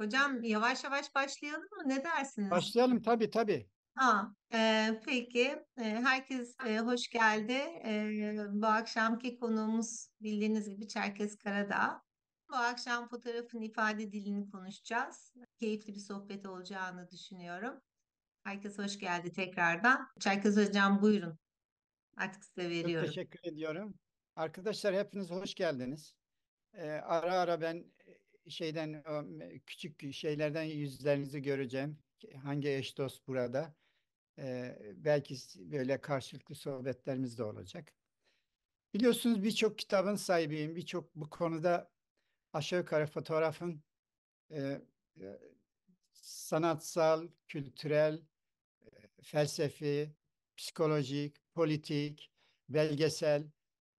Hocam yavaş yavaş başlayalım mı? Ne dersiniz? Başlayalım tabii tabii. Ha, e, peki, e, herkes e, hoş geldi. E, bu akşamki konuğumuz bildiğiniz gibi Çerkes Karadağ. Bu akşam fotoğrafın ifade dilini konuşacağız. Keyifli bir sohbet olacağını düşünüyorum. Herkes hoş geldi tekrardan. Çerkes Hocam buyurun. Artık size Çok veriyorum. teşekkür ediyorum. Arkadaşlar hepiniz hoş geldiniz. Ee, ara ara ben e, şeyden küçük şeylerden yüzlerinizi göreceğim. Hangi eş dost burada? Ee, belki böyle karşılıklı sohbetlerimiz de olacak. Biliyorsunuz birçok kitabın sahibiyim. Birçok bu konuda aşağı yukarı fotoğrafın e, e, sanatsal, kültürel, e, felsefi, psikolojik, politik, belgesel,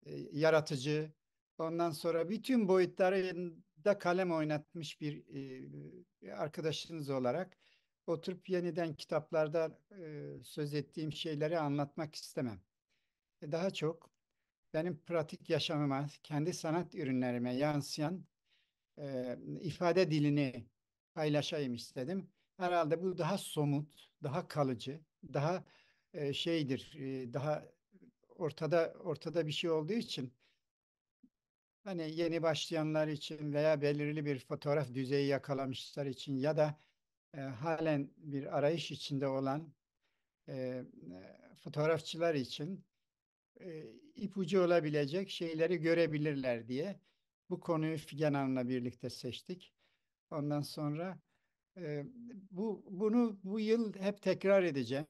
e, yaratıcı, ondan sonra bütün boyutlarında kalem oynatmış bir e, arkadaşınız olarak oturup yeniden kitaplarda e, söz ettiğim şeyleri anlatmak istemem. Daha çok benim pratik yaşamıma, kendi sanat ürünlerime yansıyan e, ifade dilini paylaşayım istedim. Herhalde bu daha somut, daha kalıcı, daha e, şeydir e, daha ortada ortada bir şey olduğu için hani yeni başlayanlar için veya belirli bir fotoğraf düzeyi yakalamışlar için ya da e, halen bir arayış içinde olan e, fotoğrafçılar için e, ipucu olabilecek şeyleri görebilirler diye bu konuyu Figen Hanım'la birlikte seçtik. Ondan sonra e, bu bunu bu yıl hep tekrar edeceğim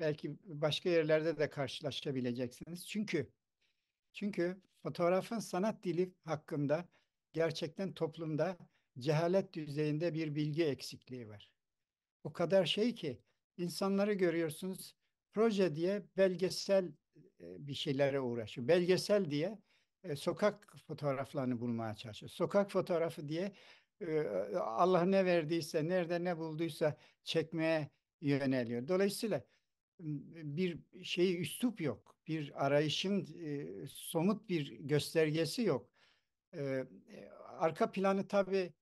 belki başka yerlerde de karşılaşabileceksiniz. Çünkü çünkü fotoğrafın sanat dili hakkında gerçekten toplumda cehalet düzeyinde bir bilgi eksikliği var. O kadar şey ki insanları görüyorsunuz proje diye belgesel e, bir şeylere uğraşıyor. Belgesel diye e, sokak fotoğraflarını bulmaya çalışıyor. Sokak fotoğrafı diye e, Allah ne verdiyse, nerede ne bulduysa çekmeye yöneliyor. Dolayısıyla bir şey üslup yok. Bir arayışın e, somut bir göstergesi yok. E, arka planı tabii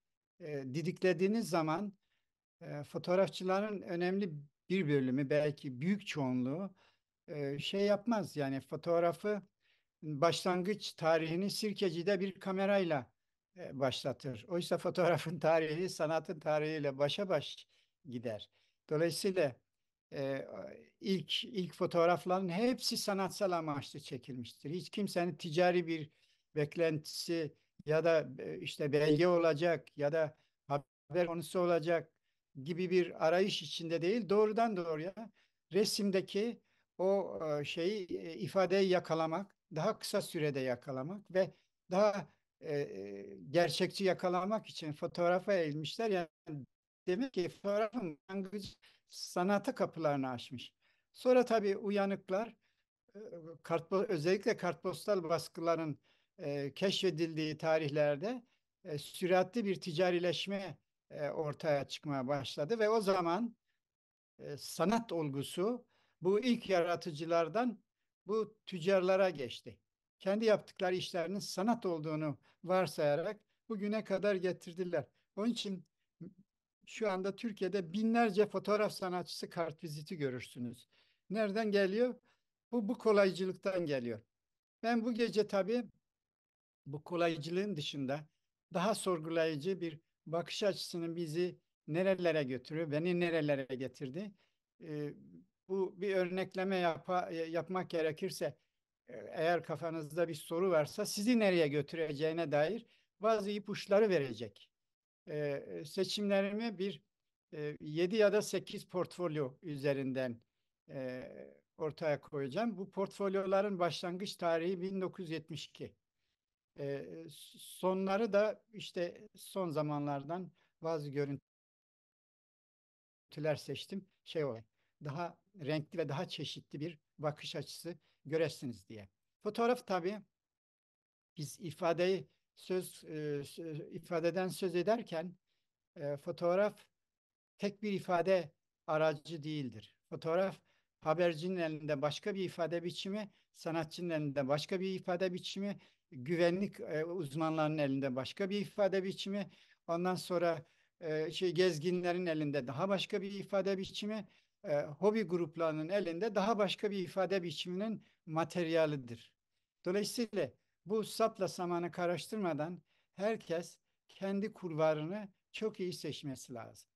e, didiklediğiniz zaman e, fotoğrafçıların önemli bir bölümü belki büyük çoğunluğu e, şey yapmaz. Yani fotoğrafı başlangıç tarihini Sirkeci'de bir kamerayla e, başlatır. Oysa fotoğrafın tarihi sanatın tarihiyle başa baş gider. Dolayısıyla e, ilk ilk fotoğrafların hepsi sanatsal amaçlı çekilmiştir. Hiç kimsenin ticari bir beklentisi ya da e, işte belge olacak ya da haber konusu olacak gibi bir arayış içinde değil. Doğrudan doğruya resimdeki o e, şeyi e, ifadeyi yakalamak, daha kısa sürede yakalamak ve daha e, gerçekçi yakalamak için fotoğrafa eğilmişler. Yani demek ki fotoğrafın başlangıcı sanata kapılarını açmış. Sonra tabii uyanıklar e, kartpo, özellikle kartpostal baskıların e, keşfedildiği tarihlerde e, süratli bir ticarileşme e, ortaya çıkmaya başladı ve o zaman e, sanat olgusu bu ilk yaratıcılardan bu tüccarlara geçti. Kendi yaptıkları işlerinin sanat olduğunu varsayarak bugüne kadar getirdiler. Onun için şu anda Türkiye'de binlerce fotoğraf sanatçısı kartviziti görürsünüz. Nereden geliyor? Bu, bu kolaycılıktan geliyor. Ben bu gece tabii bu kolaycılığın dışında daha sorgulayıcı bir bakış açısının bizi nerelere götürüyor, beni nerelere getirdi. Ee, bu bir örnekleme yapa, e, yapmak gerekirse e, eğer kafanızda bir soru varsa sizi nereye götüreceğine dair bazı ipuçları verecek e, seçimlerimi bir e, 7 ya da 8 portfolyo üzerinden e, ortaya koyacağım. Bu portfolyoların başlangıç tarihi 1972. E, sonları da işte son zamanlardan bazı görüntüler seçtim. Şey olarak daha renkli ve daha çeşitli bir bakış açısı göresiniz diye. Fotoğraf tabii biz ifadeyi söz e, ifadeden söz ederken e, fotoğraf tek bir ifade aracı değildir. Fotoğraf habercinin elinde başka bir ifade biçimi, sanatçının elinde başka bir ifade biçimi, güvenlik e, uzmanlarının elinde başka bir ifade biçimi, ondan sonra e, şey gezginlerin elinde daha başka bir ifade biçimi, e, hobi gruplarının elinde daha başka bir ifade biçiminin materyalidir. Dolayısıyla bu sapla samanı karıştırmadan herkes kendi kurvarını çok iyi seçmesi lazım.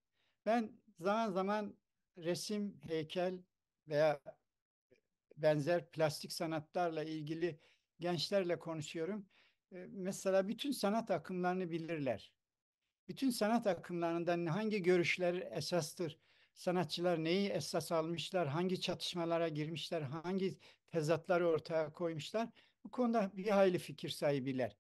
Ben zaman zaman resim, heykel veya benzer plastik sanatlarla ilgili gençlerle konuşuyorum. Mesela bütün sanat akımlarını bilirler. Bütün sanat akımlarından hangi görüşler esastır? Sanatçılar neyi esas almışlar? Hangi çatışmalara girmişler? Hangi tezatları ortaya koymuşlar? Bu konuda bir hayli fikir sahibiler.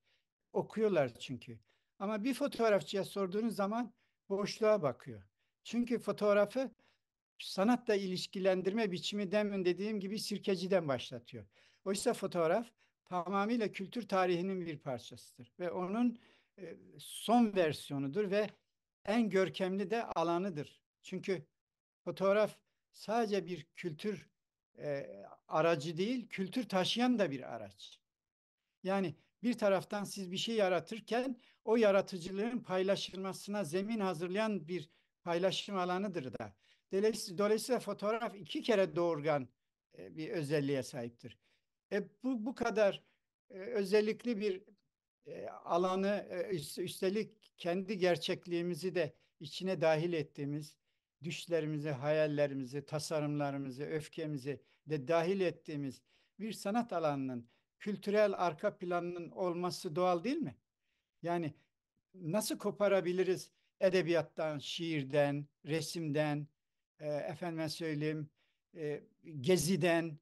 Okuyorlar çünkü. Ama bir fotoğrafçıya sorduğunuz zaman boşluğa bakıyor. Çünkü fotoğrafı sanatla ilişkilendirme biçimi demin dediğim gibi sirkeciden başlatıyor. Oysa fotoğraf tamamıyla kültür tarihinin bir parçasıdır ve onun e, son versiyonudur ve en görkemli de alanıdır. Çünkü fotoğraf sadece bir kültür e, aracı değil, kültür taşıyan da bir araç. Yani bir taraftan siz bir şey yaratırken o yaratıcılığın paylaşılmasına zemin hazırlayan bir paylaşım alanıdır da. Dolayısıyla fotoğraf iki kere doğurgan e, bir özelliğe sahiptir. E bu, bu kadar e, özellikli bir e, alanı üstelik kendi gerçekliğimizi de içine dahil ettiğimiz düşlerimizi, hayallerimizi, tasarımlarımızı, öfkemizi de dahil ettiğimiz bir sanat alanının kültürel arka planının olması doğal değil mi? Yani nasıl koparabiliriz edebiyattan, şiirden, resimden, e, efendime söyleyeyim, e, geziden,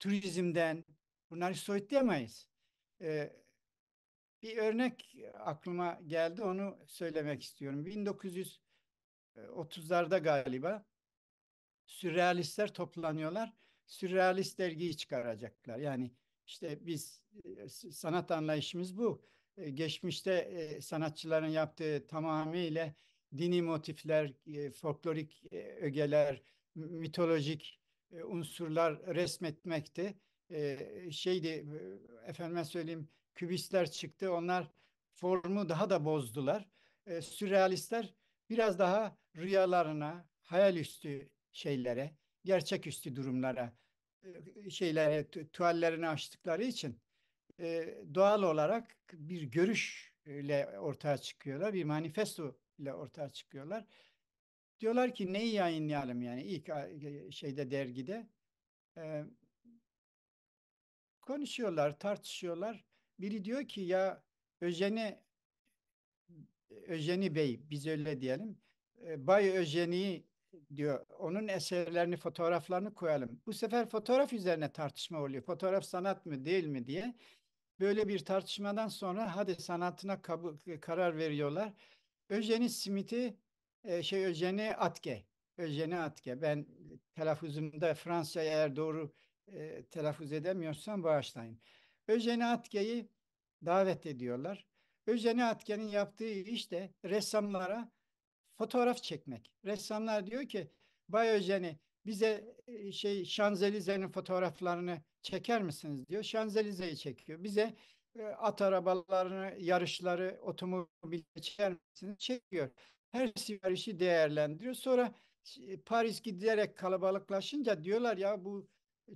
turizmden bunları soyutlayamayız. E, bir örnek aklıma geldi onu söylemek istiyorum. 1900 30'larda galiba sürrealistler toplanıyorlar. Sürrealist dergiyi çıkaracaklar. Yani işte biz sanat anlayışımız bu. Geçmişte sanatçıların yaptığı tamamıyla dini motifler, folklorik ögeler, mitolojik unsurlar resmetmekti. Şeydi, efendime söyleyeyim, kübistler çıktı. Onlar formu daha da bozdular. Sürrealistler biraz daha rüyalarına, hayalüstü şeylere, gerçeküstü durumlara, e, şeylere, tuallerini açtıkları için e, doğal olarak bir görüşle ortaya çıkıyorlar, bir manifesto ile ortaya çıkıyorlar. Diyorlar ki neyi yayınlayalım yani ilk şeyde dergide e, konuşuyorlar, tartışıyorlar. Biri diyor ki ya Özen'i Öjeni Bey biz öyle diyelim. E, Bay Öjeni diyor. Onun eserlerini, fotoğraflarını koyalım. Bu sefer fotoğraf üzerine tartışma oluyor. Fotoğraf sanat mı değil mi diye. Böyle bir tartışmadan sonra hadi sanatına karar veriyorlar. Öjeni Smith'i e, şey Öjeni Atke. Öjeni Atke. Ben telaffuzumda Fransa eğer doğru e, telaffuz edemiyorsam bağışlayın. Öjeni Atke'yi davet ediyorlar. Özeni Atken'in yaptığı iş de ressamlara fotoğraf çekmek. Ressamlar diyor ki Bay Özeni bize e, şey Şanzelize'nin fotoğraflarını çeker misiniz diyor. Şanzelize'yi çekiyor. Bize e, at arabalarını, yarışları, otomobil çeker misiniz? Çekiyor. Her yarışı değerlendiriyor. Sonra e, Paris giderek kalabalıklaşınca diyorlar ya bu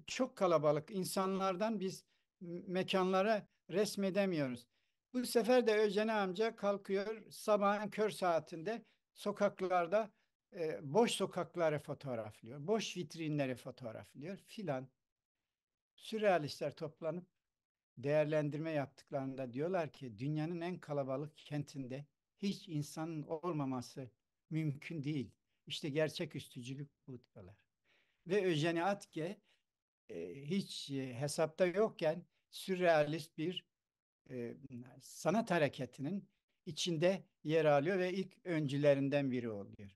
çok kalabalık. insanlardan biz mekanlara resmedemiyoruz. Bu sefer de Özcan amca kalkıyor sabahın kör saatinde sokaklarda e, boş sokakları fotoğraflıyor. Boş vitrinleri fotoğraflıyor filan. Sürrealistler toplanıp değerlendirme yaptıklarında diyorlar ki dünyanın en kalabalık kentinde hiç insanın olmaması mümkün değil. İşte gerçek üstücülük bu diyorlar. Ve Eugene Atke e, hiç e, hesapta yokken sürrealist bir e, sanat hareketinin içinde yer alıyor ve ilk öncülerinden biri oluyor.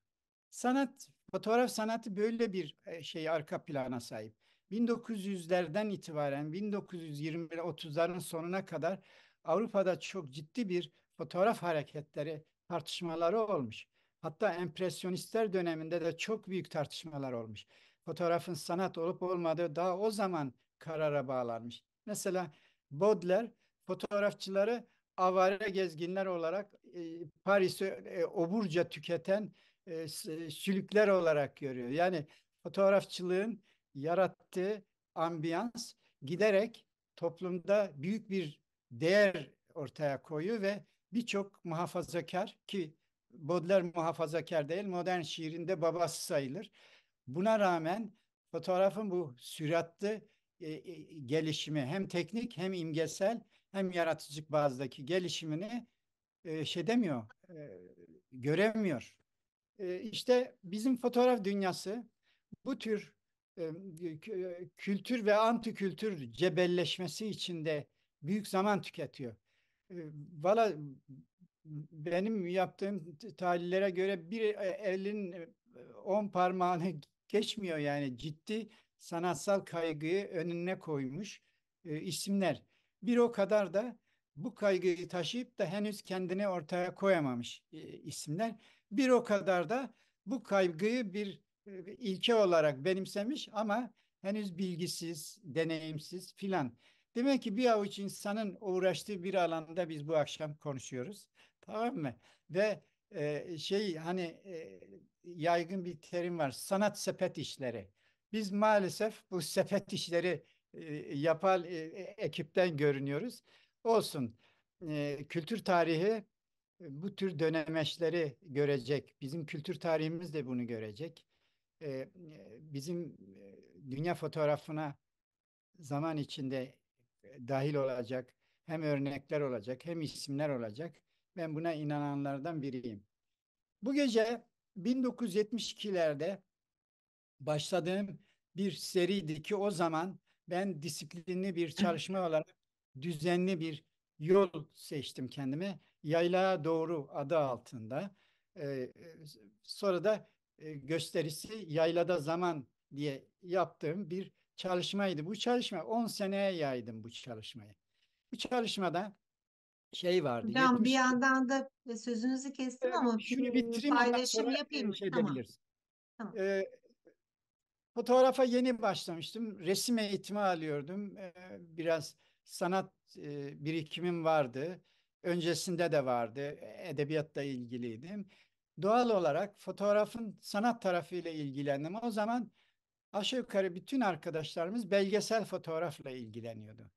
Sanat, fotoğraf sanatı böyle bir şey arka plana sahip. 1900'lerden itibaren 1920-30'ların sonuna kadar Avrupa'da çok ciddi bir fotoğraf hareketleri tartışmaları olmuş. Hatta empresyonistler döneminde de çok büyük tartışmalar olmuş. Fotoğrafın sanat olup olmadığı daha o zaman karara bağlanmış. Mesela Baudelaire fotoğrafçıları avare gezginler olarak e, Paris'i e, oburca tüketen e, e, sülükler olarak görüyor. Yani fotoğrafçılığın yarattığı ambiyans giderek toplumda büyük bir değer ortaya koyuyor ve birçok muhafazakar ki Baudelaire muhafazakar değil modern şiirinde babası sayılır. Buna rağmen fotoğrafın bu süratli e, e, gelişimi hem teknik hem imgesel hem yaratıcılık bazdaki gelişimini e, şey demiyor, e, göremiyor. E, işte bizim fotoğraf dünyası bu tür e, kültür ve antikültür cebelleşmesi içinde büyük zaman tüketiyor. E, Valla benim yaptığım tahlillere göre bir e, elin e, on parmağını geçmiyor yani ciddi sanatsal kaygıyı önüne koymuş e, isimler. Bir o kadar da bu kaygıyı taşıyıp da henüz kendini ortaya koyamamış e, isimler. Bir o kadar da bu kaygıyı bir e, ilke olarak benimsemiş ama henüz bilgisiz, deneyimsiz filan. Demek ki bir avuç insanın uğraştığı bir alanda biz bu akşam konuşuyoruz. Tamam mı? Ve e, şey hani e, yaygın bir terim var. Sanat sepet işleri. Biz maalesef bu sepet işleri yapal e, ekipten görünüyoruz. Olsun. Kültür tarihi bu tür dönemeçleri görecek. Bizim kültür tarihimiz de bunu görecek. Bizim dünya fotoğrafına zaman içinde dahil olacak hem örnekler olacak hem isimler olacak. Ben buna inananlardan biriyim. Bu gece 1972'lerde başladığım bir seriydi ki o zaman ben disiplinli bir çalışma olarak düzenli bir yol seçtim kendime. Yaylağa doğru adı altında. Ee, sonra da e, gösterisi yaylada zaman diye yaptığım bir çalışmaydı. Bu çalışma 10 seneye yaydım bu çalışmayı. Bu çalışmada şey vardı. Hocam 70... bir yandan da e, sözünüzü kestim ama şunu bitireyim, paylaşım yapayım. Şey tamam. Tamam. Ee, Fotoğrafa yeni başlamıştım. Resim eğitimi alıyordum. Ee, biraz sanat e, birikimim vardı. Öncesinde de vardı. Edebiyatla ilgiliydim. Doğal olarak fotoğrafın sanat tarafıyla ilgilendim. O zaman aşağı yukarı bütün arkadaşlarımız belgesel fotoğrafla ilgileniyordu.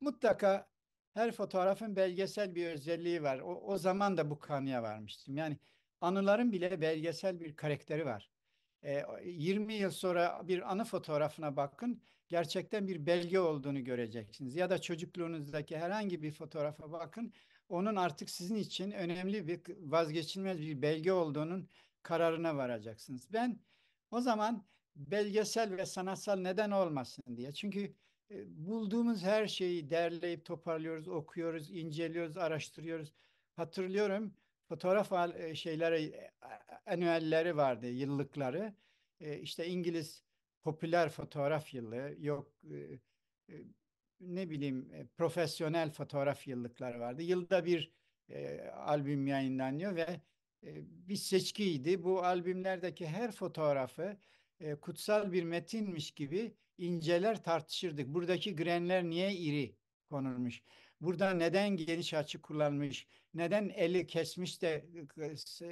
Mutlaka her fotoğrafın belgesel bir özelliği var. O, o zaman da bu kanıya varmıştım. Yani anıların bile belgesel bir karakteri var. 20 yıl sonra bir anı fotoğrafına bakın. Gerçekten bir belge olduğunu göreceksiniz. Ya da çocukluğunuzdaki herhangi bir fotoğrafa bakın. Onun artık sizin için önemli bir vazgeçilmez bir belge olduğunun kararına varacaksınız. Ben o zaman belgesel ve sanatsal neden olmasın diye. Çünkü e, bulduğumuz her şeyi derleyip toparlıyoruz, okuyoruz, inceliyoruz, araştırıyoruz. Hatırlıyorum fotoğraf al, e, şeyleri, e, anüelleri vardı, yıllıkları. E, işte İngiliz popüler fotoğraf yılı, yok ne bileyim profesyonel fotoğraf yıllıkları vardı. Yılda bir albüm yayınlanıyor ve bir seçkiydi. Bu albümlerdeki her fotoğrafı kutsal bir metinmiş gibi inceler tartışırdık. Buradaki grenler niye iri konulmuş? Burada neden geniş açı kullanmış? Neden eli kesmiş de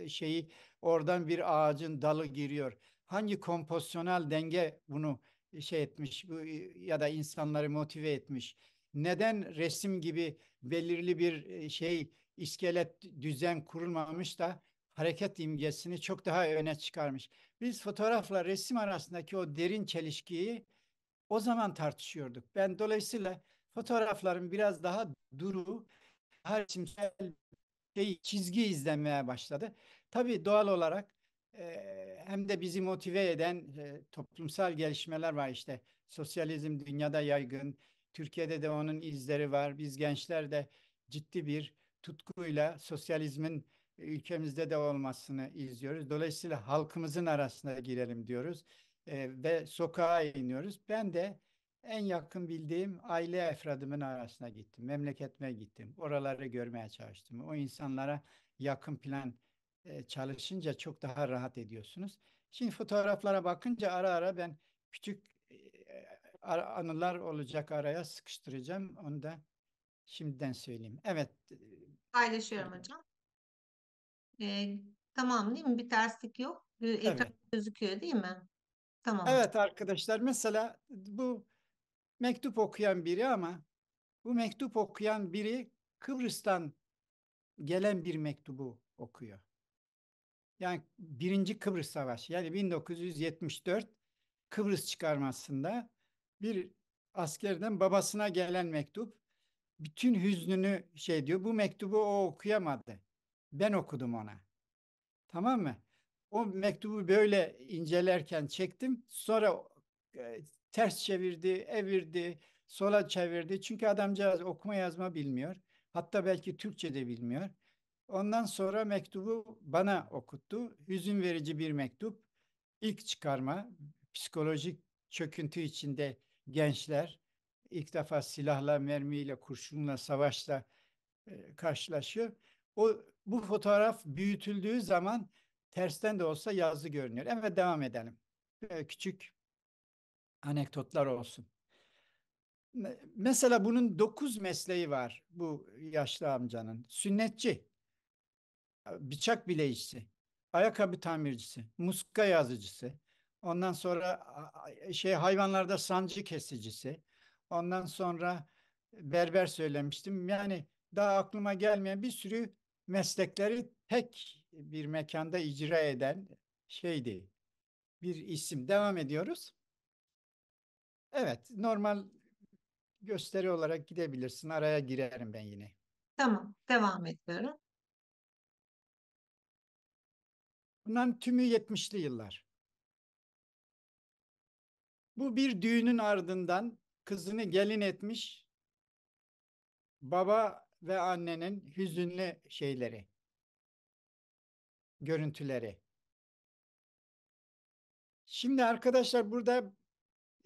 şeyi oradan bir ağacın dalı giriyor? Hangi kompozisyonel denge bunu şey etmiş ya da insanları motive etmiş? Neden resim gibi belirli bir şey iskelet düzen kurulmamış da hareket imgesini çok daha öne çıkarmış. Biz fotoğrafla resim arasındaki o derin çelişkiyi o zaman tartışıyorduk. Ben dolayısıyla Fotoğraflarım biraz daha duru, daha resimsel şey, çizgi izlenmeye başladı. Tabii doğal olarak e, hem de bizi motive eden e, toplumsal gelişmeler var işte. Sosyalizm dünyada yaygın, Türkiye'de de onun izleri var. Biz gençler de ciddi bir tutkuyla sosyalizmin ülkemizde de olmasını izliyoruz. Dolayısıyla halkımızın arasına girelim diyoruz e, ve sokağa iniyoruz. Ben de en yakın bildiğim aile efradımın arasına gittim. Memleketime gittim. Oraları görmeye çalıştım. O insanlara yakın plan e, çalışınca çok daha rahat ediyorsunuz. Şimdi fotoğraflara bakınca ara ara ben küçük e, anılar olacak araya sıkıştıracağım. Onu da şimdiden söyleyeyim. Evet. E, Paylaşıyorum hocam. Ee, tamam değil mi? Bir terslik yok. Ekran evet. gözüküyor değil mi? Tamam. Evet arkadaşlar mesela bu mektup okuyan biri ama bu mektup okuyan biri Kıbrıs'tan gelen bir mektubu okuyor. Yani birinci Kıbrıs Savaşı yani 1974 Kıbrıs çıkarmasında bir askerden babasına gelen mektup bütün hüznünü şey diyor. Bu mektubu o okuyamadı. Ben okudum ona. Tamam mı? O mektubu böyle incelerken çektim. Sonra e, ters çevirdi, evirdi, sola çevirdi. Çünkü adamcağız okuma yazma bilmiyor. Hatta belki Türkçe de bilmiyor. Ondan sonra mektubu bana okuttu. Hüzün verici bir mektup. İlk çıkarma, psikolojik çöküntü içinde gençler ilk defa silahla, mermiyle, kurşunla, savaşla e, karşılaşıyor. O bu fotoğraf büyütüldüğü zaman tersten de olsa yazı görünüyor. Evet devam edelim. E, küçük anekdotlar olsun. Mesela bunun dokuz mesleği var bu yaşlı amcanın. Sünnetçi, bıçak bileyicisi, ayakkabı tamircisi, muska yazıcısı, ondan sonra şey hayvanlarda sancı kesicisi, ondan sonra berber söylemiştim. Yani daha aklıma gelmeyen bir sürü meslekleri tek bir mekanda icra eden şeydi. Bir isim. Devam ediyoruz. Evet, normal gösteri olarak gidebilirsin. Araya girerim ben yine. Tamam, devam ediyorum. Bunların tümü 70'li yıllar. Bu bir düğünün ardından kızını gelin etmiş baba ve annenin hüzünlü şeyleri, görüntüleri. Şimdi arkadaşlar burada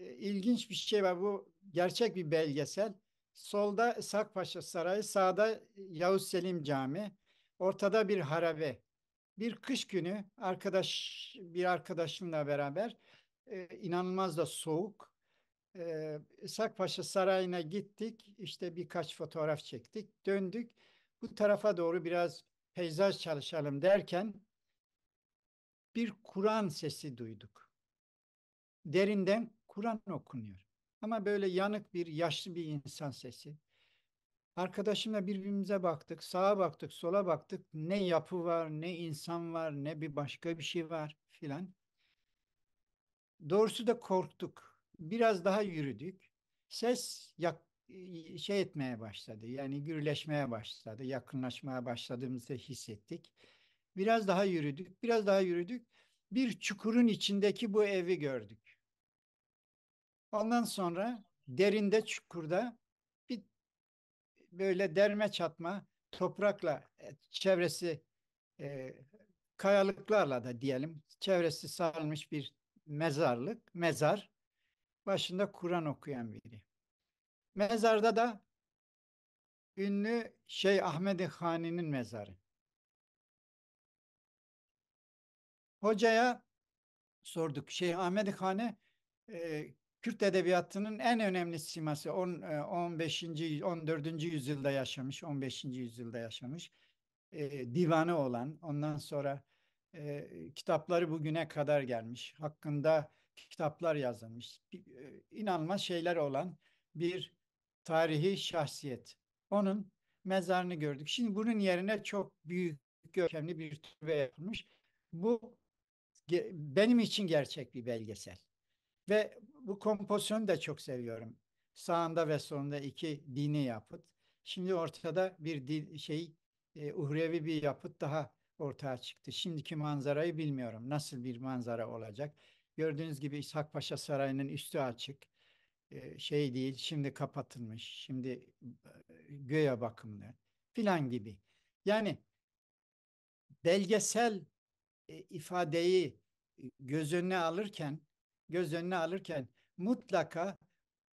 e, ilginç bir şey var. Bu gerçek bir belgesel. Solda Sakpaşa Sarayı, sağda Yavuz Selim Camii, ortada bir harabe. Bir kış günü arkadaş bir arkadaşımla beraber e, inanılmaz da soğuk. E, Sakpaşa Sarayı'na gittik. İşte birkaç fotoğraf çektik. Döndük. Bu tarafa doğru biraz peyzaj çalışalım derken bir Kur'an sesi duyduk. Derinden Kur'an okunuyor. Ama böyle yanık bir yaşlı bir insan sesi. Arkadaşımla birbirimize baktık, sağa baktık, sola baktık. Ne yapı var, ne insan var, ne bir başka bir şey var filan. Doğrusu da korktuk. Biraz daha yürüdük. Ses yak e, şey etmeye başladı. Yani gürleşmeye başladı. Yakınlaşmaya başladığımızı hissettik. Biraz daha yürüdük. Biraz daha yürüdük. Bir çukurun içindeki bu evi gördük. Ondan sonra derinde çukurda bir böyle derme çatma toprakla e, çevresi e, kayalıklarla da diyelim çevresi sarılmış bir mezarlık, mezar. Başında Kur'an okuyan biri. Mezarda da ünlü şey Ahmedi Hani'nin mezarı. Hocaya sorduk. Şeyh Ahmedi Hane Kürt edebiyatının en önemli siması 15. 14. E, yüzyılda yaşamış, 15. yüzyılda yaşamış e, divanı olan ondan sonra e, kitapları bugüne kadar gelmiş. Hakkında kitaplar yazılmış. E, inanılmaz şeyler olan bir tarihi şahsiyet. Onun mezarını gördük. Şimdi bunun yerine çok büyük görkemli bir türbe yapılmış. Bu benim için gerçek bir belgesel. Ve bu kompozisyonu da çok seviyorum. Sağında ve solunda iki dini yapıt. Şimdi ortada bir dil, şey e, uhrevi bir yapıt daha ortaya çıktı. Şimdiki manzarayı bilmiyorum. Nasıl bir manzara olacak? Gördüğünüz gibi İshak Paşa Sarayı'nın üstü açık. E, şey değil, şimdi kapatılmış. Şimdi e, göğe bakımlı filan gibi. Yani belgesel e, ifadeyi e, göz önüne alırken göz önüne alırken mutlaka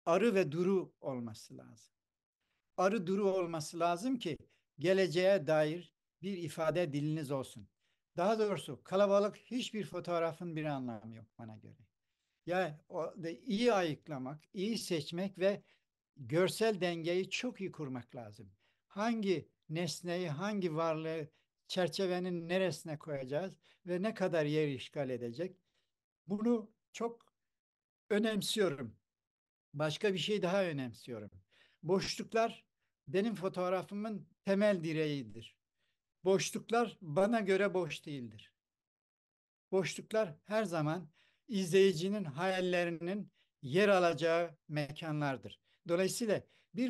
arı ve duru olması lazım. Arı duru olması lazım ki geleceğe dair bir ifade diliniz olsun. Daha doğrusu kalabalık hiçbir fotoğrafın bir anlamı yok bana göre. Yani o, iyi ayıklamak, iyi seçmek ve görsel dengeyi çok iyi kurmak lazım. Hangi nesneyi, hangi varlığı çerçevenin neresine koyacağız ve ne kadar yer işgal edecek? Bunu çok önemsiyorum. Başka bir şey daha önemsiyorum. Boşluklar benim fotoğrafımın temel direğidir. Boşluklar bana göre boş değildir. Boşluklar her zaman izleyicinin hayallerinin yer alacağı mekanlardır. Dolayısıyla bir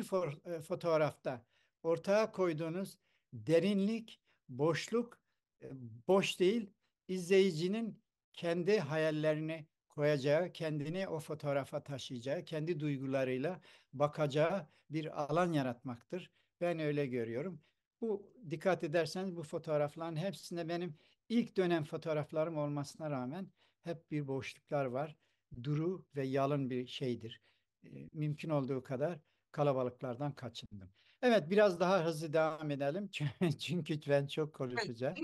e, fotoğrafta ortaya koyduğunuz derinlik, boşluk e, boş değil, izleyicinin kendi hayallerini koyacağı, kendini o fotoğrafa taşıyacağı, kendi duygularıyla bakacağı bir alan yaratmaktır. Ben öyle görüyorum. Bu dikkat ederseniz bu fotoğrafların hepsinde benim ilk dönem fotoğraflarım olmasına rağmen hep bir boşluklar var. Duru ve yalın bir şeydir. E, mümkün olduğu kadar kalabalıklardan kaçındım. Evet biraz daha hızlı devam edelim. Çünkü ben çok konuşacağım.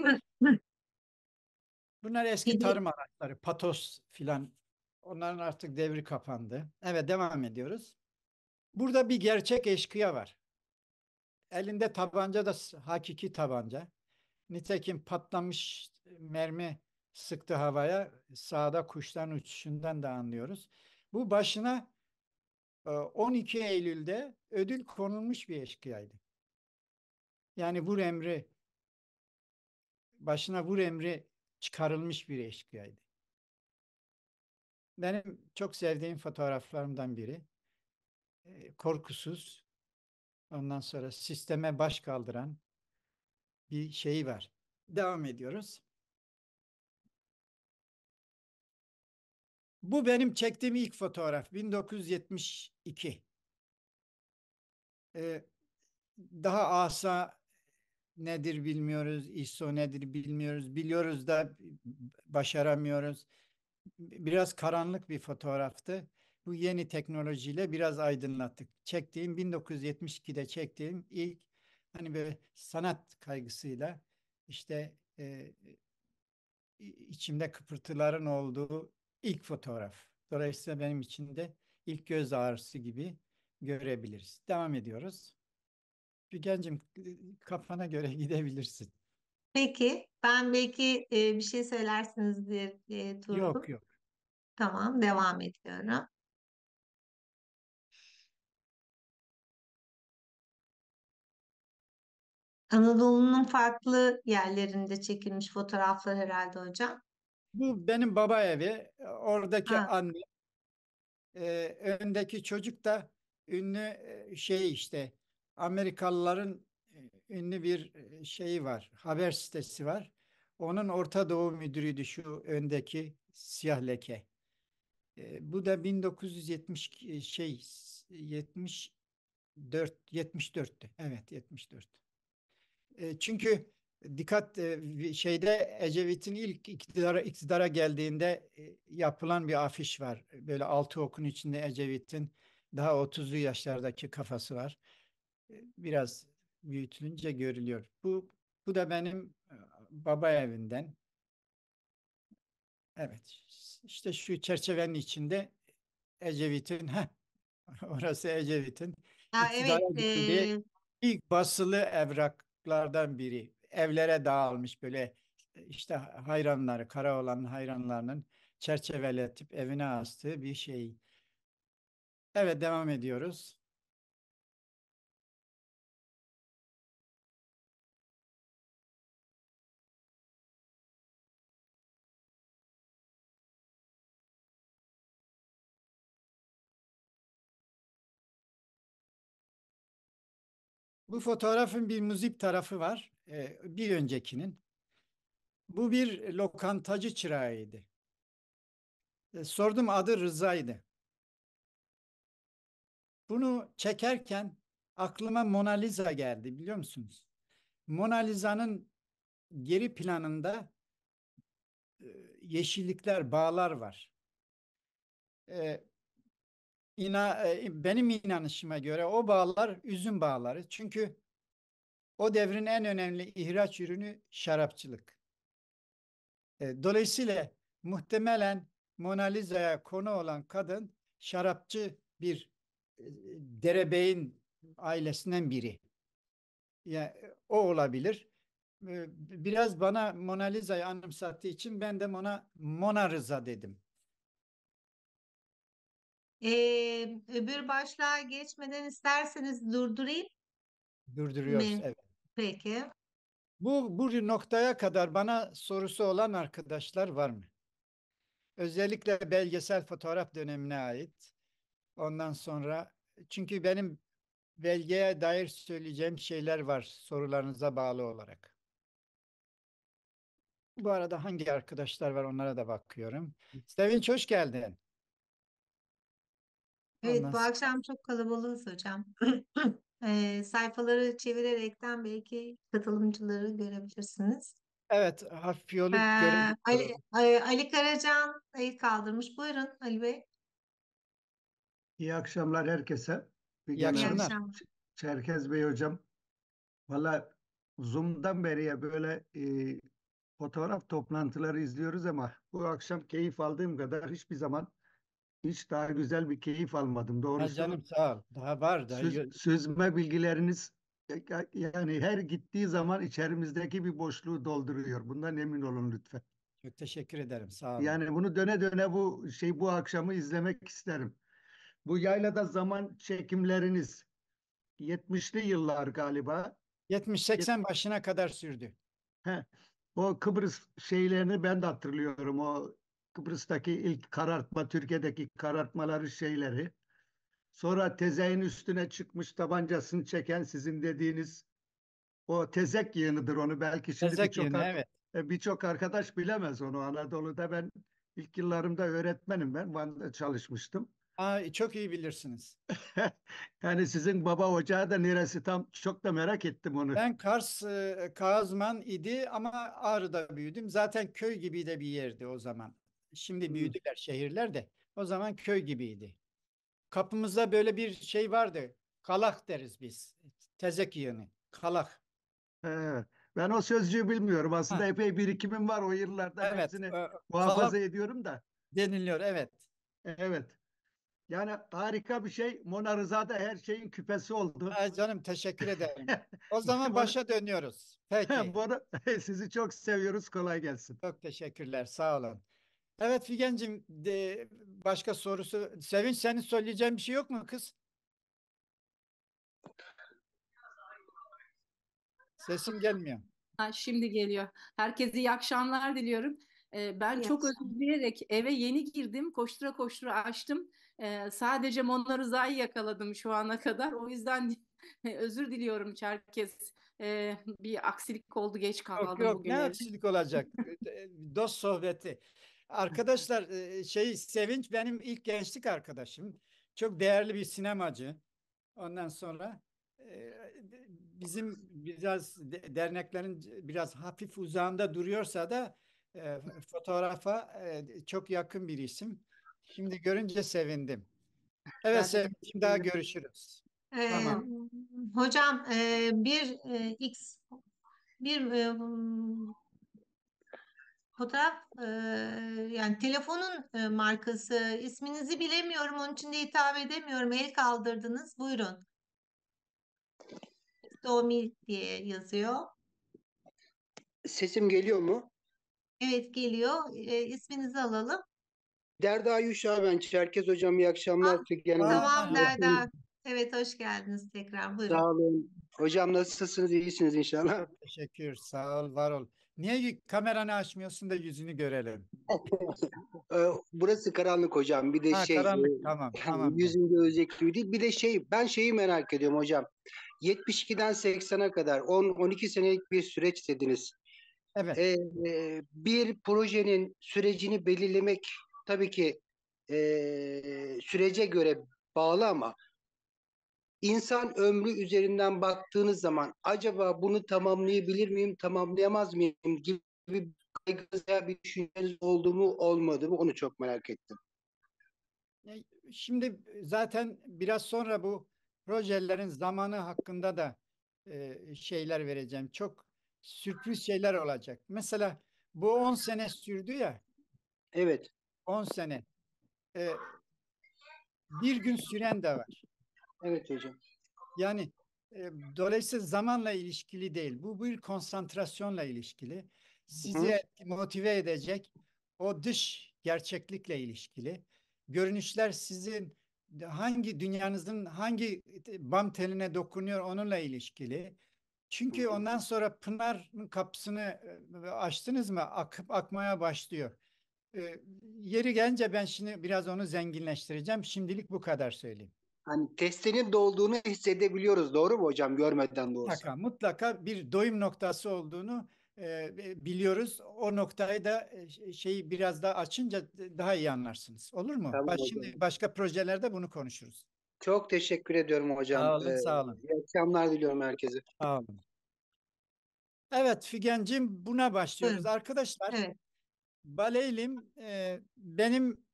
Bunlar eski tarım araçları. Patos filan Onların artık devri kapandı. Evet devam ediyoruz. Burada bir gerçek eşkıya var. Elinde tabanca da hakiki tabanca. Nitekim patlamış mermi sıktı havaya. Sağda kuşların uçuşundan da anlıyoruz. Bu başına 12 e, Eylül'de ödül konulmuş bir eşkıyaydı. Yani vur emri başına vur emri çıkarılmış bir eşkıyaydı benim çok sevdiğim fotoğraflarımdan biri. Korkusuz, ondan sonra sisteme baş kaldıran bir şeyi var. Devam ediyoruz. Bu benim çektiğim ilk fotoğraf 1972. Ee, daha asa nedir bilmiyoruz, ISO nedir bilmiyoruz. Biliyoruz da başaramıyoruz biraz karanlık bir fotoğraftı. Bu yeni teknolojiyle biraz aydınlattık. Çektiğim 1972'de çektiğim ilk hani böyle sanat kaygısıyla işte e, içimde kıpırtıların olduğu ilk fotoğraf. Dolayısıyla benim için de ilk göz ağrısı gibi görebiliriz. Devam ediyoruz. Bir gencim kafana göre gidebilirsin. Peki, ben belki e, bir şey söylersiniz diye e, Turgut. Yok yok. Tamam, devam ediyorum. Anadolu'nun farklı yerlerinde çekilmiş fotoğraflar herhalde hocam. Bu benim baba evi. Oradaki Ha, anne. e, öndeki çocuk da ünlü şey işte Amerikalıların ünlü bir şeyi var, haber sitesi var. Onun Orta Doğu müdürüydü şu öndeki siyah leke. E, bu da 1970 şey 74 74'tü. Evet 74. E, çünkü dikkat şeyde Ecevit'in ilk iktidara, iktidara geldiğinde yapılan bir afiş var. Böyle altı okun içinde Ecevit'in daha 30'lu yaşlardaki kafası var. Biraz büyütülünce görülüyor. Bu bu da benim e, baba evinden. Evet. İşte şu çerçevenin içinde Ecevit'in ha, orası Ecevit'in ha, evet, e... ilk basılı evraklardan biri. Evlere dağılmış böyle işte hayranları, kara olan hayranlarının çerçeveletip evine astığı bir şey. Evet devam ediyoruz. Bu fotoğrafın bir muzip tarafı var. E, bir öncekinin. Bu bir lokantacı çırağıydı. E, sordum adı Rıza'ydı. Bunu çekerken aklıma Mona Lisa geldi biliyor musunuz? Mona Lisa'nın geri planında e, yeşillikler, bağlar var. İna e, benim inanışıma göre o bağlar üzüm bağları. Çünkü o devrin en önemli ihraç ürünü şarapçılık. E, dolayısıyla muhtemelen Mona Lisa'ya konu olan kadın şarapçı bir e, derebeğin ailesinden biri. Yani o olabilir. Biraz bana Mona Lisa'yı anımsattığı için ben de ona Mona Rıza dedim. Ee, öbür başlığa geçmeden isterseniz durdurayım Durduruyoruz. mı? Evet. Peki. Bu, bu noktaya kadar bana sorusu olan arkadaşlar var mı? Özellikle belgesel fotoğraf dönemine ait. Ondan sonra çünkü benim belgeye dair söyleyeceğim şeyler var sorularınıza bağlı olarak. Bu arada hangi arkadaşlar var onlara da bakıyorum. Sevinç hoş geldin. Evet, Ondan bu sonra. akşam çok kalabalığız hocam. Eee, sayfaları çevirerekten belki katılımcıları görebilirsiniz. Evet, hafif Eee, yolu Ali, görebiliyorum. Ali, Ali Karacan el kaldırmış. Buyurun Ali Bey. İyi akşamlar herkese. Bir İyi İyi akşamlar. akşamlar. Çerkez Bey hocam. Valla Zoom'dan beriye böyle e, fotoğraf toplantıları izliyoruz ama bu akşam keyif aldığım kadar hiçbir zaman hiç daha güzel bir keyif almadım Ha doğrusu. canım sağ ol. Daha var da. Süz- süzme bilgileriniz e, e, yani her gittiği zaman içerimizdeki bir boşluğu dolduruyor. Bundan emin olun lütfen. Çok teşekkür ederim. Sağ olun. Yani bunu döne döne bu şey bu akşamı izlemek isterim. Bu yaylada zaman çekimleriniz 70'li yıllar galiba. 70-80 başına kadar sürdü. O Kıbrıs şeylerini ben de hatırlıyorum. O Kıbrıs'taki ilk karartma, Türkiye'deki karartmaları şeyleri. Sonra tezeğin üstüne çıkmış tabancasını çeken sizin dediğiniz o tezek yığınıdır onu belki şimdi tezek birçok yığını, evet. E, birçok arkadaş bilemez onu Anadolu'da ben ilk yıllarımda öğretmenim ben Van'da çalışmıştım. Aa, çok iyi bilirsiniz. yani sizin baba ocağı da neresi tam çok da merak ettim onu. Ben Kars e, Kazman idi ama Ağrı'da büyüdüm. Zaten köy gibi de bir yerdi o zaman. Şimdi büyüdüler şehirler de. O zaman köy gibiydi. Kapımızda böyle bir şey vardı. Kalak deriz biz. Tezek yığını. Kalak. He, ben o sözcüğü bilmiyorum. Aslında Ha. epey birikimim var o yıllarda. Evet. Hepsini e, muhafaza ediyorum da. deniliyor. Evet. Evet. Yani harika bir şey. Mona Rıza da her şeyin küpesi oldu. Ay canım teşekkür ederim. O zaman Mona- başa dönüyoruz. Peki. Mona- sizi çok seviyoruz. Kolay gelsin. Çok teşekkürler. Sağ olun. Evet Figen'cim başka sorusu. Sevinç senin söyleyeceğin bir şey yok mu kız? Sesim gelmiyor. Ha, şimdi geliyor. Herkese iyi akşamlar diliyorum. Ee, ben İyi çok akşamlar. dileyerek eve yeni girdim. Koştura koştura açtım. Ee, sadece Mona Rıza'yı yakaladım şu ana kadar. O yüzden özür diliyorum herkes Ee, bir aksilik oldu geç kaldım Yok yok bugün. ne evde. aksilik olacak. Dost sohbeti. Arkadaşlar şey Sevinç benim ilk gençlik arkadaşım. Çok değerli bir sinemacı. Ondan sonra bizim biraz derneklerin biraz hafif uzağında duruyorsa da fotoğrafa çok yakın bir isim. Şimdi görünce sevindim. Evet Sevinç'im daha görüşürüz. Ee, tamam. Hocam bir x bir fotoğraf e, yani telefonun e, markası isminizi bilemiyorum onun için de hitap edemiyorum el kaldırdınız buyurun. Domi diye yazıyor. Sesim geliyor mu? Evet geliyor. E, isminizi alalım. Derda Yuşa ben Çerkez Hocam iyi akşamlar. Ah, tamam Derda. Evet hoş geldiniz tekrar buyurun. Sağ olun. Hocam nasılsınız? İyisiniz inşallah. Teşekkür. Sağ ol, var ol. Niye kameranı açmıyorsun da yüzünü görelim? Ee, burası karanlık hocam. Bir de ha, şey karanlık, e, tamam, tamam. yüzün görecek değil. Bir de şey ben şeyi merak ediyorum hocam. 72'den 80'e kadar 10-12 senelik bir süreç dediniz. Evet. Ee, e, bir projenin sürecini belirlemek tabii ki e, sürece göre bağlı ama İnsan ömrü üzerinden baktığınız zaman acaba bunu tamamlayabilir miyim, tamamlayamaz mıyım gibi bir kaygınız veya bir düşünceniz oldu mu, olmadı mı onu çok merak ettim. Şimdi zaten biraz sonra bu projelerin zamanı hakkında da e, şeyler vereceğim. Çok sürpriz şeyler olacak. Mesela bu 10 sene sürdü ya. Evet. 10 sene. E, bir gün süren de var. Evet hocam. Yani e, dolayısıyla zamanla ilişkili değil. Bu bir konsantrasyonla ilişkili. Sizi Hı. motive edecek o dış gerçeklikle ilişkili. Görünüşler sizin hangi dünyanızın hangi e, bam teline dokunuyor onunla ilişkili. Çünkü ondan sonra Pınar'ın kapısını e, açtınız mı akıp akmaya başlıyor. E, yeri gelince ben şimdi biraz onu zenginleştireceğim. Şimdilik bu kadar söyleyeyim. Hani testenin dolduğunu hissedebiliyoruz doğru mu hocam görmeden de Mutlaka, mutlaka bir doyum noktası olduğunu e, biliyoruz. O noktayı da e, şeyi biraz daha açınca daha iyi anlarsınız. Olur mu? Tamam, Baş, şimdi başka projelerde bunu konuşuruz. Çok teşekkür ediyorum hocam. Sağ olun, e, sağ olun. İyi akşamlar diliyorum herkese. Sağ olun. Evet Figencim buna başlıyoruz. Hı. Arkadaşlar evet. Baleylim e, benim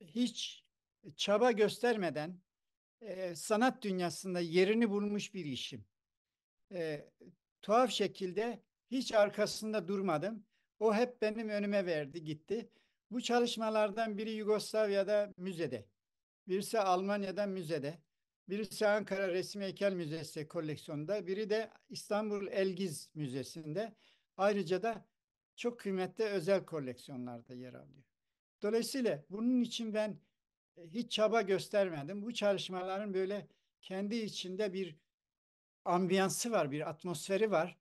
hiç çaba göstermeden e, sanat dünyasında yerini bulmuş bir işim. E, tuhaf şekilde hiç arkasında durmadım. O hep benim önüme verdi gitti. Bu çalışmalardan biri Yugoslavya'da müzede, birisi Almanya'da müzede, birisi Ankara Resim Heykel Müzesi koleksiyonunda, biri de İstanbul Elgiz Müzesi'nde. Ayrıca da çok kıymetli özel koleksiyonlarda yer alıyor. Dolayısıyla bunun için ben e, hiç çaba göstermedim. Bu çalışmaların böyle kendi içinde bir ambiyansı var, bir atmosferi var.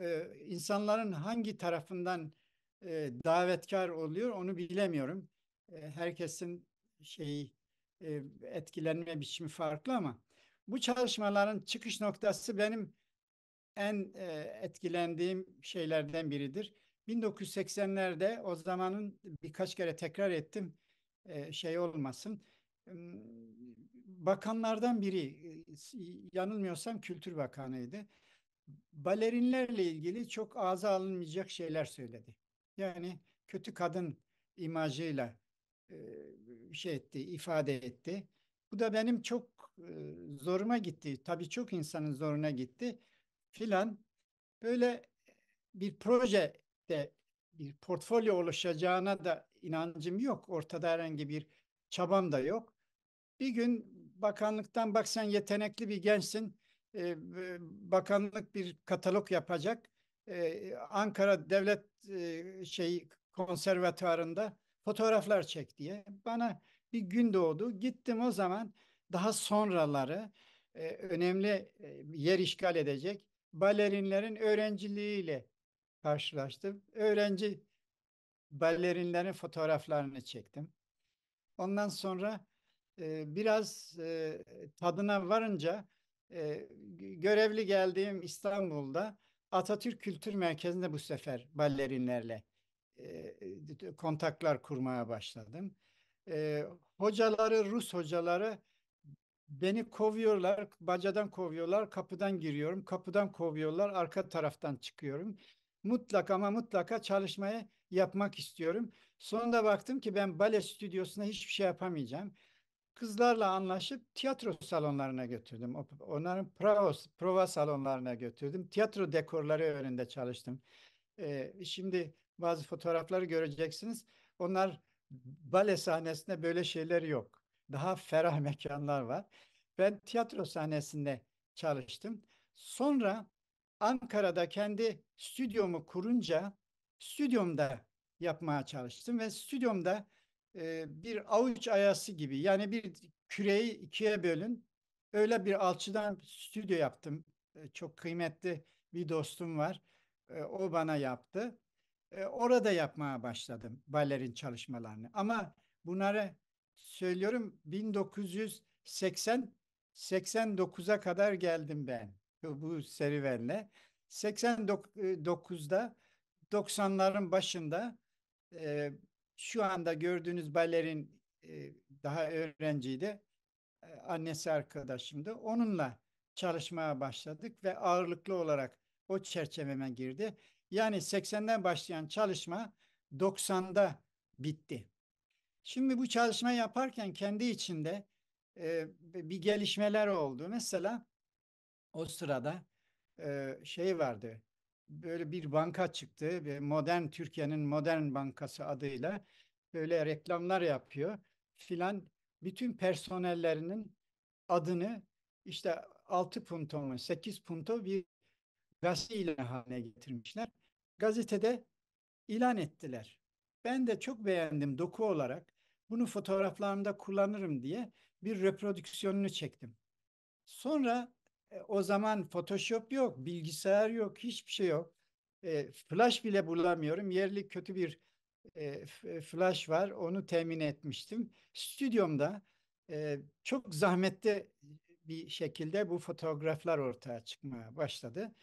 Ee, insanların hangi tarafından e, davetkar oluyor onu bilemiyorum. E, herkesin şeyi e, etkilenme biçimi farklı ama bu çalışmaların çıkış noktası benim en e, etkilendiğim şeylerden biridir. 1980'lerde o zamanın birkaç kere tekrar ettim e, şey olmasın. Bakanlardan biri, e, yanılmıyorsam Kültür Bakanı'ydı. Balerinlerle ilgili çok ağza alınmayacak şeyler söyledi. Yani kötü kadın imajıyla e, şey etti, ifade etti. Bu da benim çok zoruma gitti. Tabii çok insanın zoruna gitti filan. Böyle bir proje de bir portfolyo oluşacağına da inancım yok. Ortada herhangi bir çabam da yok. Bir gün bakanlıktan bak sen yetenekli bir gençsin. Ee, bakanlık bir katalog yapacak. Ee, Ankara Devlet e, şey konservatuarında fotoğraflar çek diye. Bana bir gün doğdu. Gittim o zaman daha sonraları e, önemli e, yer işgal edecek balerinlerin öğrenciliğiyle karşılaştım. Öğrenci balerinlerin fotoğraflarını çektim. Ondan sonra e, biraz e, tadına varınca e, görevli geldiğim İstanbul'da Atatürk Kültür Merkezi'nde bu sefer balerinlerle e, kontaklar kurmaya başladım. E, hocaları, Rus hocaları beni kovuyorlar, bacadan kovuyorlar, kapıdan giriyorum, kapıdan kovuyorlar, arka taraftan çıkıyorum mutlaka ama mutlaka çalışmayı yapmak istiyorum. Sonunda baktım ki ben bale stüdyosunda hiçbir şey yapamayacağım. Kızlarla anlaşıp tiyatro salonlarına götürdüm. Onların prova, prova salonlarına götürdüm. Tiyatro dekorları önünde çalıştım. Ee, şimdi bazı fotoğrafları göreceksiniz. Onlar bale sahnesinde böyle şeyler yok. Daha ferah mekanlar var. Ben tiyatro sahnesinde çalıştım. Sonra Ankara'da kendi stüdyomu kurunca stüdyomda yapmaya çalıştım ve stüdyomda e, bir avuç ayası gibi yani bir küreyi ikiye bölün. Öyle bir alçıdan stüdyo yaptım. E, çok kıymetli bir dostum var. E, o bana yaptı. E, orada yapmaya başladım balerin çalışmalarını. Ama bunları söylüyorum 1980 89'a kadar geldim ben bu serüvenle 89'da e, 90'ların başında e, şu anda gördüğünüz balerin e, daha öğrenciydi. E, annesi arkadaşımdı. Onunla çalışmaya başladık ve ağırlıklı olarak o çerçeveme girdi. Yani 80'den başlayan çalışma 90'da bitti. Şimdi bu çalışma yaparken kendi içinde e, bir gelişmeler oldu. Mesela o sırada e, şey vardı. Böyle bir banka çıktı ve modern Türkiye'nin modern bankası adıyla böyle reklamlar yapıyor filan. Bütün personellerinin adını işte 6 punto mu 8 punto bir gazete ilanı haline getirmişler. Gazetede ilan ettiler. Ben de çok beğendim doku olarak. Bunu fotoğraflarımda kullanırım diye bir reprodüksiyonunu çektim. Sonra e, o zaman Photoshop yok, bilgisayar yok, hiçbir şey yok. E, flash bile bulamıyorum. Yerli kötü bir e, e, flash var. Onu temin etmiştim. Stüdyomda e, çok zahmetli bir şekilde bu fotoğraflar ortaya çıkmaya başladı.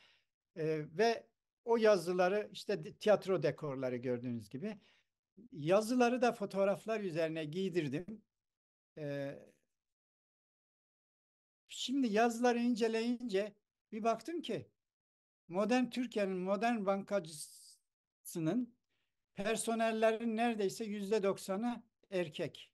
E, ve o yazıları işte tiyatro dekorları gördüğünüz gibi yazıları da fotoğraflar üzerine giydirdim. E, Şimdi yazıları inceleyince bir baktım ki modern Türkiye'nin modern bankacısının personellerin neredeyse yüzde doksanı erkek.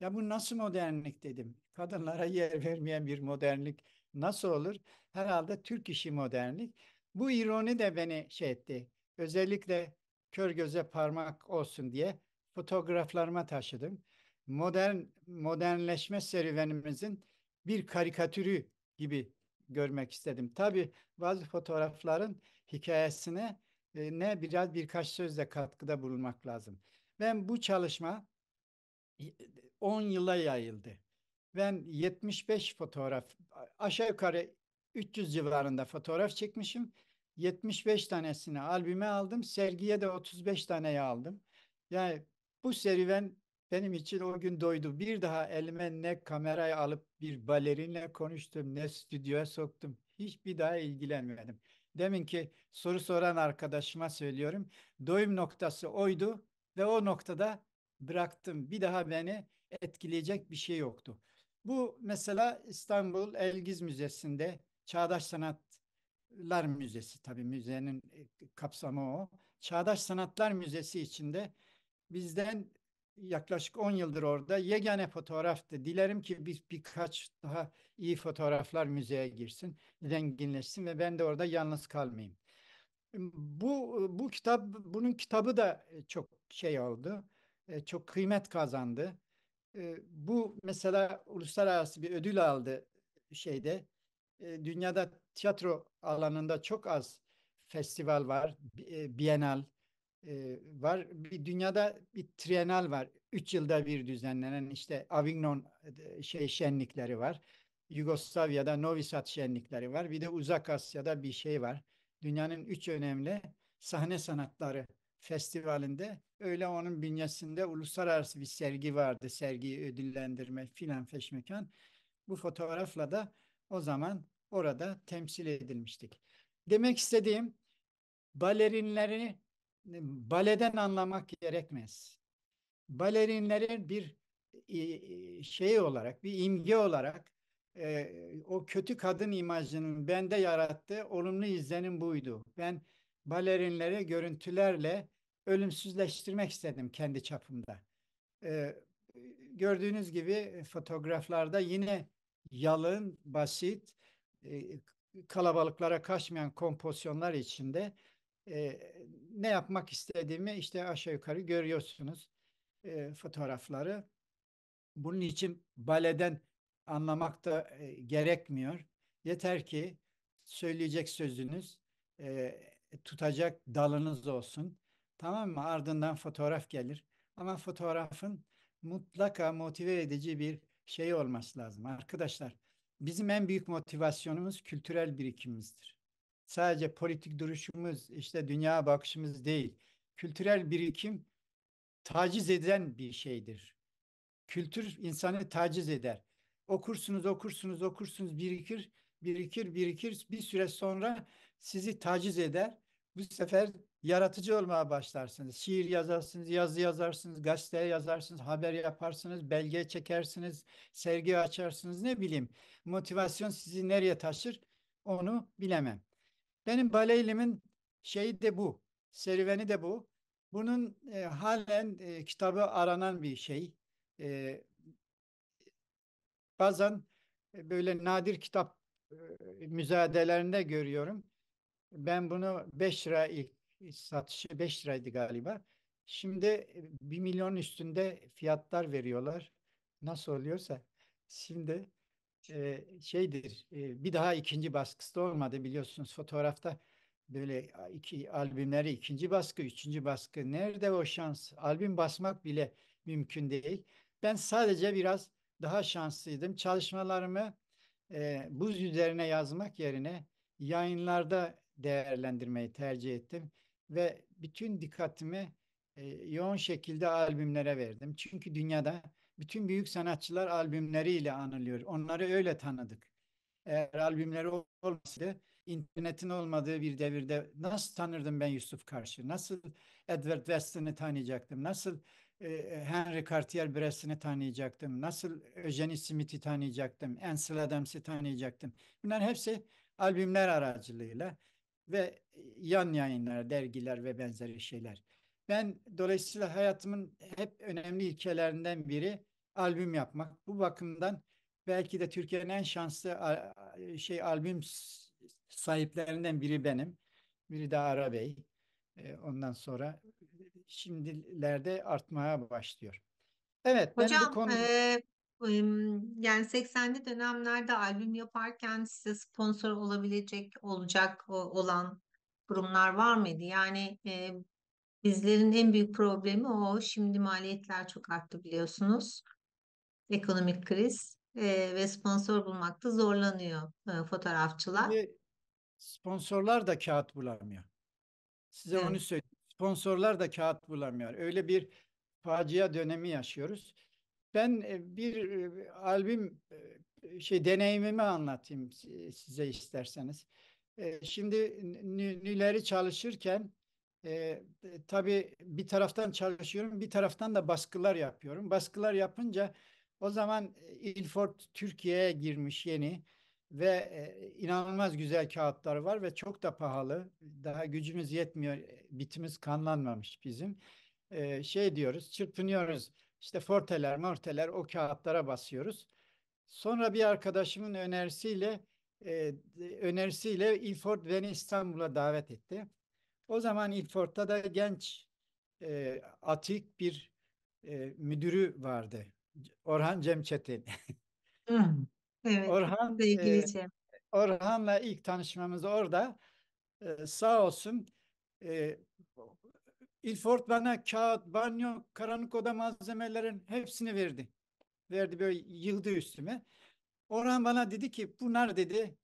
Ya bu nasıl modernlik dedim. Kadınlara yer vermeyen bir modernlik nasıl olur? Herhalde Türk işi modernlik. Bu ironi de beni şey etti. Özellikle kör göze parmak olsun diye fotoğraflarıma taşıdım. Modern modernleşme serüvenimizin bir karikatürü gibi görmek istedim. Tabi bazı fotoğrafların hikayesine e, ne biraz birkaç sözle katkıda bulunmak lazım. Ben bu çalışma 10 e, yıla yayıldı. Ben 75 fotoğraf aşağı yukarı 300 civarında fotoğraf çekmişim. 75 tanesini albüme aldım. Sergiye de 35 taneyi aldım. Yani bu serüven benim için o gün doydu. Bir daha elime ne kamerayı alıp bir balerinle konuştum, ne stüdyoya soktum. Hiçbir daha ilgilenmedim. Demin ki soru soran arkadaşıma söylüyorum. Doyum noktası oydu ve o noktada bıraktım. Bir daha beni etkileyecek bir şey yoktu. Bu mesela İstanbul Elgiz Müzesi'nde Çağdaş Sanatlar Müzesi tabii müzenin e, kapsamı o. Çağdaş Sanatlar Müzesi içinde bizden yaklaşık 10 yıldır orada yegane fotoğraftı. Dilerim ki biz birkaç daha iyi fotoğraflar müzeye girsin, zenginleşsin ve ben de orada yalnız kalmayayım. Bu, bu kitap, bunun kitabı da e, çok şey oldu, e, çok kıymet kazandı. E, bu mesela uluslararası bir ödül aldı şeyde. Dünyada tiyatro alanında çok az festival var, bienal e, var. Bir dünyada bir trienal var. Üç yılda bir düzenlenen işte Avignon şey şenlikleri var. Yugoslavya'da Novi Sad şenlikleri var. Bir de Uzak Asya'da bir şey var. Dünyanın üç önemli sahne sanatları festivalinde öyle onun bünyesinde uluslararası bir sergi vardı. sergi ödüllendirme filan feşmekan. Bu fotoğrafla da o zaman orada temsil edilmiştik. Demek istediğim balerinleri baleden anlamak gerekmez. Balerinlerin bir şey olarak, bir imge olarak e, o kötü kadın imajının bende yarattığı olumlu izlenim buydu. Ben balerinleri görüntülerle ölümsüzleştirmek istedim kendi çapımda. E, gördüğünüz gibi fotoğraflarda yine yalın, basit, e, kalabalıklara kaçmayan kompozisyonlar içinde e, ne yapmak istediğimi işte aşağı yukarı görüyorsunuz e, fotoğrafları. Bunun için baleden anlamak da e, gerekmiyor. Yeter ki söyleyecek sözünüz, e, tutacak dalınız olsun. Tamam mı? Ardından fotoğraf gelir. Ama fotoğrafın mutlaka motive edici bir şey olması lazım. Arkadaşlar bizim en büyük motivasyonumuz kültürel birikimimizdir sadece politik duruşumuz, işte dünya bakışımız değil. Kültürel birikim taciz eden bir şeydir. Kültür insanı taciz eder. Okursunuz, okursunuz, okursunuz, birikir, birikir, birikir. Bir süre sonra sizi taciz eder. Bu sefer yaratıcı olmaya başlarsınız. Şiir yazarsınız, yazı yazarsınız, gazete yazarsınız, haber yaparsınız, belge çekersiniz, sergi açarsınız ne bileyim. Motivasyon sizi nereye taşır onu bilemem. Benim Baleylim'in şeyi de bu. Serüveni de bu. Bunun e, halen e, kitabı aranan bir şey. E, bazen e, böyle nadir kitap e, müzadelerinde görüyorum. Ben bunu 5 lira ilk satışı 5 liraydı galiba. Şimdi 1 e, milyon üstünde fiyatlar veriyorlar. Nasıl oluyorsa. Şimdi e, şeydir e, bir daha ikinci baskısı da olmadı biliyorsunuz fotoğrafta böyle iki albümleri ikinci baskı, üçüncü baskı nerede o şans? Albüm basmak bile mümkün değil. Ben sadece biraz daha şanslıydım. Çalışmalarımı e, buz üzerine yazmak yerine yayınlarda değerlendirmeyi tercih ettim ve bütün dikkatimi e, yoğun şekilde albümlere verdim. Çünkü dünyada bütün büyük sanatçılar albümleriyle anılıyor. Onları öyle tanıdık. Eğer albümleri olmasaydı internetin olmadığı bir devirde nasıl tanırdım ben Yusuf Karşı? Nasıl Edward Weston'ı tanıyacaktım? Nasıl e, e Henry Cartier-Bressin'i tanıyacaktım? Nasıl Eugene Smith'i tanıyacaktım? Ansel Adams'ı tanıyacaktım? Bunlar hepsi albümler aracılığıyla ve e, yan yayınlar, dergiler ve benzeri şeyler. Ben dolayısıyla hayatımın hep önemli ilkelerinden biri albüm yapmak. Bu bakımdan belki de Türkiye'nin en şanslı şey albüm sahiplerinden biri benim. Biri de Ara Bey. E, ondan sonra şimdilerde artmaya başlıyor. Evet, Hocam, ben bu konu... E, yani 80'li dönemlerde albüm yaparken size sponsor olabilecek olacak olan kurumlar var mıydı? Yani e, bizlerin en büyük problemi o. Şimdi maliyetler çok arttı biliyorsunuz ekonomik kriz e, ve sponsor bulmakta zorlanıyor e, fotoğrafçılar. Ve sponsorlar da kağıt bulamıyor. Size evet. onu söyleyeyim. Sponsorlar da kağıt bulamıyor. Öyle bir facia dönemi yaşıyoruz. Ben e, bir e, albüm e, şey deneyimimi anlatayım size isterseniz. Şimdi nüleri çalışırken e, tabii bir taraftan çalışıyorum, bir taraftan da baskılar yapıyorum. Baskılar yapınca o zaman e, Ilford Türkiye'ye girmiş yeni ve e, inanılmaz güzel kağıtları var ve çok da pahalı. Daha gücümüz yetmiyor, e, bitimiz kanlanmamış bizim. şey diyoruz, çırpınıyoruz. İşte forteler, morteler o kağıtlara basıyoruz. Sonra bir arkadaşımın önerisiyle önerisiyle Ilford beni İstanbul'a davet etti. O zaman Ilford'da da genç atik bir müdürü vardı. Orhan Cem Çetin. evet. Orhan sevgili e, Cem. Şey Orhan'la ilk tanışmamız orada. E, sağ olsun. E, İlfort bana kağıt, banyo, karanlık oda malzemelerin hepsini verdi. Verdi böyle yıldı üstüme. Orhan bana dedi ki bunlar dedi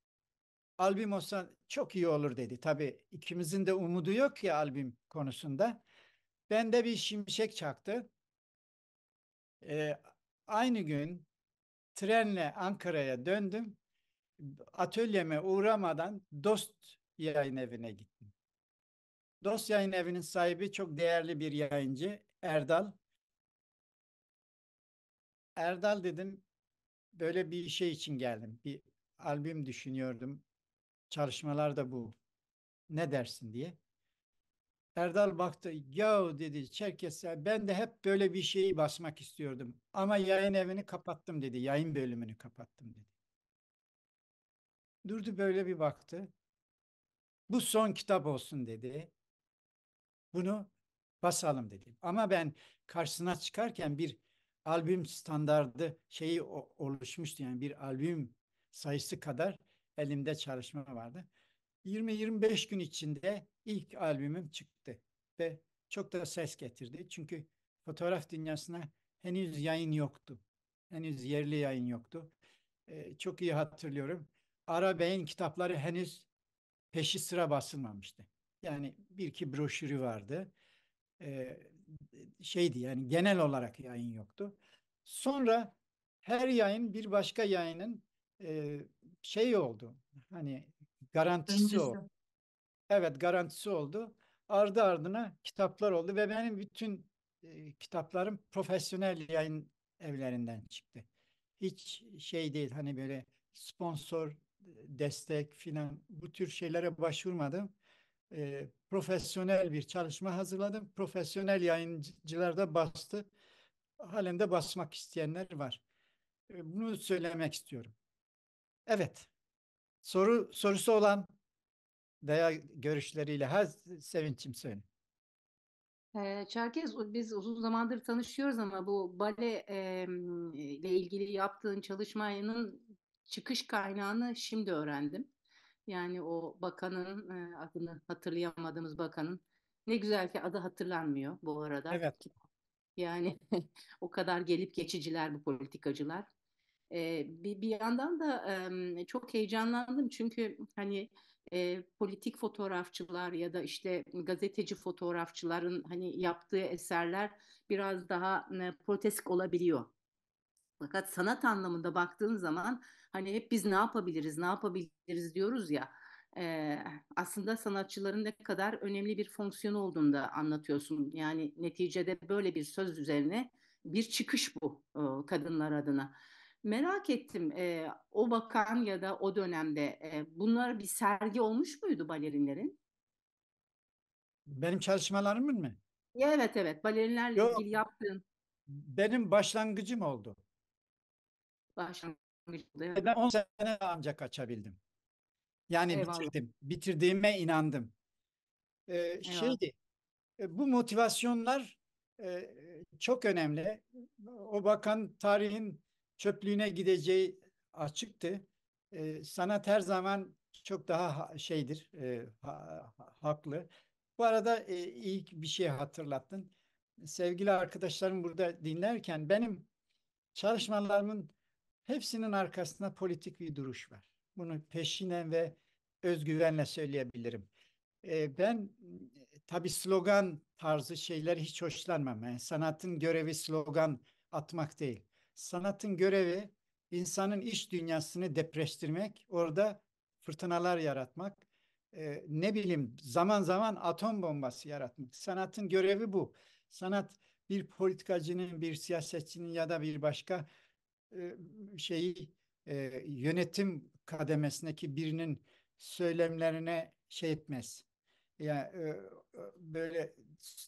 albüm olsa çok iyi olur dedi. Tabii ikimizin de umudu yok ya albüm konusunda. Ben de bir şimşek çaktı. Ee, aynı gün trenle Ankara'ya döndüm. Atölyeme uğramadan Dost Yayın Evi'ne gittim. Dost Yayın Evi'nin sahibi çok değerli bir yayıncı Erdal. Erdal dedim böyle bir şey için geldim. Bir albüm düşünüyordum. Çalışmalar da bu. Ne dersin diye. Erdal baktı ya dedi Çerkesler ben de hep böyle bir şeyi basmak istiyordum ama yayın evini kapattım dedi yayın bölümünü kapattım dedi. Durdu böyle bir baktı. Bu son kitap olsun dedi. Bunu basalım dedi. Ama ben karşısına çıkarken bir albüm standardı şeyi oluşmuştu yani bir albüm sayısı kadar elimde çalışma vardı. 20-25 gün içinde ilk albümüm çıktı ve çok da ses getirdi. Çünkü fotoğraf dünyasına henüz yayın yoktu. Henüz yerli yayın yoktu. Ee, çok iyi hatırlıyorum. Ara Bey'in kitapları henüz peşi sıra basılmamıştı. Yani bir iki broşürü vardı. Ee, şeydi yani genel olarak yayın yoktu. Sonra her yayın bir başka yayının e, şey oldu. Hani garantisi Öncesi. o. Evet garantisi oldu. Ardı ardına kitaplar oldu ve benim bütün e, kitaplarım profesyonel yayın evlerinden çıktı. Hiç şey değil hani böyle sponsor e, destek filan bu tür şeylere başvurmadım. E, profesyonel bir çalışma hazırladım. Profesyonel yayıncılar da bastı. Halen de basmak isteyenler var. E, bunu söylemek istiyorum. Evet. Soru sorusu olan veya görüşleriyle her sevinçim senin. E, ee, Çerkez biz uzun zamandır tanışıyoruz ama bu bale e, ile ilgili yaptığın çalışmanın çıkış kaynağını şimdi öğrendim. Yani o bakanın e, adını hatırlayamadığımız bakanın ne güzel ki adı hatırlanmıyor bu arada. Evet. Yani o kadar gelip geçiciler bu politikacılar. E, ee, bir, bir yandan da e, çok heyecanlandım çünkü hani e, politik fotoğrafçılar ya da işte gazeteci fotoğrafçıların hani yaptığı eserler biraz daha e, protesk olabiliyor. Fakat sanat anlamında baktığın zaman hani hep biz ne yapabiliriz, ne yapabiliriz diyoruz ya. E, aslında sanatçıların ne kadar önemli bir fonksiyonu olduğunu da anlatıyorsun. Yani neticede böyle bir söz üzerine bir çıkış bu e, kadınlar adına. Merak ettim e, o bakan ya da o dönemde e, bunlar bir sergi olmuş muydu balerinlerin? Benim çalışmalarımın mı? evet evet balerinlerle Yok, ilgili yaptığın. Benim başlangıcım oldu. Başlangıcım oldu. Evet. Ben 10 sene ancak açabildim. Yani Eyvallah. bitirdim. Bitirdiğime inandım. Ee, şeydi e, bu motivasyonlar e, çok önemli. O bakan tarihin çöplüğüne gideceği açıktı. E, sanat her zaman çok daha şeydir, e, ha, haklı. Bu arada e, iyi bir şey hatırlattın. Sevgili arkadaşlarım burada dinlerken benim çalışmalarımın hepsinin arkasında politik bir duruş var. Bunu peşinen ve özgüvenle söyleyebilirim. E, ben tabi slogan tarzı şeyler hiç hoşlanmam. Yani sanatın görevi slogan atmak değil sanatın görevi insanın iş dünyasını depreştirmek, orada fırtınalar yaratmak, e, ne bileyim zaman zaman atom bombası yaratmak. Sanatın görevi bu. Sanat bir politikacının, bir siyasetçinin ya da bir başka e, şeyi e, yönetim kademesindeki birinin söylemlerine şey etmez. Yani e, e, böyle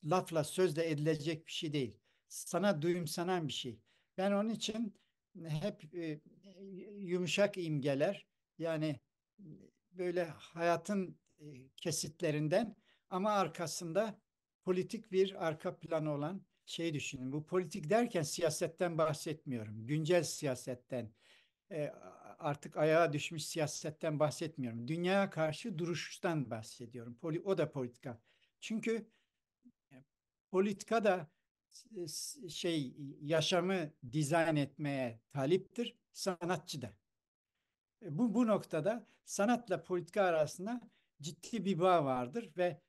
lafla sözle edilecek bir şey değil. Sana duyumsanan bir şey. Ben onun için hep e, yumuşak imgeler yani böyle hayatın e, kesitlerinden ama arkasında politik bir arka planı olan şey düşünün. Bu politik derken siyasetten bahsetmiyorum. Güncel siyasetten e, artık ayağa düşmüş siyasetten bahsetmiyorum. Dünyaya karşı duruştan bahsediyorum. o da politika. Çünkü politika da şey yaşamı dizayn etmeye taliptir sanatçı da. E, bu, bu noktada sanatla politika arasında ciddi bir bağ vardır ve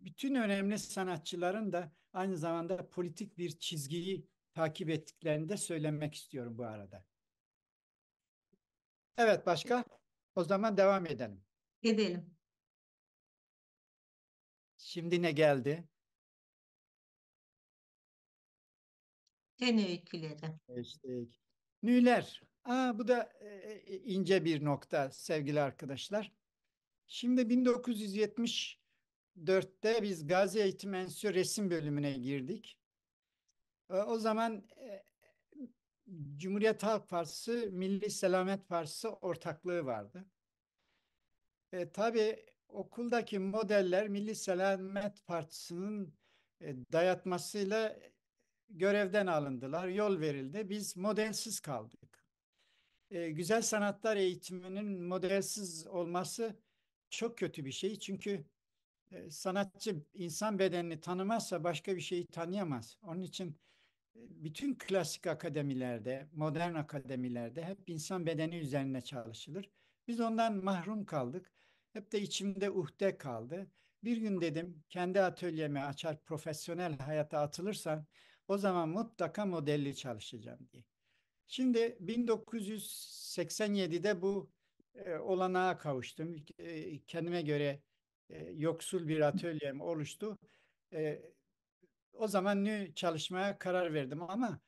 bütün önemli sanatçıların da aynı zamanda politik bir çizgiyi takip ettiklerini de söylemek istiyorum bu arada. Evet başka? O zaman devam edelim. Edelim. Şimdi ne geldi? Teneekküleri. Teşekkür. Nüler. Aa, bu da e, e, ince bir nokta sevgili arkadaşlar. Şimdi 1974'te biz Gazi Eğitim Enstitüsü resim bölümüne girdik. E, o zaman e, Cumhuriyet Halk Partisi, Milli Selamet Partisi ortaklığı vardı. E, tabii okuldaki modeller Milli Selamet Partisi'nin e, dayatmasıyla görevden alındılar, yol verildi. Biz modelsiz kaldık. E, güzel sanatlar eğitiminin modelsiz olması çok kötü bir şey. Çünkü e, sanatçı insan bedenini tanımazsa başka bir şeyi tanıyamaz. Onun için e, bütün klasik akademilerde, modern akademilerde hep insan bedeni üzerine çalışılır. Biz ondan mahrum kaldık. Hep de içimde uhde kaldı. Bir gün dedim kendi atölyemi açar profesyonel hayata atılırsan o zaman mutlaka modelli çalışacağım diye. Şimdi 1987'de bu e, olanağa kavuştum. E, kendime göre e, yoksul bir atölyem oluştu. E, o zaman nü çalışmaya karar verdim ama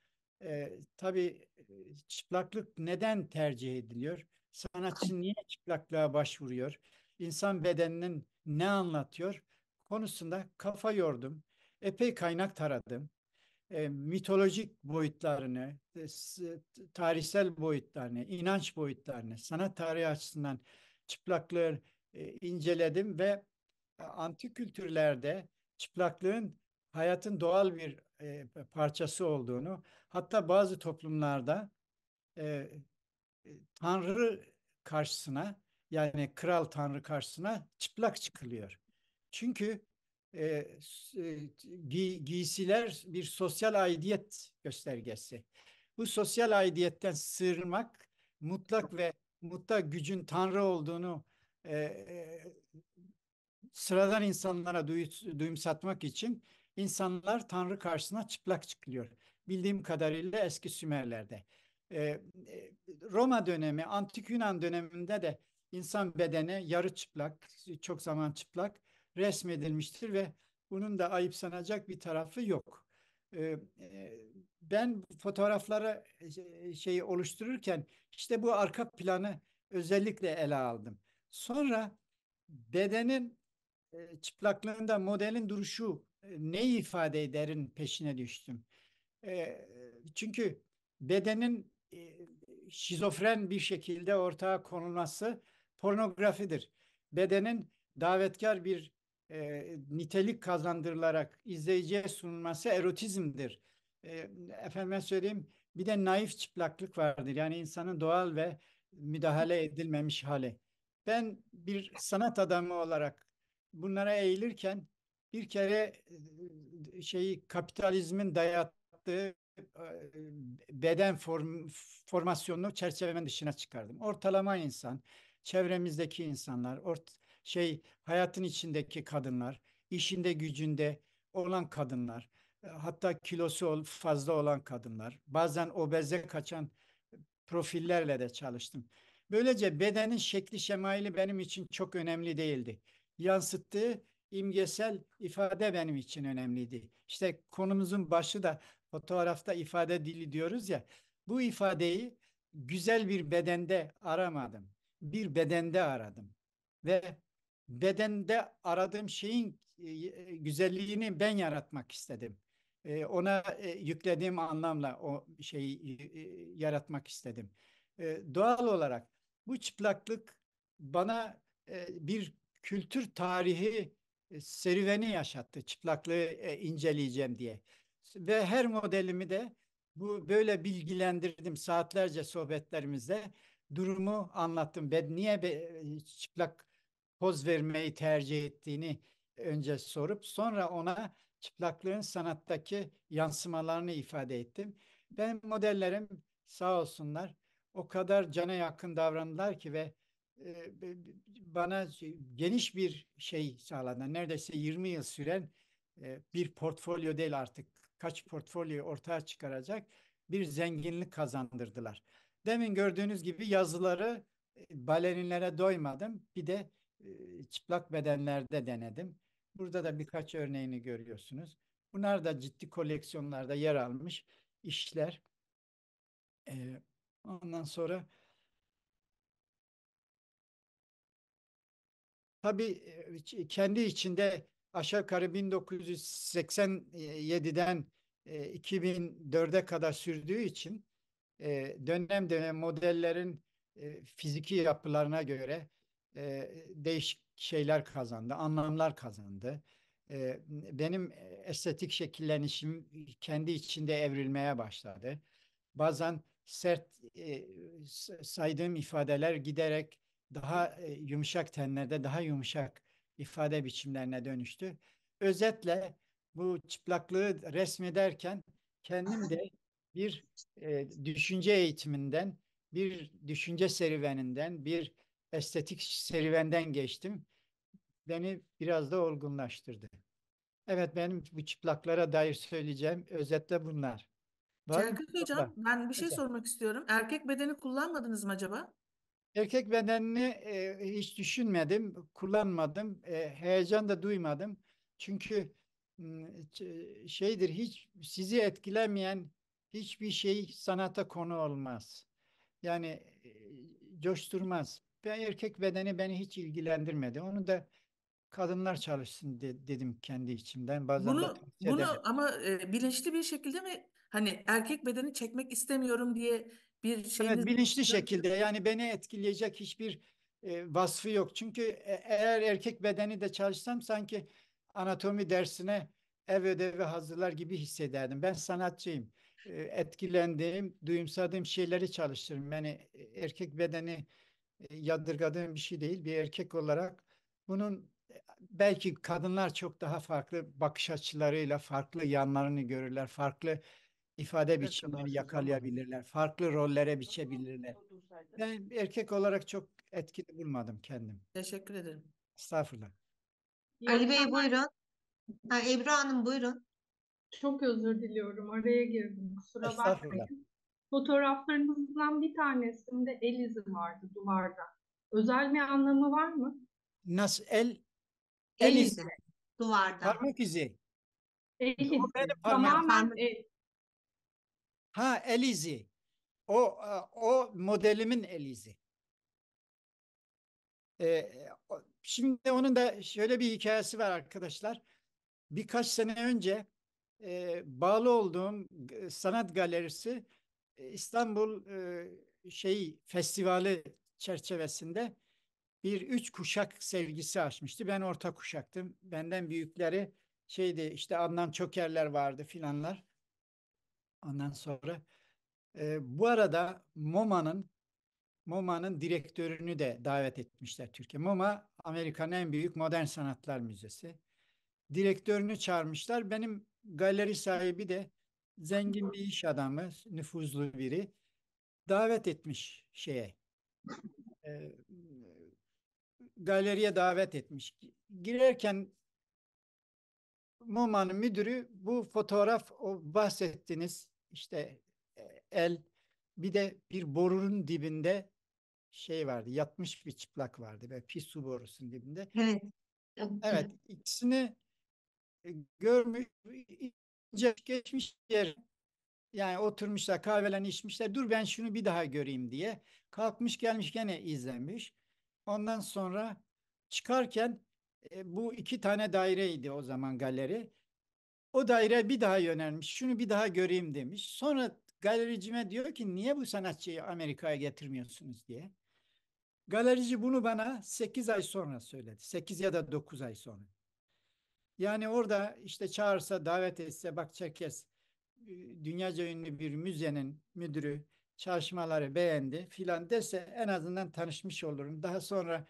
e, tabii e, çıplaklık neden tercih ediliyor? Sanatçı niye çıplaklığa başvuruyor? İnsan bedeninin ne anlatıyor? Konusunda kafa yordum. Epey kaynak taradım e, mitolojik boyutlarını, e, e, tarihsel boyutlarını, inanç boyutlarını, sanat tarihi açısından çıplaklığı e, inceledim ve e, antik kültürlerde çıplaklığın hayatın doğal bir e, parçası olduğunu, hatta bazı toplumlarda e, e tanrı karşısına yani kral tanrı karşısına çıplak çıkılıyor. Çünkü e, e, gi, giysiler bir sosyal aidiyet göstergesi. Bu sosyal aidiyetten sığırmak mutlak ve mutlak gücün Tanrı olduğunu e, e sıradan insanlara duy, duyumsatmak için insanlar Tanrı karşısına çıplak çıkılıyor. Bildiğim kadarıyla eski Sümerler'de. E, e, Roma dönemi, Antik Yunan döneminde de insan bedeni yarı çıplak, çok zaman çıplak resmedilmiştir ve bunun da ayıp sanacak bir tarafı yok. Ee, e, ben fotoğraflara e, şeyi oluştururken işte bu arka planı özellikle ele aldım. Sonra dedenin e, çıplaklığında modelin duruşu ne ifade ederin peşine düştüm. Çünkü bedenin şizofren bir şekilde ortaya konulması pornografidir. Bedenin davetkar bir e, nitelik kazandırılarak izleyiciye sunulması erotizmdir. E, efendime söyleyeyim bir de naif çıplaklık vardır. Yani insanın doğal ve müdahale edilmemiş hali. Ben bir sanat adamı olarak bunlara eğilirken bir kere şeyi kapitalizmin dayattığı beden form, formasyonunu çerçevemin dışına çıkardım. Ortalama insan, çevremizdeki insanlar, ort, şey hayatın içindeki kadınlar, işinde gücünde olan kadınlar, e, hatta kilosu fazla olan kadınlar, bazen obeze kaçan e, profillerle de çalıştım. Böylece bedenin şekli şemaili benim için çok önemli değildi. Yansıttığı imgesel ifade benim için önemliydi. İşte konumuzun başı da fotoğrafta ifade dili diyoruz ya. Bu ifadeyi güzel bir bedende aramadım. Bir bedende aradım. Ve bedende aradığım şeyin e, e, güzelliğini ben yaratmak istedim. E, ona e, yüklediğim anlamla o şeyi e, e, yaratmak istedim. E, doğal olarak bu çıplaklık bana e, bir kültür tarihi e, serüveni yaşattı. Çıplaklığı e, inceleyeceğim diye. Ve her modelimi de bu böyle bilgilendirdim saatlerce sohbetlerimizde durumu anlattım. Ben niye be, e, çıplak poz vermeyi tercih ettiğini önce sorup sonra ona çıplaklığın sanattaki yansımalarını ifade ettim. Ben modellerim sağ olsunlar o kadar cana yakın davrandılar ki ve e, bana geniş bir şey sağladı. Neredeyse 20 yıl süren e, bir portfolyo değil artık kaç portfolyo ortaya çıkaracak bir zenginlik kazandırdılar. Demin gördüğünüz gibi yazıları e, balerinlere doymadım. Bir de çıplak bedenlerde denedim. Burada da birkaç örneğini görüyorsunuz. Bunlar da ciddi koleksiyonlarda yer almış işler. E, ondan sonra tabii kendi içinde aşağı yukarı 1987'den 2004'e kadar sürdüğü için dönem dönem modellerin fiziki yapılarına göre e, değişik şeyler kazandı, anlamlar kazandı. E, benim estetik şekillenişim kendi içinde evrilmeye başladı. Bazen sert e, saydığım ifadeler giderek daha e, yumuşak tenlerde daha yumuşak ifade biçimlerine dönüştü. Özetle bu çıplaklığı resmederken kendim de bir e, düşünce eğitiminden, bir düşünce serüveninden, bir estetik serüvenden geçtim. Beni biraz da olgunlaştırdı. Evet benim bu çıplaklara dair söyleyeceğim özetle bunlar. Var mı? Hocam Var. ben bir şey Hocam. sormak istiyorum. Erkek bedeni kullanmadınız mı acaba? Erkek bedenini e, hiç düşünmedim, kullanmadım, e, heyecan da duymadım. Çünkü şeydir hiç sizi etkilemeyen hiçbir şey sanata konu olmaz. Yani e, coşturmaz. Ben erkek bedeni beni hiç ilgilendirmedi. Onu da kadınlar çalışsın de, dedim kendi içimden. Bazen bunu bunu ama e, bilinçli bir şekilde mi hani erkek bedeni çekmek istemiyorum diye bir şey Evet bilinçli şekilde yani beni etkileyecek hiçbir e, vasfı yok. Çünkü e, eğer erkek bedeni de çalışsam sanki anatomi dersine ev ödevi hazırlar gibi hissederdim. Ben sanatçıyım. E, etkilendiğim, duyumsadığım şeyleri çalıştırırım. Yani e, erkek bedeni e, yadırgadığım bir şey değil. Bir erkek olarak bunun e, belki kadınlar çok daha farklı bakış açılarıyla farklı yanlarını görürler. Farklı ifade evet, biçimlerini yakalayabilirler. Farklı rollere biçebilirler. Ben erkek olarak çok etkili bulmadım kendim. Teşekkür ederim. Estağfurullah. Ali Bey buyurun. Ha, Ebru Hanım buyurun. Çok özür diliyorum. Araya girdim. Kusura bakmayın. Fotoğraflarınızdan bir tanesinde el izi vardı duvarda. Özel bir anlamı var mı? Nasıl el? El, el izi. izi. Duvarda. Parmak izi. El izi. Tamamen el. Ha el izi. O, e, o modelimin el izi. Ee, şimdi onun da şöyle bir hikayesi var arkadaşlar. Birkaç sene önce e, bağlı olduğum sanat galerisi e, İstanbul e, şey festivali çerçevesinde bir üç kuşak sevgisi açmıştı. Ben orta kuşaktım. Benden büyükleri şeydi işte Adnan Çökerler vardı filanlar. Ondan sonra e, bu arada MoMA'nın MoMA'nın direktörünü de davet etmişler Türkiye. MoMA Amerika'nın en büyük modern sanatlar müzesi. Direktörünü çağırmışlar. Benim galeri sahibi de zengin bir iş adamı, nüfuzlu biri davet etmiş şeye. E, galeriye davet etmiş. Girerken MoMA'nın müdürü bu fotoğraf o bahsettiğiniz işte e, el bir de bir borunun dibinde şey vardı yatmış bir çıplak vardı ve pis su borusunun dibinde. Evet. Evet ikisini e, görmüş geçmiş yer yani oturmuşlar kahvelerini içmişler. Dur ben şunu bir daha göreyim diye. Kalkmış gelmiş gene izlemiş. Ondan sonra çıkarken e, bu iki tane daireydi o zaman galeri. O daire bir daha yönelmiş. Şunu bir daha göreyim demiş. Sonra galericime diyor ki niye bu sanatçıyı Amerika'ya getirmiyorsunuz diye. Galerici bunu bana 8 ay sonra söyledi. 8 ya da 9 ay sonra. Yani orada işte çağırsa, davet etse bak Çerkes e, dünyaca ünlü bir müzenin müdürü çalışmaları beğendi filan dese en azından tanışmış olurum. Daha sonra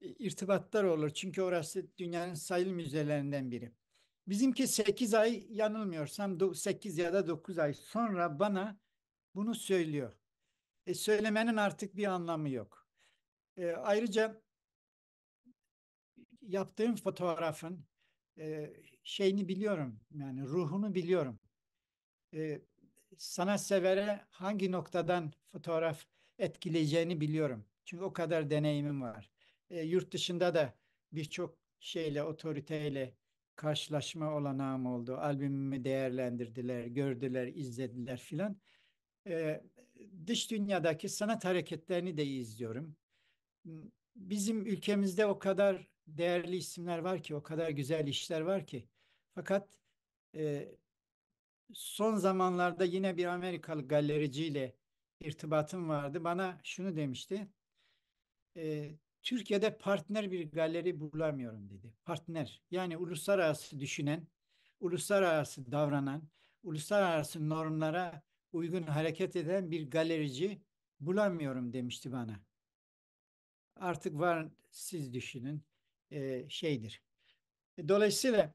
e, irtibatlar olur. Çünkü orası dünyanın sayılı müzelerinden biri. Bizimki 8 ay yanılmıyorsam 8 ya da 9 ay sonra bana bunu söylüyor. E, söylemenin artık bir anlamı yok. E, ayrıca yaptığım fotoğrafın şeyini biliyorum yani ruhunu biliyorum. E, sanat severe hangi noktadan fotoğraf etkileyeceğini biliyorum. Çünkü o kadar deneyimim var. E, yurt dışında da birçok şeyle, otoriteyle karşılaşma olanağım oldu. Albümümü değerlendirdiler, gördüler, izlediler filan. E, dış dünyadaki sanat hareketlerini de izliyorum. Bizim ülkemizde o kadar değerli isimler var ki o kadar güzel işler var ki. Fakat e, son zamanlarda yine bir Amerikalı galericiyle irtibatım vardı. Bana şunu demişti. E, Türkiye'de partner bir galeri bulamıyorum dedi. Partner yani uluslararası düşünen, uluslararası davranan, uluslararası normlara uygun hareket eden bir galerici bulamıyorum demişti bana. Artık var siz düşünün e, şeydir. Dolayısıyla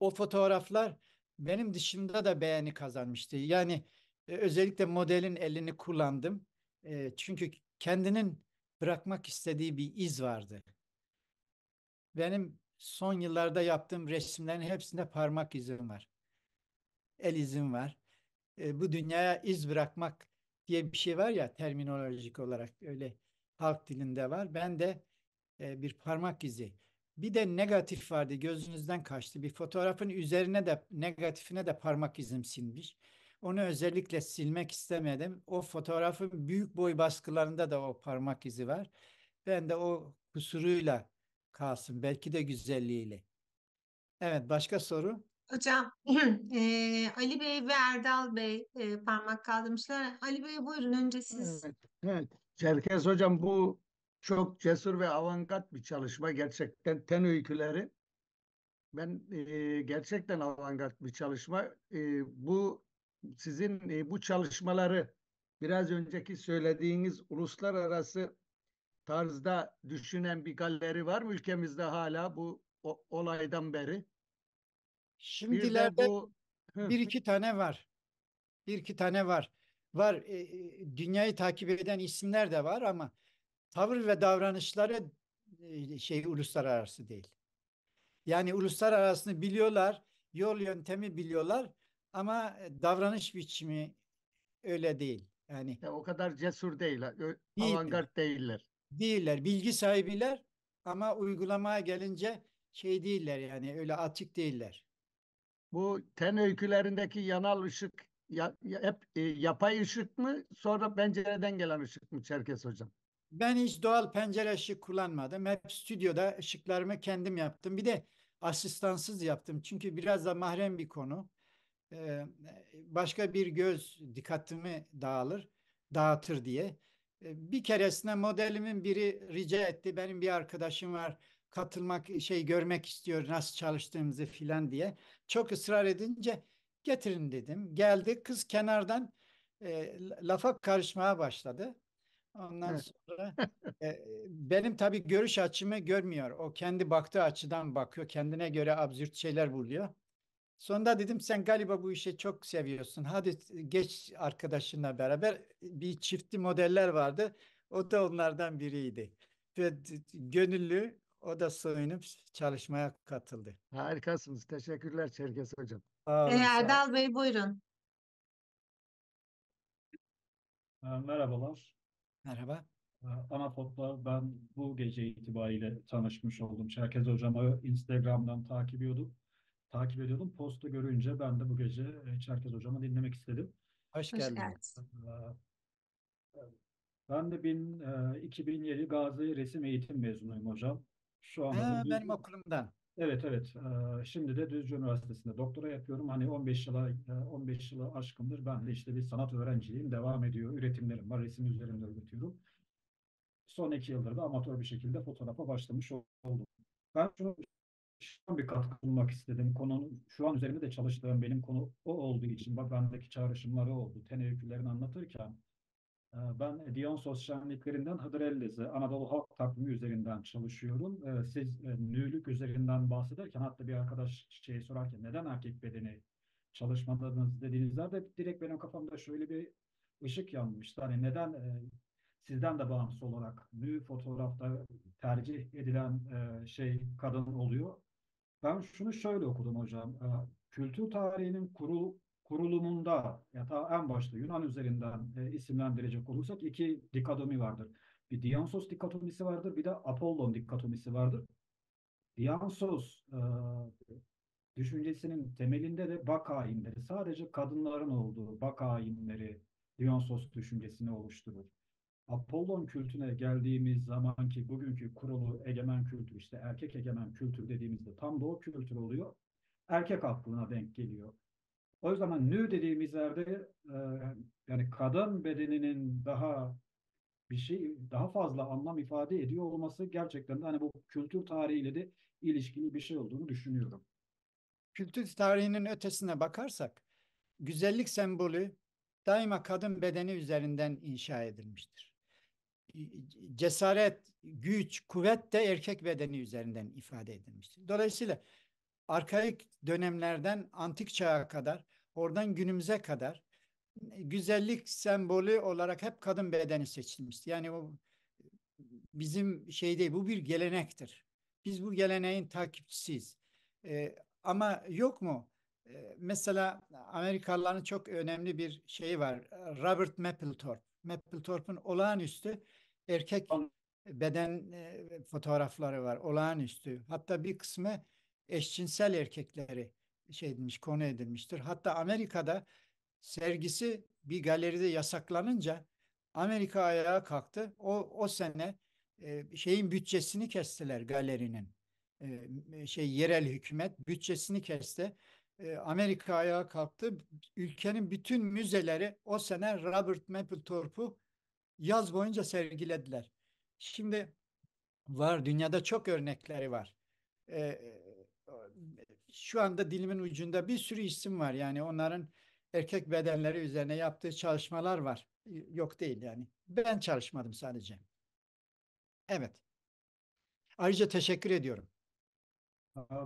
o fotoğraflar benim dışında da beğeni kazanmıştı. Yani e, özellikle modelin elini kullandım. E, çünkü kendinin bırakmak istediği bir iz vardı. Benim son yıllarda yaptığım resimlerin hepsinde parmak izim var. El izim var. E, bu dünyaya iz bırakmak diye bir şey var ya terminolojik olarak öyle halk dilinde var. Ben de e, bir parmak izi. Bir de negatif vardı gözünüzden kaçtı. Bir fotoğrafın üzerine de negatifine de parmak izim silmiş. Onu özellikle silmek istemedim. O fotoğrafın büyük boy baskılarında da o parmak izi var. Ben de o kusuruyla kalsın. Belki de güzelliğiyle. Evet başka soru? Hocam e, Ali Bey ve Erdal Bey e, parmak kaldırmışlar. Ali Bey buyurun önce siz. Evet, evet. Çerkez Hocam bu çok cesur ve avantgard bir çalışma. Gerçekten ten öyküleri ben e, gerçekten avantgard bir çalışma. E, bu sizin e, bu çalışmaları biraz önceki söylediğiniz uluslararası tarzda düşünen bir galeri var mı ülkemizde hala bu o, olaydan beri? Şimdilerde bir, bu... bir iki tane var. Bir iki tane var. Var e, dünyayı takip eden isimler de var ama tavır ve davranışları şey uluslararası değil. Yani uluslararasını biliyorlar, yol yöntemi biliyorlar ama e, davranış biçimi öyle değil. Yani ya o kadar cesur değiller, değil, avantgard değiller. Değiller, bilgi sahibiler ama uygulamaya gelince şey değiller yani öyle açık değiller. Bu ten öykülerindeki yanal ışık ya, ya, hep e, yapay ışık mı sonra pencereden gelen ışık mı Çerkes hocam? Ben hiç doğal pencere ışığı kullanmadım. Hep stüdyoda ışıklarımı kendim yaptım. Bir de asistansız yaptım. Çünkü biraz da mahrem bir konu. Ee, başka bir göz dikkatimi dağılır, dağıtır diye. Ee, bir keresinde modelimin biri rica etti. Benim bir arkadaşım var katılmak şey görmek istiyor nasıl çalıştığımızı filan diye. Çok ısrar edince getirin dedim. Geldi kız kenardan e, lafa karışmaya başladı. Ondan sonra e, benim tabii görüş açımı görmüyor. O kendi baktığı açıdan bakıyor. Kendine göre absürt şeyler buluyor. Sonunda dedim sen galiba bu işi çok seviyorsun. Hadi geç arkadaşınla beraber bir çifti modeller vardı. O da onlardan biriydi. Ve gönüllü o da soyunup çalışmaya katıldı. Harikasınız. Teşekkürler Çerkes Hocam. Aa, e, ee, Erdal Bey buyurun. Ee, merhabalar. Merhaba. Ee, ana Pot'la ben bu gece itibariyle tanışmış oldum. Çerkez Hocam'ı Instagram'dan takip ediyordum. Takip ediyordum. Postu görünce ben de bu gece e, Çerkez Hocam'ı dinlemek istedim. Hoş Hoş geldin. Ee, e, ben de bin, e, 2007 Gazi Resim Eğitim mezunuyum hocam. Şu an da benim bir okulumdan. Evet evet. Ee, şimdi de Düzce Üniversitesi'nde doktora yapıyorum. Hani 15 yıla 15 e, yıla aşkındır. Ben de işte bir sanat öğrenciyim. devam ediyor. Üretimlerim var. Resim üzerinde üretiyorum. Son iki yıldır da amatör bir şekilde fotoğrafa başlamış oldum. Ben şu an bir katkı bulmak istedim. Konunun şu an üzerinde de çalıştığım benim konu o olduğu için bak bendeki çağrışımları oldu. Tenevküllerini anlatırken ee, ben Diyon sosyalliklerinden Hıdır Anadolu Halk Takvimi üzerinden çalışıyorum. Ee, siz e, nülük üzerinden bahsederken hatta bir arkadaş şey sorarken neden erkek bedeni çalışmalarınız dediğinizlerde direkt benim kafamda şöyle bir ışık yanmıştı. Hani neden e, sizden de bağımsız olarak nü fotoğrafta tercih edilen e, şey kadın oluyor? Ben şunu şöyle okudum hocam. Ee, kültür tarihinin kurul kurulumunda ya da en başta Yunan üzerinden e, isimlendirecek olursak iki dikotomi vardır. Bir Dionysos dikotomisi vardır, bir de Apollon dikotomisi vardır. Dionysos e, düşüncesinin temelinde de baka inleri, sadece kadınların olduğu baka inleri Dionysos düşüncesini oluşturur. Apollon kültüne geldiğimiz zaman ki bugünkü kurulu egemen kültür işte erkek egemen kültür dediğimizde tam da o kültür oluyor. Erkek aklına denk geliyor. O zaman nü dediğimiz yerde e, yani kadın bedeninin daha bir şey daha fazla anlam ifade ediyor olması gerçekten de hani bu kültür tarihiyle de ilişkili bir şey olduğunu düşünüyorum. Kültür tarihinin ötesine bakarsak güzellik sembolü daima kadın bedeni üzerinden inşa edilmiştir. Cesaret, güç, kuvvet de erkek bedeni üzerinden ifade edilmiştir. Dolayısıyla arkaik dönemlerden antik çağa kadar, oradan günümüze kadar güzellik sembolü olarak hep kadın bedeni seçilmişti. Yani o bizim şey değil, bu bir gelenektir. Biz bu geleneğin takipçisiyiz. Ee, ama yok mu? Ee, mesela Amerikalıların çok önemli bir şeyi var. Robert Mapplethorpe. Mapplethorpe'un olağanüstü erkek beden e, fotoğrafları var. Olağanüstü. Hatta bir kısmı eşcinsel erkekleri şey edilmiş, konu edilmiştir. Hatta Amerika'da sergisi bir galeride yasaklanınca Amerika ayağa kalktı. O, o sene e, şeyin bütçesini kestiler galerinin. E, şey yerel hükümet bütçesini kesti. E, Amerika ayağa kalktı. Ülkenin bütün müzeleri o sene Robert Mapplethorpe'u yaz boyunca sergilediler. Şimdi var dünyada çok örnekleri var şu anda dilimin ucunda bir sürü isim var. Yani onların erkek bedenleri üzerine yaptığı çalışmalar var. Ee, yok değil yani. Ben çalışmadım sadece. Evet. Ayrıca teşekkür ediyorum.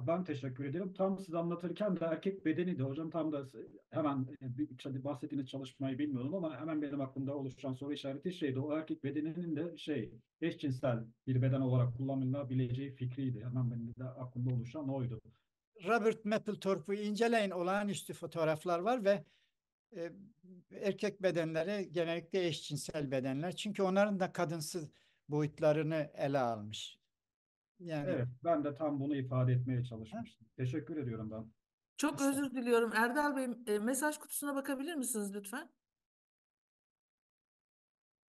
Ben teşekkür ediyorum Tam siz anlatırken de erkek bedeni de hocam tam da hemen e, bahsettiğiniz çalışmayı bilmiyordum ama hemen benim aklımda oluşan soru işareti şeydi. O erkek bedeninin de şey eşcinsel bir beden olarak kullanılabileceği fikriydi. Hemen benim de aklımda oluşan oydu. Robert Mapplethorpe'u inceleyin olağanüstü fotoğraflar var ve e, erkek bedenleri genellikle eşcinsel bedenler. Çünkü onların da kadınsız boyutlarını ele almış. Yani Evet, ben de tam bunu ifade etmeye çalışmıştım. Teşekkür ediyorum ben. Çok özür diliyorum. Erdal Bey, e, mesaj kutusuna bakabilir misiniz lütfen?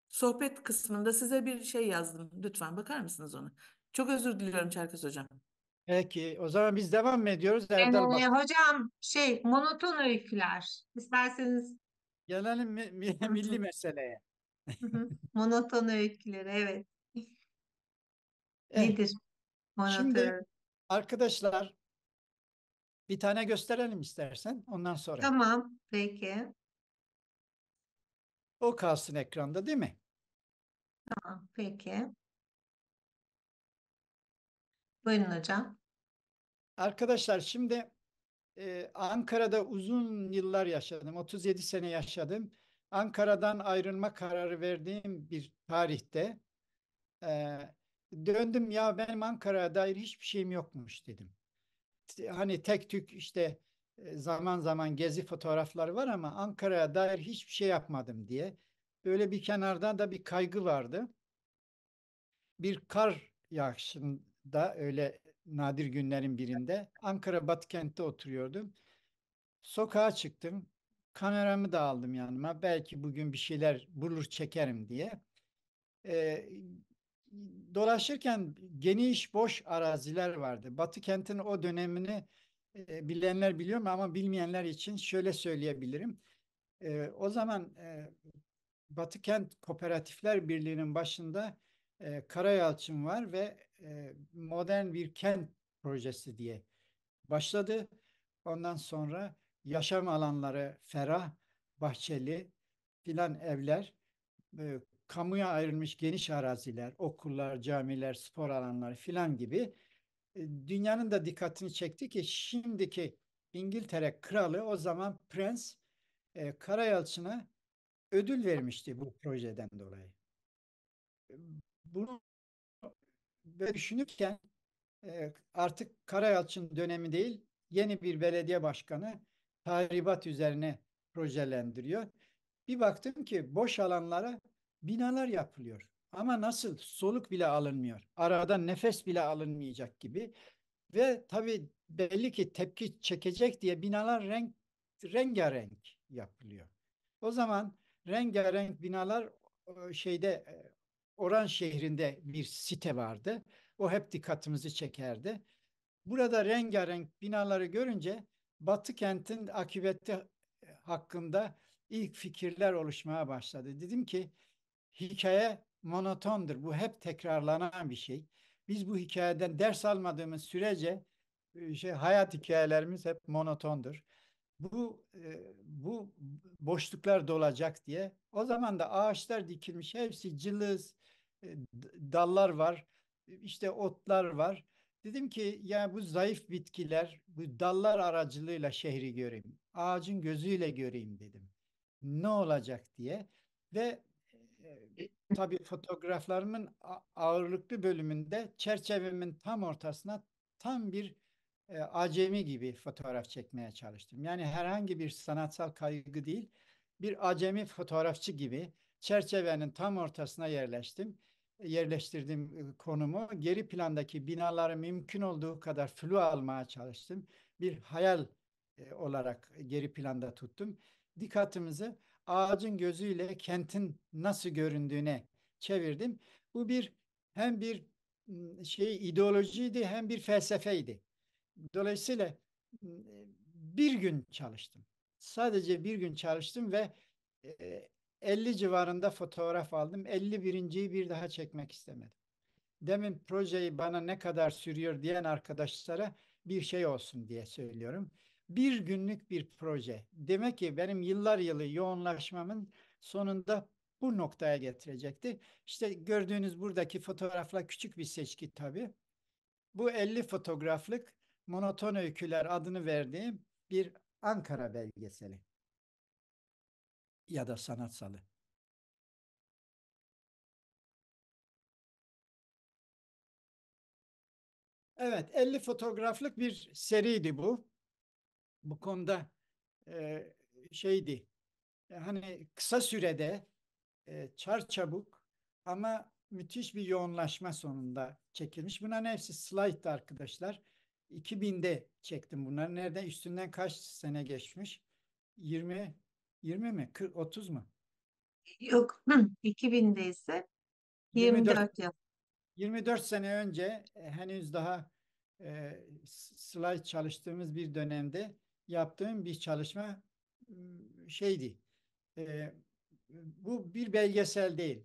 Sohbet kısmında size bir şey yazdım. Lütfen bakar mısınız ona? Çok özür diliyorum Çerkes Hocam. Peki o zaman biz devam mı ediyoruz? Ee, Erdal Bak- Ee, hocam şey monoton öyküler. İsterseniz Gelelim mi- mi- milli meseleye. monoton öyküler evet. Evet, Nedir monoton? şimdi- arkadaşlar bir tane gösterelim istersen ondan sonra. Tamam peki. O kalsın ekranda değil mi? Tamam peki. Buyurun hocam. Arkadaşlar şimdi e, Ankara'da uzun yıllar yaşadım. 37 sene yaşadım. Ankara'dan ayrılma kararı verdiğim bir tarihte e, döndüm ya benim Ankara'ya dair hiçbir şeyim yokmuş dedim. Hani tek tük işte zaman zaman gezi fotoğrafları var ama Ankara'ya dair hiçbir şey yapmadım diye. Böyle bir kenardan da bir kaygı vardı. Bir kar yağışın, da öyle nadir günlerin birinde Ankara Batıkent'te oturuyordum. Sokağa çıktım. Kameramı da aldım yanıma. Belki bugün bir şeyler bulur çekerim diye. Ee, dolaşırken geniş boş araziler vardı. Batıkent'in o dönemini e, bilenler biliyor mu ama bilmeyenler için şöyle söyleyebilirim. E, o zaman e, Batı Kooperatifler Birliği'nin başında e, Karayalçın var ve e, modern bir kent projesi diye başladı. Ondan sonra yaşam alanları ferah, bahçeli filan evler, e, kamuya ayrılmış geniş araziler, okullar, camiler, spor alanları filan gibi e, dünyanın da dikkatini çekti ki şimdiki İngiltere kralı o zaman prens e, Karayalçın'a ödül vermişti bu projeden dolayı. Bunun ve düşünürken e, artık Karayalçın dönemi değil yeni bir belediye başkanı tahribat üzerine projelendiriyor. Bir baktım ki boş alanlara binalar yapılıyor. Ama nasıl soluk bile alınmıyor. Arada nefes bile alınmayacak gibi. Ve tabii belli ki tepki çekecek diye binalar renk rengarenk yapılıyor. O zaman rengarenk binalar şeyde e, Oran şehrinde bir site vardı. O hep dikkatimizi çekerdi. Burada rengarenk binaları görünce Batı kentin akıbeti e, hakkında ilk fikirler oluşmaya başladı. Dedim ki hikaye monotondur. Bu hep tekrarlanan bir şey. Biz bu hikayeden ders almadığımız sürece e, şey hayat hikayelerimiz hep monotondur. Bu e, bu boşluklar dolacak diye. O zaman da ağaçlar dikilmiş, hepsi cılız, e, dallar var, işte otlar var. Dedim ki yani bu zayıf bitkiler bu dallar aracılığıyla şehri göreyim. Ağacın gözüyle göreyim dedim. Ne olacak diye. Ve e, e tabii fotoğraflarımın ağırlıklı bölümünde çerçevemin tam ortasına tam bir e, acemi gibi fotoğraf çekmeye çalıştım. Yani herhangi bir sanatsal kaygı değil, bir acemi fotoğrafçı gibi çerçevenin tam ortasına yerleştim yerleştirdiğim e, konumu geri plandaki binaları mümkün olduğu kadar flu almaya çalıştım. Bir hayal e, olarak geri planda tuttum. Dikkatimizi ağacın gözüyle kentin nasıl göründüğüne çevirdim. Bu bir hem bir şey ideolojiydi hem bir felsefeydi. Dolayısıyla e, bir gün çalıştım. Sadece bir gün çalıştım ve 50 civarında fotoğraf aldım. 51.yi bir daha çekmek istemedim. Demin projeyi bana ne kadar sürüyor diyen arkadaşlara bir şey olsun diye söylüyorum. Bir günlük bir proje. Demek ki benim yıllar yılı yoğunlaşmamın sonunda bu noktaya getirecekti. İşte gördüğünüz buradaki fotoğrafla küçük bir seçki tabii. Bu 50 fotoğraflık monoton öyküler adını verdiğim bir Ankara belgeseli ya da sanatsalı. Evet, 50 fotoğraflık bir seriydi bu. Bu konuda e, şeydi, hani kısa sürede e, çarçabuk ama müthiş bir yoğunlaşma sonunda çekilmiş. Bunların hepsi slide arkadaşlar. 2000'de çektim bunları. Nereden üstünden kaç sene geçmiş? 20 20 mi? 40, 30 mu? Yok. 2000'de ise 24, 24 yıl. 24 sene önce e, henüz daha e, slide çalıştığımız bir dönemde yaptığım bir çalışma şeydi. E, bu bir belgesel değil.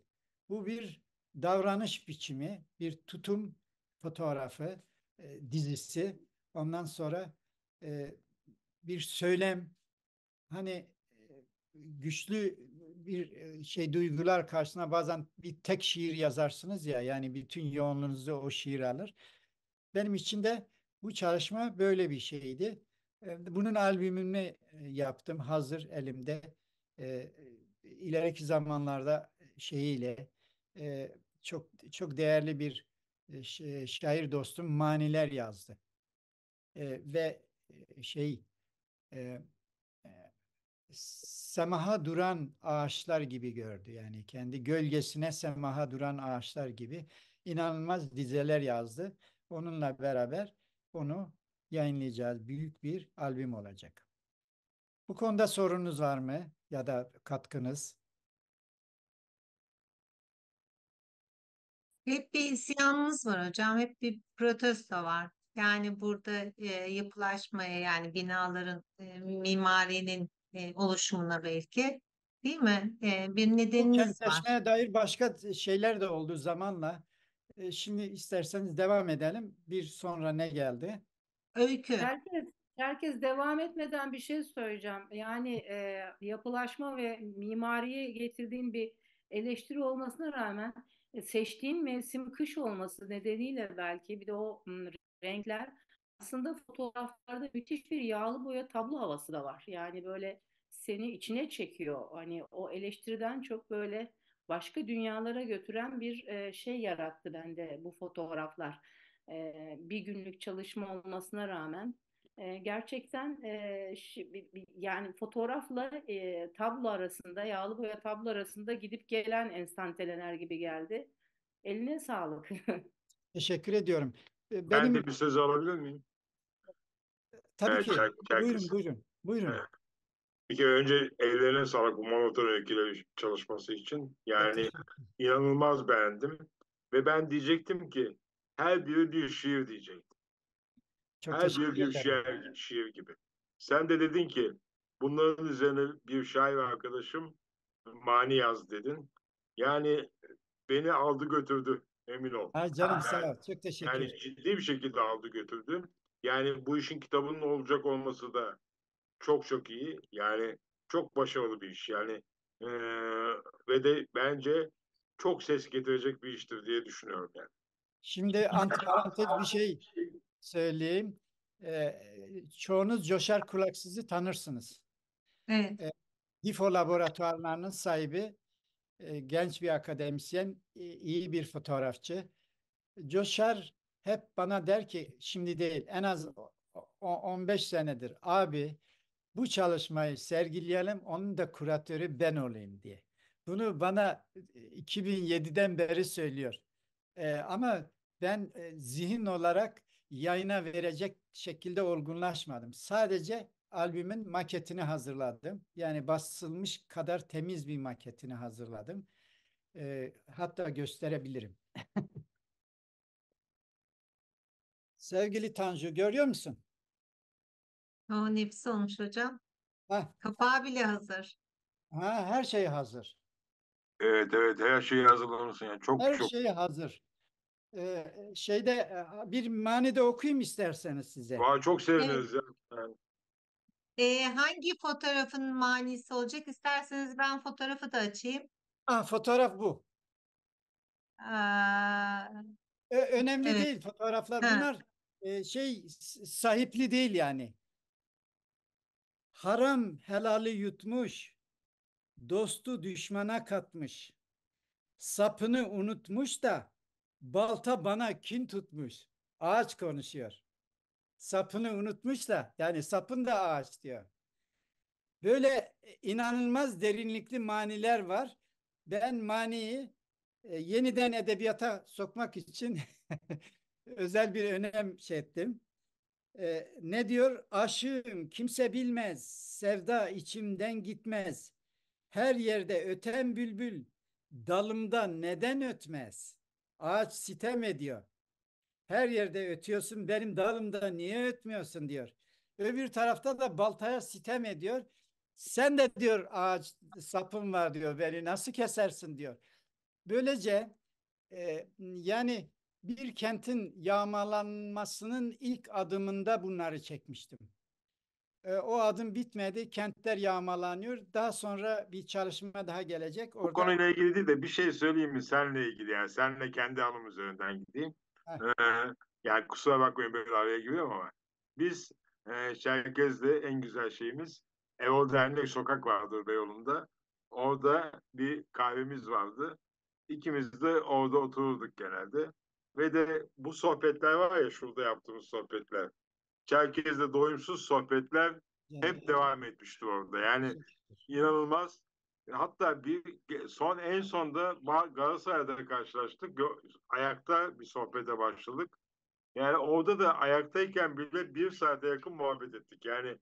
Bu bir davranış biçimi, bir tutum fotoğrafı, e, dizisi. Ondan sonra e, bir söylem. Hani güçlü bir e, şey duygular karşısına bazen bir tek şiir yazarsınız ya yani bütün yoğunluğunuzu o şiir alır. Benim için de bu çalışma böyle bir şeydi. E, bunun albümünü e, yaptım hazır elimde. ileriki zamanlarda şeyiyle çok çok değerli bir şair dostum maniler yazdı. Ve şey semaha duran ağaçlar gibi gördü. Yani kendi gölgesine semaha duran ağaçlar gibi inanılmaz dizeler yazdı. Onunla beraber onu yayınlayacağız. Büyük bir albüm olacak. Bu konuda sorunuz var mı ya da katkınız? Hep bir isyanımız var hocam. Hep bir protesto var. Yani burada e, yapılaşmaya yani binaların e, mimarinin e, oluşumuna belki. Değil mi? E, bir nedeniniz var. Kentleşmeye dair başka şeyler de oldu zamanla. E, Şimdi isterseniz devam edelim. Bir sonra ne geldi? Öykü. Herkes, herkes devam etmeden bir şey söyleyeceğim. Yani e, yapılaşma ve mimariye getirdiğin bir eleştiri olmasına rağmen e, seçtiğin mevsim kış olması nedeniyle belki bir de o renkler aslında fotoğraflarda müthiş bir yağlı boya tablo havası da var. Yani böyle seni içine çekiyor. Hani o eleştiriden çok böyle başka dünyalara götüren bir e, şey yarattı bende bu fotoğraflar. E, bir günlük çalışma olmasına rağmen e, gerçekten e, yani fotoğrafla e, tablo arasında yağlı boya tablo arasında gidip gelen enstantaneler gibi geldi. Eline sağlık. Teşekkür ediyorum. Benim... Ben de bir söz alabilir miyim? Tabii evet, ki. Şarkı, buyurun, buyurun. Buyurun. Evet. Bir kere önce ellerine sağlık bu monoton öyküleri çalışması için. Yani inanılmaz beğendim. Ve ben diyecektim ki her biri bir şiir diyecektim. Çok her biri bir şiir, şiir gibi. Sen de dedin ki bunların üzerine bir şair arkadaşım mani yaz dedin. Yani beni aldı götürdü emin ol. Ha canım yani, sağ ol. Çok teşekkür ederim. Yani ciddi bir şekilde aldı götürdü. Yani bu işin kitabının olacak olması da çok çok iyi. Yani çok başarılı bir iş. Yani ee, ve de bence çok ses getirecek bir iştir diye düşünüyorum yani. Şimdi antiparantik bir şey söyleyeyim. Ee, çoğunuz Joşer Kulaksız'ı tanırsınız. Evet. Ee, DIFO laboratuvarlarının sahibi e, genç bir akademisyen, e, iyi bir fotoğrafçı. Joşer hep bana der ki şimdi değil en az 15 senedir abi bu çalışmayı sergileyelim onun da kuratörü ben olayım diye. Bunu bana 2007'den e, beri söylüyor. Ee, ama ben e, zihin olarak yayına verecek şekilde olgunlaşmadım. Sadece albümün maketini hazırladım. Yani basılmış kadar temiz bir maketini hazırladım. E, hatta gösterebilirim. Sevgili Tanju görüyor musun? O nefis olmuş hocam. Ha, Kapağı bile hazır. ha, her şey hazır. Evet evet her şey hazırlamışsın. Yani çok Her çok. şey hazır. Ee, şeyde e, bir manide okuyayım isterseniz size. Vay, çok seviniriz ya. Ee, hangi fotoğrafın manisi olacak? İsterseniz ben fotoğrafı da açayım. Ha, fotoğraf bu. Ee, önemli Evet. değil fotoğraflar Ha. bunlar şey sahipli değil yani. Haram helali yutmuş, dostu düşmana katmış, sapını unutmuş da balta bana kin tutmuş. Ağaç konuşuyor. Sapını unutmuş da yani sapın da ağaç diyor. Böyle e, inanılmaz derinlikli maniler var. Ben maniyi e, yeniden edebiyata sokmak için özel bir önem şey ettim. Ee, ne diyor? Aşığım kimse bilmez, sevda içimden gitmez. Her yerde öten bülbül, dalımda neden ötmez? Ağaç sitem ediyor. Her yerde ötüyorsun, benim dalımda niye ötmüyorsun diyor. Öbür tarafta da baltaya sitem ediyor. Sen de diyor ağaç sapın var diyor beni nasıl kesersin diyor. Böylece e, yani bir kentin yağmalanmasının ilk adımında bunları çekmiştim. E, o adım bitmedi. Kentler yağmalanıyor. Daha sonra bir çalışma daha gelecek. Orada... Bu konuyla ilgili değil de bir şey söyleyeyim mi seninle ilgili? Yani seninle kendi anım üzerinden gideyim. Ee, yani kusura bakmayın böyle araya giriyorum ama biz e, Çerkez'de en güzel şeyimiz Erol Dernek sokak vardır Beyoğlu'nda. Orada bir kahvemiz vardı. İkimiz de orada otururduk genelde ve de bu sohbetler var ya şurada yaptığımız sohbetler. Çerkez'de doyumsuz sohbetler yani, hep devam etmişti orada. Yani inanılmaz. Hatta bir son en sonda Galatasaray'da karşılaştık. Ayakta bir sohbete başladık. Yani orada da ayaktayken bile bir saate yakın muhabbet ettik. Yani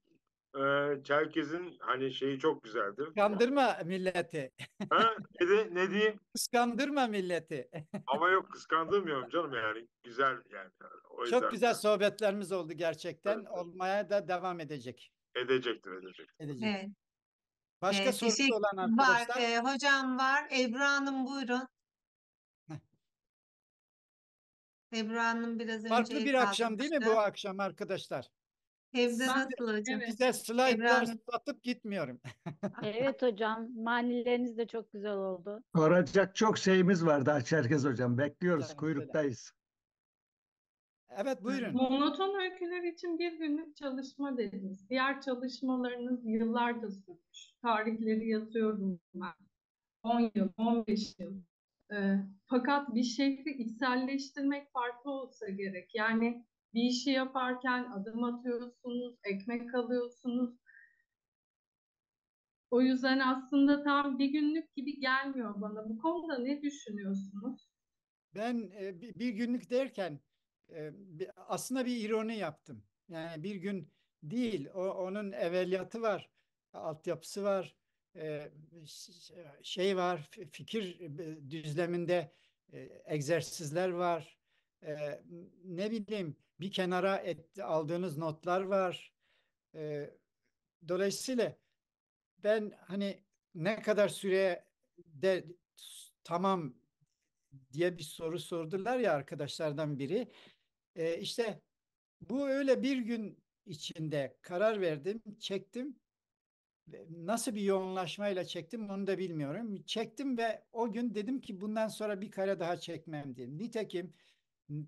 e, Çerkez'in hani şeyi çok güzeldir. Kıskandırma milleti. Ha, ne, de, ne diyeyim? Kıskandırma milleti. Ama yok kıskandırmıyorum canım yani. Güzel yani. O Çok güzel sohbetlerimiz oldu gerçekten. Evet. Olmaya da devam edecek. Edecektir, edecektir. Edecek. Evet. Başka evet, sorusu olan arkadaşlar? Var, e, hocam var. Ebru Hanım buyurun. Ebru Hanım biraz Farklı önce bir akşam değil mi bu akşam arkadaşlar? Evde Ben de- nasıl hocam? Size slaytlar satıp gitmiyorum. Evet hocam. Manileriniz de çok güzel oldu. Soracak çok şeyimiz vardı daha Çerkez Hocam. Bekliyoruz, Tamam, kuyruktayız. Evet buyurun. Monoton öyküler için bir günlük çalışma dediniz. Diğer çalışmalarınız yıllarca sürmüş. Tarihleri yazıyorum ben. 10 yıl, 15 yıl. Ee, fakat bir şehri içselleştirmek farklı olsa gerek. Yani bir işi yaparken adım atıyorsunuz, ekmek alıyorsunuz. O yüzden aslında tam bir günlük gibi gelmiyor bana. Bu konuda ne düşünüyorsunuz? Ben e, bir günlük derken e, aslında bir ironi yaptım. Yani bir gün değil, o, onun evveliyatı var, altyapısı var, e, şey var, fikir e, düzleminde e, egzersizler var. E, ne bileyim, bir kenara et, aldığınız notlar var. E, dolayısıyla ben hani ne kadar süreye de tamam diye bir soru sordular ya arkadaşlardan biri. E, işte bu öyle bir gün içinde karar verdim, çektim. Nasıl bir yoğunlaşmayla çektim onu da bilmiyorum. Çektim ve o gün dedim ki bundan sonra bir kare daha çekmem diye. Nitekim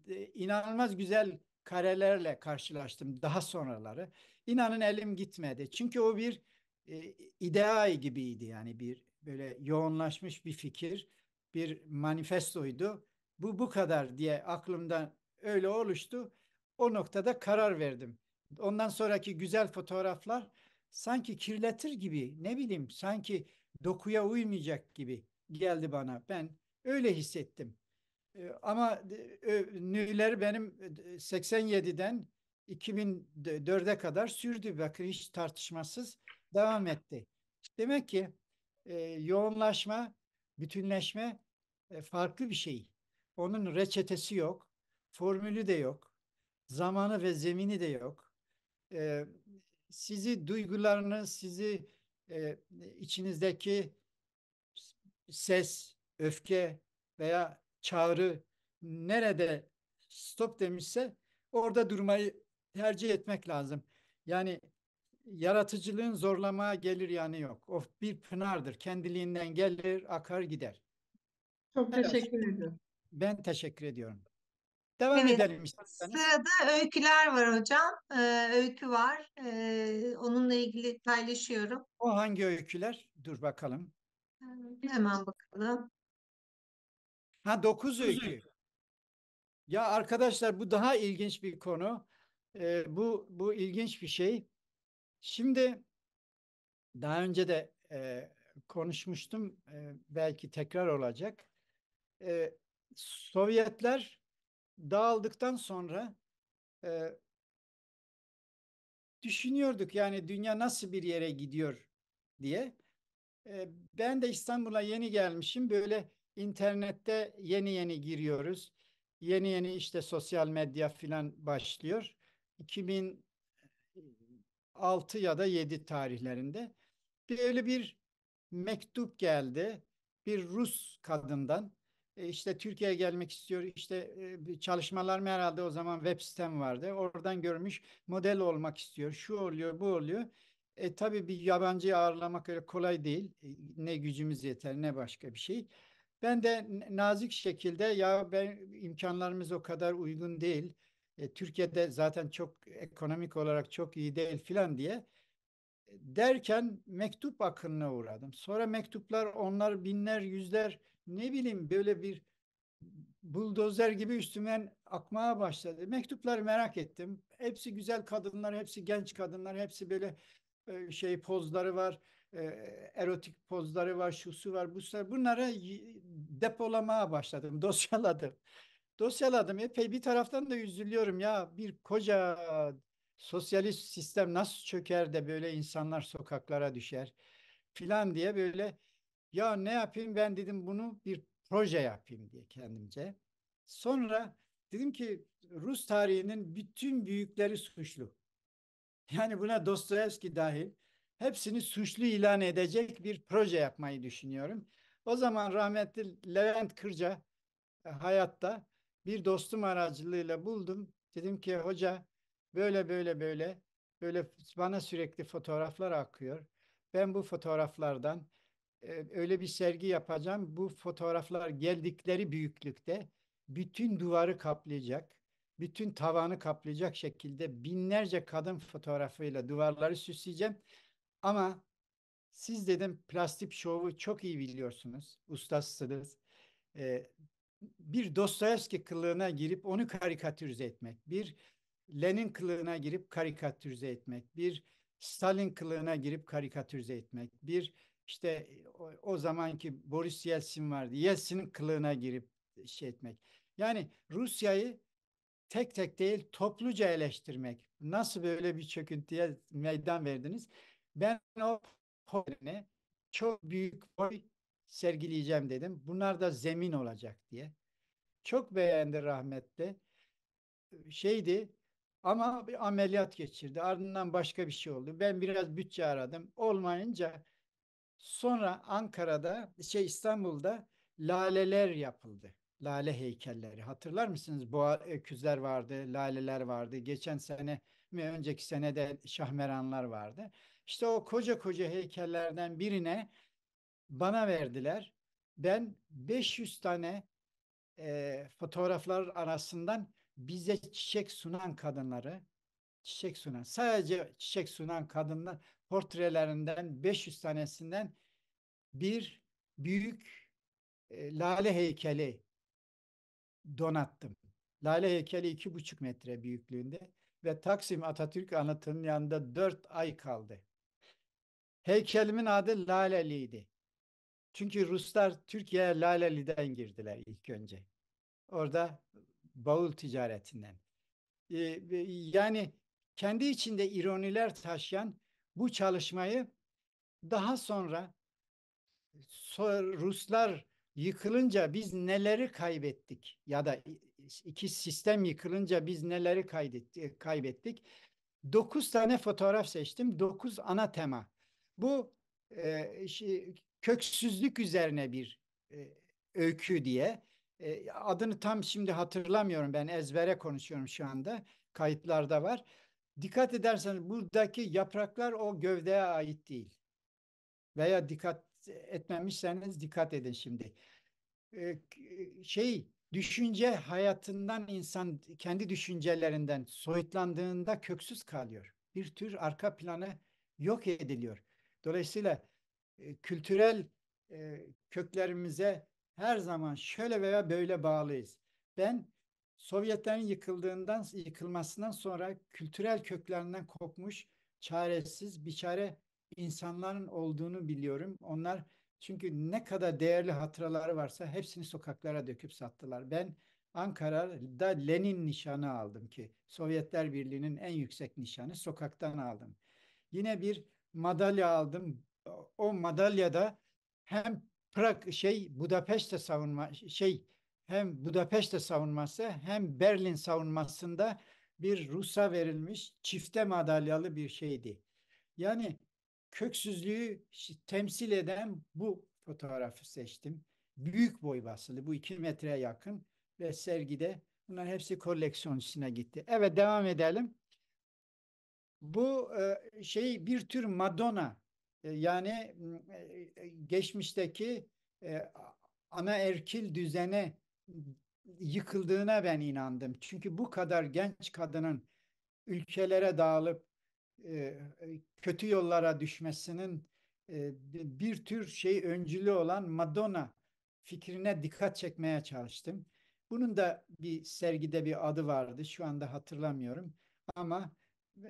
e, inanılmaz güzel karelerle karşılaştım daha sonraları. İnanın elim gitmedi. Çünkü o bir e, ideal gibiydi yani bir böyle yoğunlaşmış bir fikir, bir manifestoydu. Bu bu kadar diye aklımdan öyle oluştu. O noktada karar verdim. Ondan sonraki güzel fotoğraflar sanki kirletir gibi, ne bileyim, sanki dokuya uymayacak gibi geldi bana. Ben öyle hissettim. Ee, ama e, nüler benim 87'den e, 2004'e kadar sürdü. Bakın hiç tartışmasız devam etti. Demek ki e, yoğunlaşma, bütünleşme farklı bir şey. Onun reçetesi yok, formülü de yok, zamanı ve zemini de yok. Sizi duygularını, sizi içinizdeki ses, öfke veya çağrı nerede stop demişse orada durmayı tercih etmek lazım. Yani yaratıcılığın zorlamaya gelir yani yok. O bir pınardır. Kendiliğinden gelir, akar gider. Çok teşekkür evet. ederim. Ben teşekkür ediyorum. Devam evet. edelim isterseniz. Sırada öyküler var hocam. Ee, öykü var. Ee, onunla ilgili paylaşıyorum. O hangi öyküler? Dur bakalım. Hemen bakalım. Ha 9 öykü. Ya arkadaşlar bu daha ilginç bir konu. Ee, bu bu ilginç bir şey. Şimdi daha önce de e, konuşmuştum. E, belki tekrar olacak. E, Sovyetler dağıldıktan sonra e, düşünüyorduk yani dünya nasıl bir yere gidiyor diye. E, ben de İstanbul'a yeni gelmişim. Böyle İnternette yeni yeni giriyoruz. Yeni yeni işte sosyal medya filan başlıyor. 2006 ya da 7 tarihlerinde bir öyle bir mektup geldi bir Rus kadından e, İşte Türkiye'ye gelmek istiyor. İşte e, çalışmalarım herhalde o zaman web sitem vardı. Oradan görmüş model olmak istiyor. Şu oluyor, bu oluyor. E tabii bir yabancı ağırlamak öyle kolay değil. E, ne gücümüz yeter ne başka bir şey. Ben de nazik şekilde ya ben imkanlarımız o kadar uygun değil. E, Türkiye'de zaten çok ekonomik olarak çok iyi değil filan diye e, derken mektup akınına uğradım. Sonra mektuplar onlar binler yüzler ne bileyim böyle bir buldozer gibi üstümden akmaya başladı. Mektupları merak ettim. Hepsi güzel kadınlar, hepsi genç kadınlar, hepsi böyle e, şey pozları var, e, erotik pozları var, şusu var, busu var. Bunlara depolamaya başladım, dosyaladım. Dosyaladım. Epey bir taraftan da üzülüyorum ya bir koca sosyalist sistem nasıl çöker de böyle insanlar sokaklara düşer filan diye böyle ya ne yapayım ben dedim bunu bir proje yapayım diye kendimce. Sonra dedim ki Rus tarihinin bütün büyükleri suçlu. Yani buna Dostoyevski dahil hepsini suçlu ilan edecek bir proje yapmayı düşünüyorum. O zaman rahmetli Levent Kırca e, hayatta bir dostum aracılığıyla buldum. Dedim ki hoca böyle böyle böyle böyle bana sürekli fotoğraflar akıyor. Ben bu fotoğraflardan e, öyle bir sergi yapacağım. Bu fotoğraflar geldikleri büyüklükte bütün duvarı kaplayacak, bütün tavanı kaplayacak şekilde binlerce kadın fotoğrafıyla duvarları süsleyeceğim. Ama siz dedim plastik şovu çok iyi biliyorsunuz. Ustasınız. Ee, bir Dostoyevski kılığına girip onu karikatürize etmek. Bir Lenin kılığına girip karikatürize etmek. Bir Stalin kılığına girip karikatürize etmek. Bir işte o, o zamanki Boris Yeltsin vardı. Yeltsin'in kılığına girip şey etmek. Yani Rusya'yı tek tek değil topluca eleştirmek. Nasıl böyle bir çöküntüye meydan verdiniz? Ben o kolerine çok büyük boy sergileyeceğim dedim. Bunlar da zemin olacak diye. Çok beğendi rahmetli. Şeydi ama bir ameliyat geçirdi. Ardından başka bir şey oldu. Ben biraz bütçe aradım. Olmayınca sonra Ankara'da şey İstanbul'da laleler yapıldı. Lale heykelleri. Hatırlar mısınız? Boğa öküzler vardı, laleler vardı. Geçen sene mi önceki sene de şahmeranlar vardı. İşte o koca koca heykellerden birine bana verdiler. Ben 500 tane e, fotoğraflar arasından bize çiçek sunan kadınları, çiçek sunan, sadece çiçek sunan kadınlar portrelerinden 500 tanesinden bir büyük e, lale heykeli donattım. Lale heykeli iki buçuk metre büyüklüğünde ve Taksim Atatürk anıtının yanında dört ay kaldı. Heykelimin adı Laleli'ydi. Çünkü Ruslar Türkiye'ye Laleli'den girdiler ilk önce. Orada bağıl ticaretinden. Ee, yani kendi içinde ironiler taşıyan bu çalışmayı daha sonra Ruslar yıkılınca biz neleri kaybettik ya da iki sistem yıkılınca biz neleri kaybettik? Dokuz tane fotoğraf seçtim. Dokuz ana tema. Bu e, şey, köksüzlük üzerine bir e, öykü diye. E, adını tam şimdi hatırlamıyorum ben ezbere konuşuyorum şu anda. Kayıtlarda var. Dikkat ederseniz buradaki yapraklar o gövdeye ait değil. Veya dikkat etmemişseniz dikkat edin şimdi. E, şey düşünce hayatından insan kendi düşüncelerinden soyutlandığında köksüz kalıyor. Bir tür arka planı yok ediliyor. Dolayısıyla e, kültürel e, köklerimize her zaman şöyle veya böyle bağlıyız. Ben Sovyetlerin yıkıldığından yıkılmasından sonra kültürel köklerinden kopmuş, çaresiz, biçare insanların olduğunu biliyorum. Onlar çünkü ne kadar değerli hatıraları varsa hepsini sokaklara döküp sattılar. Ben Ankara'da Lenin nişanı aldım ki Sovyetler Birliği'nin en yüksek nişanı sokaktan aldım. Yine bir madalya aldım. O madalyada hem Prag şey Budapeşte savunma şey hem Budapeşte savunması hem Berlin savunmasında bir Rus'a verilmiş çifte madalyalı bir şeydi. Yani köksüzlüğü temsil eden bu fotoğrafı seçtim. Büyük boy basılı bu iki metreye yakın ve sergide bunlar hepsi koleksiyon içine gitti. Evet devam edelim. Bu e, şey bir tür Madonna e, yani e, e, geçmişteki e, ana erkil düzene yıkıldığına ben inandım. Çünkü bu kadar genç kadının ülkelere dağılıp e, e kötü yollara düşmesinin e, bir tür şey öncülü olan Madonna fikrine dikkat çekmeye çalıştım. Bunun da bir sergide bir adı vardı. Şu anda hatırlamıyorum. Ama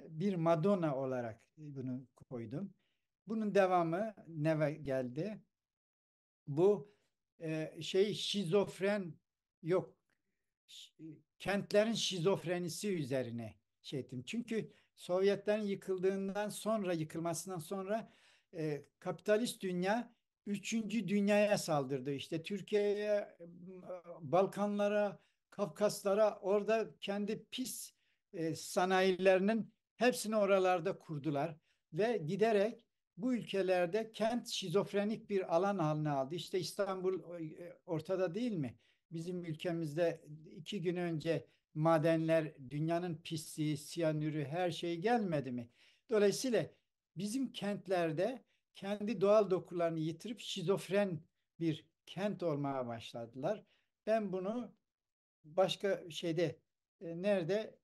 bir Madonna olarak bunu koydum. Bunun devamı ne geldi? Bu e, şey şizofren yok. Kentlerin şizofrenisi üzerine şey ettim. Çünkü Sovyetlerin yıkıldığından sonra, yıkılmasından sonra e, kapitalist dünya üçüncü dünyaya saldırdı. İşte Türkiye'ye, Balkanlara, Kafkaslara orada kendi pis e, sanayilerinin Hepsini oralarda kurdular ve giderek bu ülkelerde kent şizofrenik bir alan haline aldı. İşte İstanbul e, ortada değil mi? Bizim ülkemizde iki gün önce madenler, dünyanın pisliği, siyanürü her şey gelmedi mi? Dolayısıyla bizim kentlerde kendi doğal dokularını yitirip şizofren bir kent olmaya başladılar. Ben bunu başka şeyde e, nerede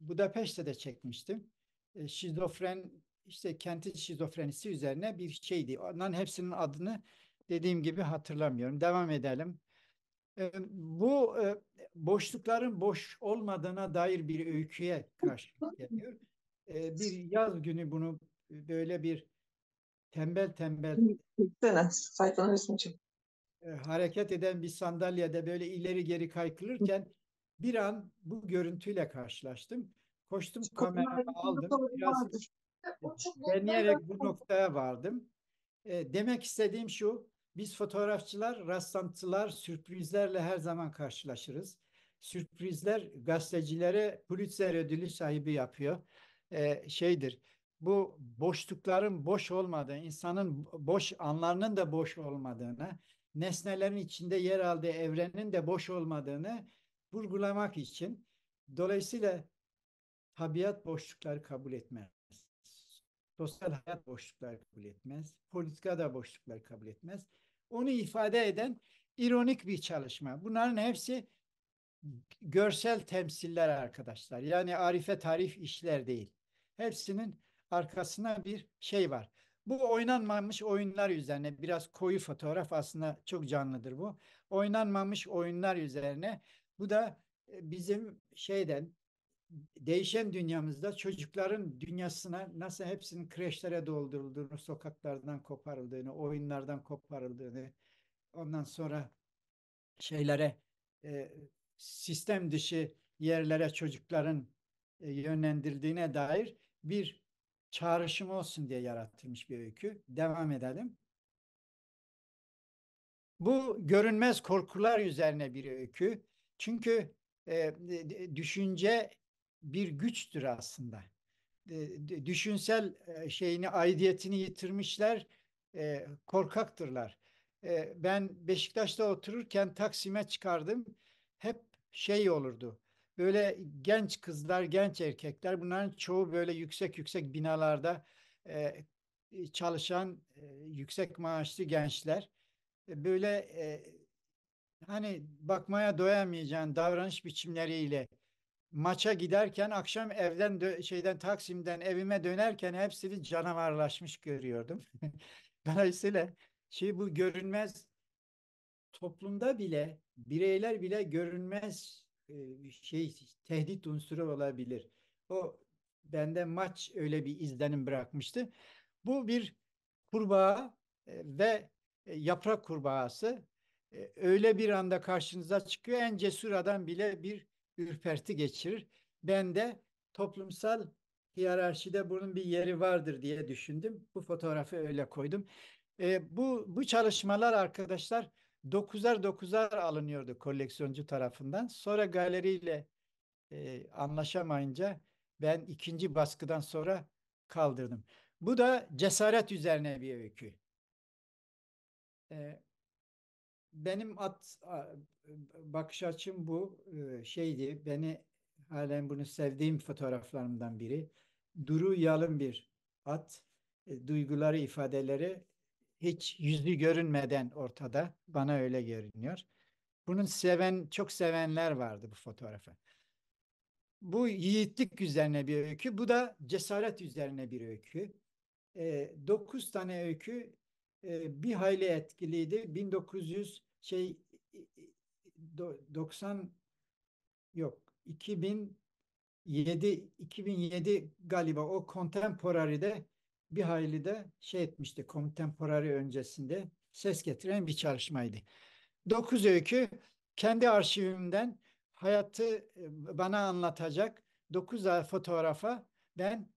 Budapeşte de çekmiştim e, şizofren işte kentin şizofrenisi üzerine bir şeydi. Onların hepsinin adını dediğim gibi hatırlamıyorum. Devam edelim. E, bu e, boşlukların boş olmadığına dair bir öyküye karşı geliyor. E, bir yaz günü bunu böyle bir tembel tembel sayfanın resmi hareket eden bir sandalyede böyle ileri geri kaykılırken bir an bu görüntüyle karşılaştım. Koştum kameramı aldım. Biraz deneyerek bu noktaya vardım. E, demek istediğim şu, biz fotoğrafçılar rastlantılar, sürprizlerle her zaman karşılaşırız. Sürprizler gazetecilere Pulitzer ödülü sahibi yapıyor. E, şeydir, bu boşlukların boş olmadığı, insanın boş anlarının da boş olmadığını, nesnelerin içinde yer aldığı evrenin de boş olmadığını vurgulamak için. Dolayısıyla tabiat boşlukları kabul etmez. Sosyal hayat boşlukları kabul etmez. Politika da boşlukları kabul etmez. Onu ifade eden ironik bir çalışma. Bunların hepsi görsel temsiller arkadaşlar. Yani arife tarif işler değil. Hepsinin arkasına bir şey var. Bu oynanmamış oyunlar üzerine biraz koyu fotoğraf aslında çok canlıdır bu. Oynanmamış oyunlar üzerine bu da e, bizim şeyden değişen dünyamızda çocukların dünyasına nasıl hepsinin kreşlere doldurulduğunu, sokaklardan koparıldığını, oyunlardan koparıldığını, ondan sonra şeylere e, sistem dışı yerlere çocukların e, yönlendirildiğine dair bir çağrışım olsun diye yaratılmış bir öykü. Devam edelim. Bu görünmez korkular üzerine bir öykü. Çünkü e, düşünce bir güçtür aslında. Düşünsel e, şeyini, aidiyetini yitirmişler, e, korkaktırlar. E, ben Beşiktaş'ta otururken Taksim'e çıkardım. Hep şey olurdu. Böyle genç kızlar, genç erkekler bunların çoğu böyle yüksek yüksek binalarda çalışan yüksek maaşlı gençler. Böyle hani bakmaya doyamayacağın davranış biçimleriyle maça giderken akşam evden şeyden Taksim'den evime dönerken hepsini canavarlaşmış görüyordum. Dolayısıyla şey bu görünmez toplumda bile bireyler bile görünmez e, şey tehdit unsuru olabilir. O bende maç öyle bir izlenim bırakmıştı. Bu bir kurbağa e, ve e, yaprak kurbağası e, öyle bir anda karşınıza çıkıyor. En cesur adam bile bir ürperti geçirir. Ben de toplumsal hiyerarşide bunun bir yeri vardır diye düşündüm. Bu fotoğrafı öyle koydum. E, bu, bu çalışmalar arkadaşlar dokuzar dokuzar alınıyordu koleksiyoncu tarafından. Sonra galeriyle e, anlaşamayınca ben ikinci baskıdan sonra kaldırdım. Bu da cesaret üzerine bir öykü. E, benim at bakış açım bu ee, şeydi. Beni halen bunu sevdiğim fotoğraflarımdan biri. Duru yalın bir at. E, duyguları, ifadeleri hiç yüzü görünmeden ortada. Bana öyle görünüyor. Bunun seven, çok sevenler vardı bu fotoğrafa. Bu yiğitlik üzerine bir öykü. Bu da cesaret üzerine bir öykü. E, dokuz tane öykü e, bir hayli etkiliydi. 1900 şey 90 yok 2007 2007 galiba o kontemporaride bir hayli de şey etmişti kontemporari öncesinde ses getiren bir çalışmaydı. 9 öykü kendi arşivimden hayatı e, bana anlatacak 9 fotoğrafa ben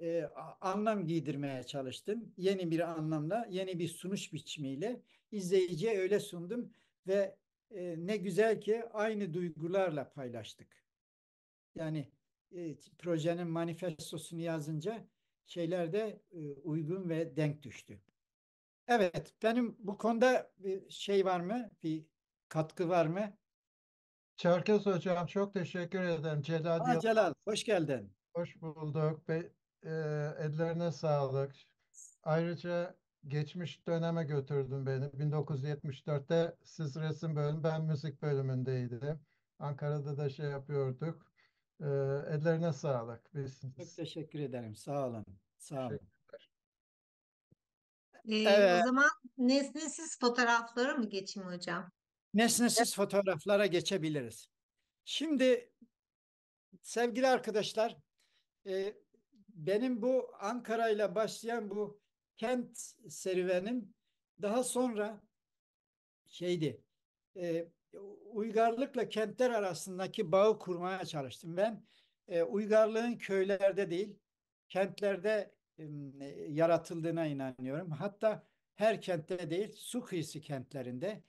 e, anlam giydirmeye çalıştım. Yeni bir anlamla, yeni bir sunuş biçimiyle izleyiciye öyle sundum ve e, ne güzel ki aynı duygularla paylaştık. Yani e, projenin manifestosunu yazınca şeyler de e, uygun ve denk düştü. Evet, benim bu konuda bir şey var mı? Bir katkı var mı? Çerkez Hocam çok teşekkür ederim. Celal, Aa, Celal hoş geldin. Hoş bulduk. Be e, ellerine sağlık. Ayrıca geçmiş döneme götürdün beni. 1974'te siz resim bölümü, ben müzik bölümündeydim. Ankara'da da şey yapıyorduk. E, ellerine sağlık. Biz... Çok teşekkür ederim. Sağ olun. Sağ olun. Ee, Evet. o zaman nesnesiz fotoğraflara mı geçeyim hocam? Nesnesiz fotoğraflara geçebiliriz. Şimdi sevgili arkadaşlar, benim bu Ankara ile başlayan bu kent serüvenim daha sonra şeydi e, uygarlıkla kentler arasındaki bağı kurmaya çalıştım. Ben e, uygarlığın köylerde değil kentlerde e, yaratıldığına inanıyorum. Hatta her kentte değil su kıyısı kentlerinde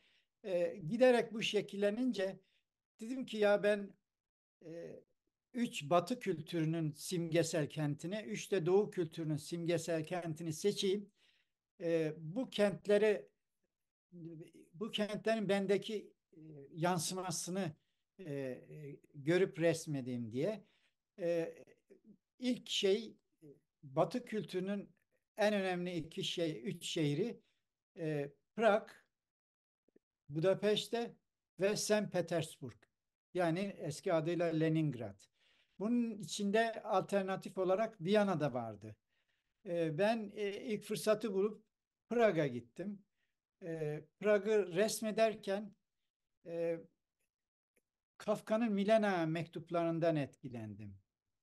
e, giderek bu şekillenince dedim ki ya ben e, üç batı kültürünün simgesel kentini, üç de doğu kültürünün simgesel kentini seçeyim. E, bu kentlere bu kentlerin bendeki e, yansımasını e, e görüp resmedeyim diye. E, ilk şey Batı kültürünün en önemli iki şey, üç şehri e, Prag, Budapeşte ve St. Petersburg. Yani eski adıyla Leningrad. Bunun içinde alternatif olarak Viyana'da vardı. E, ben e, ilk fırsatı bulup Prag'a gittim. E, Prag'ı resmederken e, Kafka'nın Milena mektuplarından etkilendim.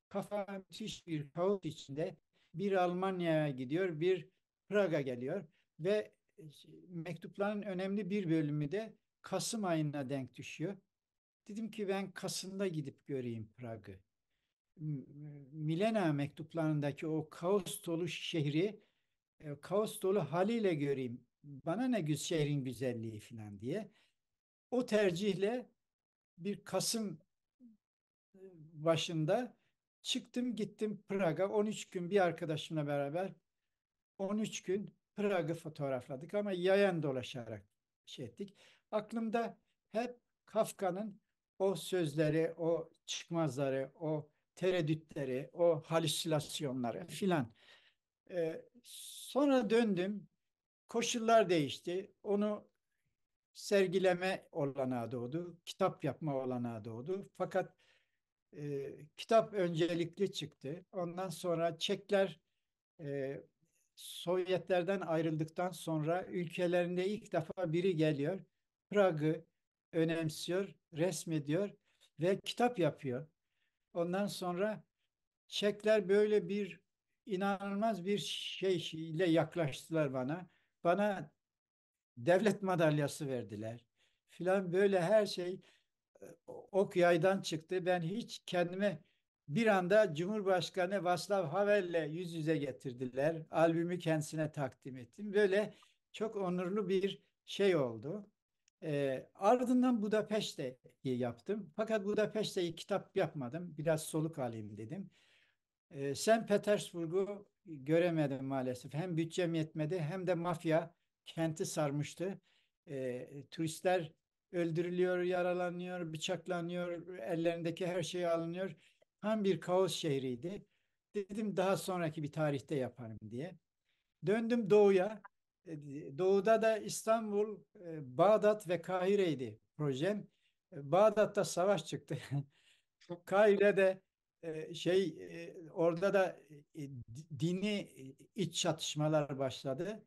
Kafa müthiş bir kaos içinde bir Almanya'ya gidiyor, bir Prag'a geliyor ve e, mektupların önemli bir bölümü de Kasım ayına denk düşüyor. Dedim ki ben Kasım'da gidip göreyim Prag'ı. Milena mektuplarındaki o kaos dolu şehri e, kaos dolu haliyle göreyim. Bana ne güz şehrin güzelliği falan diye. O tercihle bir Kasım e, başında çıktım gittim Praga 13 gün bir arkadaşımla beraber 13 gün Praga fotoğrafladık ama yayan dolaşarak şey ettik. Aklımda hep Kafka'nın o sözleri, o çıkmazları, o tereddütleri, o halüsinasyonları filan. Ee, sonra döndüm, koşullar değişti. Onu sergileme olanağı doğdu, kitap yapma olanağı doğdu. Fakat e, kitap öncelikli çıktı. Ondan sonra Çekler e, Sovyetlerden ayrıldıktan sonra ülkelerinde ilk defa biri geliyor. Prag'ı önemsiyor, resmediyor ve kitap yapıyor. Ondan sonra Çekler böyle bir inanılmaz bir şeyle yaklaştılar bana. Bana devlet madalyası verdiler. Filan böyle her şey e, ok yaydan çıktı. Ben hiç kendime bir anda Cumhurbaşkanı Vaslav Havel'le yüz yüze getirdiler. Albümü kendisine takdim ettim. Böyle çok onurlu bir şey oldu. E, ardından Budapeşte'yi yaptım. Fakat Budapeşte'yi kitap yapmadım. Biraz soluk alayım dedim. E, Sen Petersburg'u göremedim maalesef. Hem bütçem yetmedi hem de mafya kenti sarmıştı. E, turistler öldürülüyor, yaralanıyor, bıçaklanıyor, ellerindeki her şey alınıyor. Tam bir kaos şehriydi. Dedim daha sonraki bir tarihte yaparım diye. Döndüm doğuya. E, doğuda da İstanbul, e, Bağdat ve Kahire'ydi projem. E, Bağdat'ta savaş çıktı. Kahire'de şey orada da dini iç çatışmalar başladı.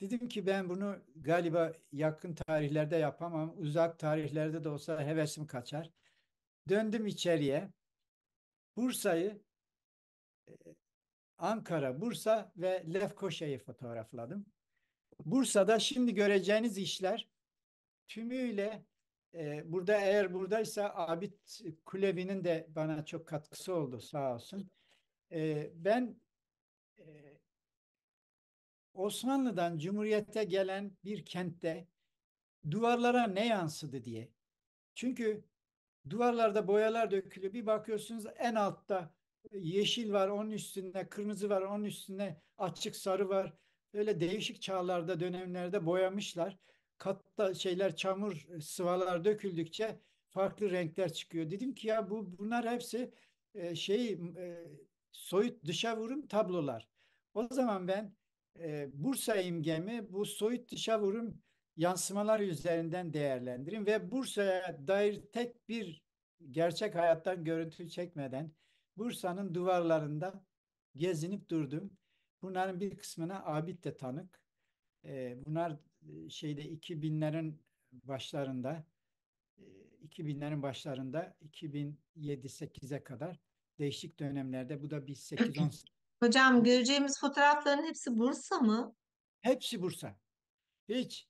Dedim ki ben bunu galiba yakın tarihlerde yapamam. Uzak tarihlerde de olsa hevesim kaçar. Döndüm içeriye. Bursa'yı Ankara, Bursa ve Lefkoşa'yı fotoğrafladım. Bursa'da şimdi göreceğiniz işler tümüyle e, burada eğer buradaysa Abit Kulevi'nin de bana çok katkısı oldu sağ olsun. E, ben e, Osmanlı'dan Cumhuriyet'e gelen bir kentte duvarlara ne yansıdı diye. Çünkü duvarlarda boyalar dökülüyor. Bir bakıyorsunuz en altta yeşil var, onun üstünde kırmızı var, onun üstünde açık sarı var. Öyle değişik çağlarda, dönemlerde boyamışlar. Katta şeyler, çamur, e, sıvalar döküldükçe farklı renkler çıkıyor. Dedim ki ya bu bunlar hepsi e, şey e, soyut dışa vurum tablolar. O zaman ben e, Bursa imgemi bu soyut dışa vurum yansımalar üzerinden değerlendirin ve Bursa'ya dair tek bir gerçek hayattan görüntü çekmeden Bursa'nın duvarlarında gezinip durdum. Bunların bir kısmına abid de tanık. Ee, e, bunlar şeyde 2000'lerin başlarında 2000'lerin e, başlarında 2007-8'e kadar değişik dönemlerde bu da bir 8-10 Hocam göreceğimiz fotoğrafların hepsi Bursa mı? Hepsi Bursa. Hiç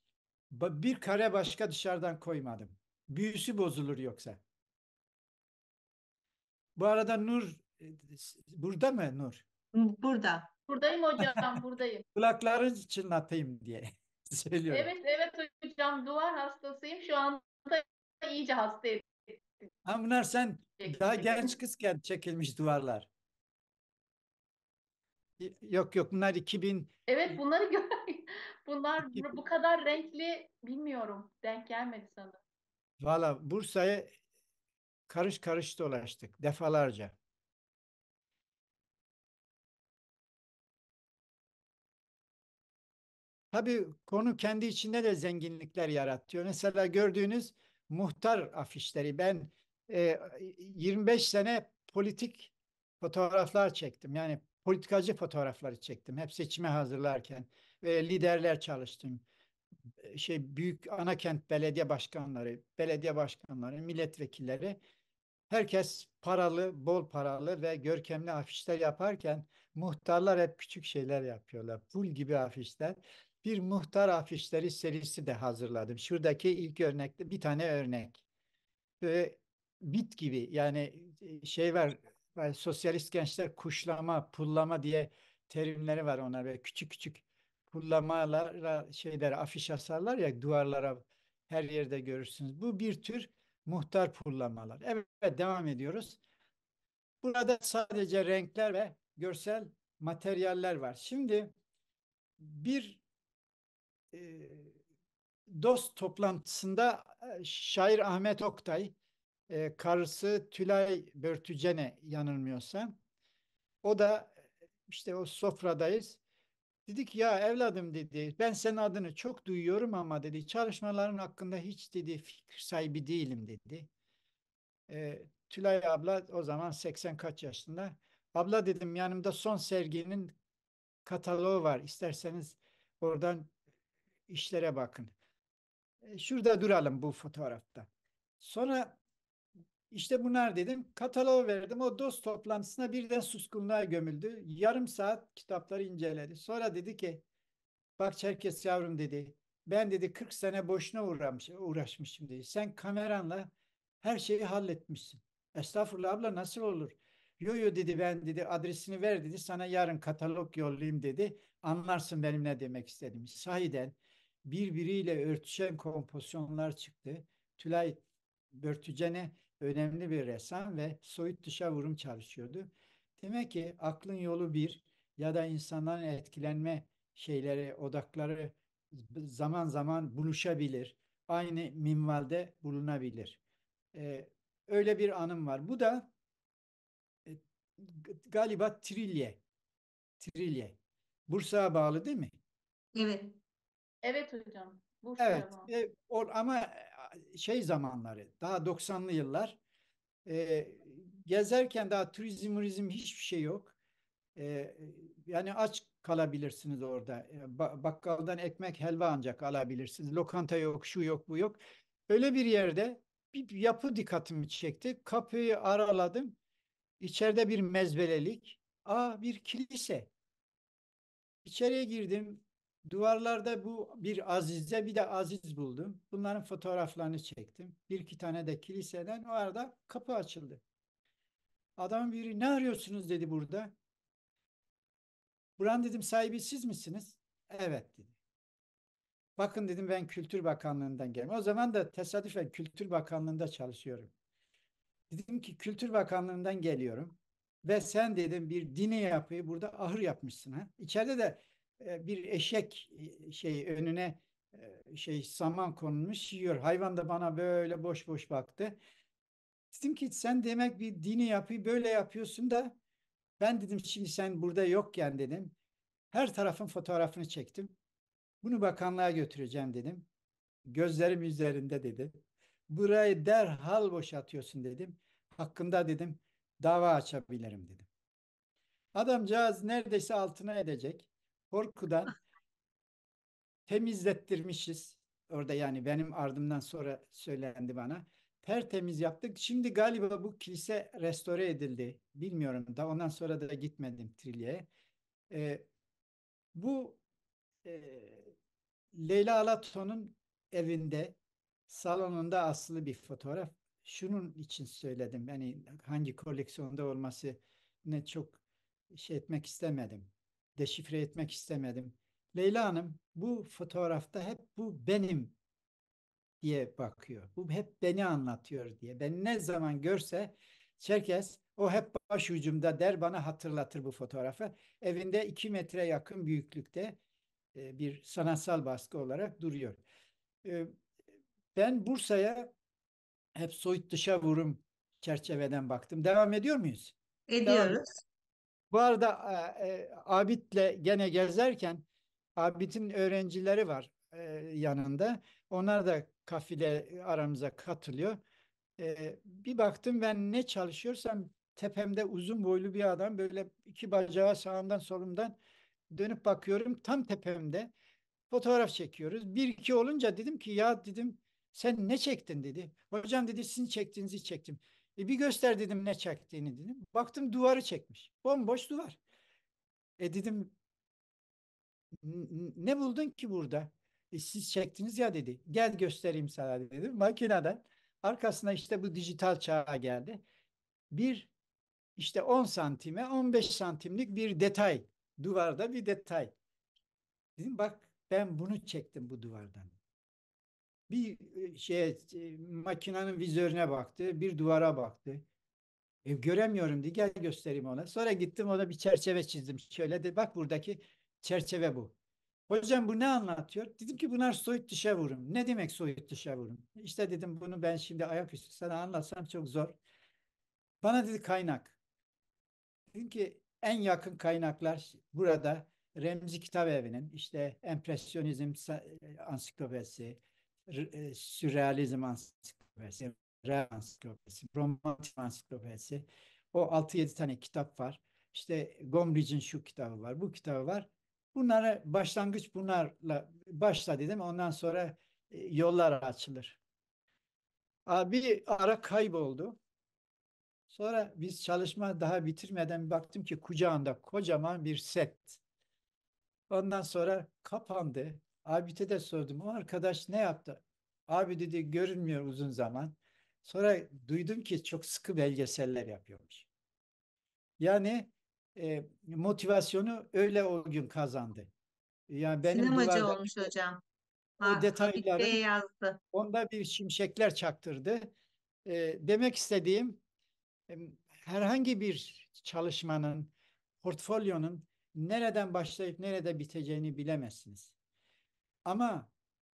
bir kare başka dışarıdan koymadım. Büyüsü bozulur yoksa. Bu arada Nur e, burada mı Nur? Burada. Buradayım hocam, buradayım. Kulakları çınlatayım diye söylüyorum. Evet, evet hocam. Duvar hastasıyım. Şu anda iyice hasta ettim. Ha bunlar sen daha genç kızken çekilmiş duvarlar. Yok yok bunlar 2000. Evet bunları gör. bunlar 2000. bu kadar renkli bilmiyorum. Denk gelmedi sana. Valla Bursa'ya karış karış dolaştık defalarca. Tabii konu kendi içinde de zenginlikler yaratıyor. Mesela gördüğünüz muhtar afişleri. Ben e, 25 sene politik fotoğraflar çektim. Yani politikacı fotoğrafları çektim. Hep seçime hazırlarken ve liderler çalıştım. Şey büyük ana kent belediye başkanları, belediye başkanları, milletvekilleri herkes paralı, bol paralı ve görkemli afişler yaparken muhtarlar hep küçük şeyler yapıyorlar. Pul gibi afişler bir muhtar afişleri serisi de hazırladım. Şuradaki ilk örnekte bir tane örnek. Böyle bit gibi yani e, şey var sosyalist gençler kuşlama, pullama diye terimleri var onlar. Böyle küçük küçük pullamalara şeyler afiş asarlar ya duvarlara her yerde görürsünüz. Bu bir tür muhtar pullamalar. Evet devam ediyoruz. Burada sadece renkler ve görsel materyaller var. Şimdi bir e, dost toplantısında şair Ahmet Oktay, e, karısı Tülay Börtücene yanılmıyorsa o da işte o sofradayız. Dedik ya evladım dedi ben senin adını çok duyuyorum ama dedi çalışmaların hakkında hiç dedi fikir sahibi değilim dedi. E, Tülay abla o zaman 80 kaç yaşında. Abla dedim yanımda son serginin kataloğu var. İsterseniz oradan işlere bakın. E, şurada duralım bu fotoğrafta. Sonra işte bunlar dedim. Kataloğu verdim. O dost toplantısına birden suskunluğa gömüldü. Yarım saat kitapları inceledi. Sonra dedi ki bak Çerkes yavrum dedi. Ben dedi 40 sene boşuna uğramış, uğraşmışım dedi. Sen kameranla her şeyi halletmişsin. Estağfurullah abla nasıl olur? Yo yo dedi ben dedi adresini ver dedi sana yarın katalog yollayayım dedi. Anlarsın benim ne demek istediğimi. Sahiden birbiriyle örtüşen kompozisyonlar çıktı. Tülay Börtücen'e önemli bir ressam ve soyut dışa vurum çalışıyordu. Demek ki aklın yolu bir ya da insanların etkilenme şeyleri, odakları zaman zaman buluşabilir. Aynı minvalde bulunabilir. Ee, öyle bir anım var. Bu da e, galiba Trilye. Trilye. Bursa'ya bağlı değil mi? Evet. Evet hocam. Bursa Evet. e, or, ama e, şey zamanları daha 90'lı yıllar e, gezerken daha turizm murizm hiçbir şey yok. E, yani aç kalabilirsiniz orada. E, ba- bakkaldan ekmek helva ancak alabilirsiniz. Lokanta yok, şu yok, bu yok. Öyle bir yerde bir yapı dikkatimi çekti. Kapıyı araladım. İçeride bir mezbelelik. Aa bir kilise. İçeriye girdim. Duvarlarda bu bir azize bir de aziz buldum. Bunların fotoğraflarını çektim. Bir iki tane de kiliseden. O arada kapı açıldı. Adam biri ne arıyorsunuz dedi burada. Buran dedim sahibi siz misiniz? Evet dedi. Bakın dedim ben Kültür Bakanlığı'ndan geldim. O zaman da tesadüfen Kültür Bakanlığı'nda çalışıyorum. Dedim ki Kültür Bakanlığı'ndan geliyorum. Ve sen dedim bir dini yapıyı burada ahır yapmışsın. Ha? İçeride de e, bir eşek e, şey önüne e, şey saman konmuş yiyor. Hayvan da bana böyle boş boş baktı. Dedim ki sen demek bir dini yapıyı böyle yapıyorsun da ben dedim şimdi sen burada yokken dedim. Her tarafın fotoğrafını çektim. Bunu bakanlığa götüreceğim dedim. Gözlerim üzerinde dedi. Burayı derhal boşatıyorsun dedim. Hakkında dedim dava açabilirim dedim. Adamcağız neredeyse altına edecek korkudan temizlettirmişiz. Orada yani benim ardımdan sonra söylendi bana. Tertemiz yaptık. Şimdi galiba bu kilise restore edildi. Bilmiyorum da ondan sonra da gitmedim Trilye'ye. Ee, bu e, Leyla Alaton'un evinde salonunda asılı bir fotoğraf. Şunun için söyledim. Yani hangi koleksiyonda olması ne çok şey etmek istemedim deşifre etmek istemedim. Leyla Hanım bu fotoğrafta hep bu benim diye bakıyor. Bu hep beni anlatıyor diye. Ben ne zaman görse Çerkes o hep başucumda der bana hatırlatır bu fotoğrafı. Evinde iki metre yakın büyüklükte e, bir sanatsal baskı olarak duruyor. E, ben Bursa'ya hep soyut dışa vurum çerçeveden baktım. Devam ediyor muyuz? Ediyoruz. Bu arada e, e, Abit'le gene gezerken Abit'in öğrencileri var e, yanında. Onlar da kafile aramıza katılıyor. E, bir baktım ben ne çalışıyorsam tepemde uzun boylu bir adam böyle iki bacağı sağımdan solumdan dönüp bakıyorum tam tepemde fotoğraf çekiyoruz. Bir iki olunca dedim ki ya dedim sen ne çektin dedi. Hocam dedi sizin çektiğinizi çektim. E bir göster dedim ne çektiğini dedim. Baktım duvarı çekmiş. Bomboş duvar. E dedim ne buldun ki burada? E siz çektiniz ya dedi. Gel göstereyim sana dedim. Makineden. Arkasına işte bu dijital çağa geldi. Bir işte 10 santime 15 santimlik bir detay. Duvarda bir detay. Dedim bak ben bunu çektim bu duvardan. Bir şey makinenin vizörüne baktı, bir duvara baktı. E, göremiyorum diye gel göstereyim ona. Sonra gittim ona bir çerçeve çizdim. Şöyle de bak buradaki çerçeve bu. Hocam bu ne anlatıyor? Dedim ki bunlar soyut dışa vurum. Ne demek soyut dışa vurum? İşte dedim bunu ben şimdi ayaküstü sana anlatsam çok zor. Bana dedi kaynak. Dedim ki en yakın kaynaklar burada Remzi Kitap Evi'nin işte empresyonizm e, ansiklopedisi, e, sürrealizm ansiklopedisi, real ansiklopedisi, romantik ansiklopedisi. O 6-7 tane kitap var. İşte Gombrich'in şu kitabı var, bu kitabı var. Bunlara başlangıç bunlarla başla dedim. Ondan sonra e, yollar açılır. Bir ara kayboldu. Sonra biz çalışma daha bitirmeden baktım ki kucağında kocaman bir set. Ondan sonra kapandı. Abid'e de sordum. O arkadaş ne yaptı? Abi dedi görünmüyor uzun zaman. Sonra duydum ki çok sıkı belgeseller yapıyormuş. Yani e, motivasyonu öyle o gün kazandı. Yani benim Sinemacı duvarda, olmuş hocam. Ha, o detayları yazdı. onda bir şimşekler çaktırdı. E, demek istediğim e, herhangi bir çalışmanın, portfolyonun nereden başlayıp nerede biteceğini bilemezsiniz. Ama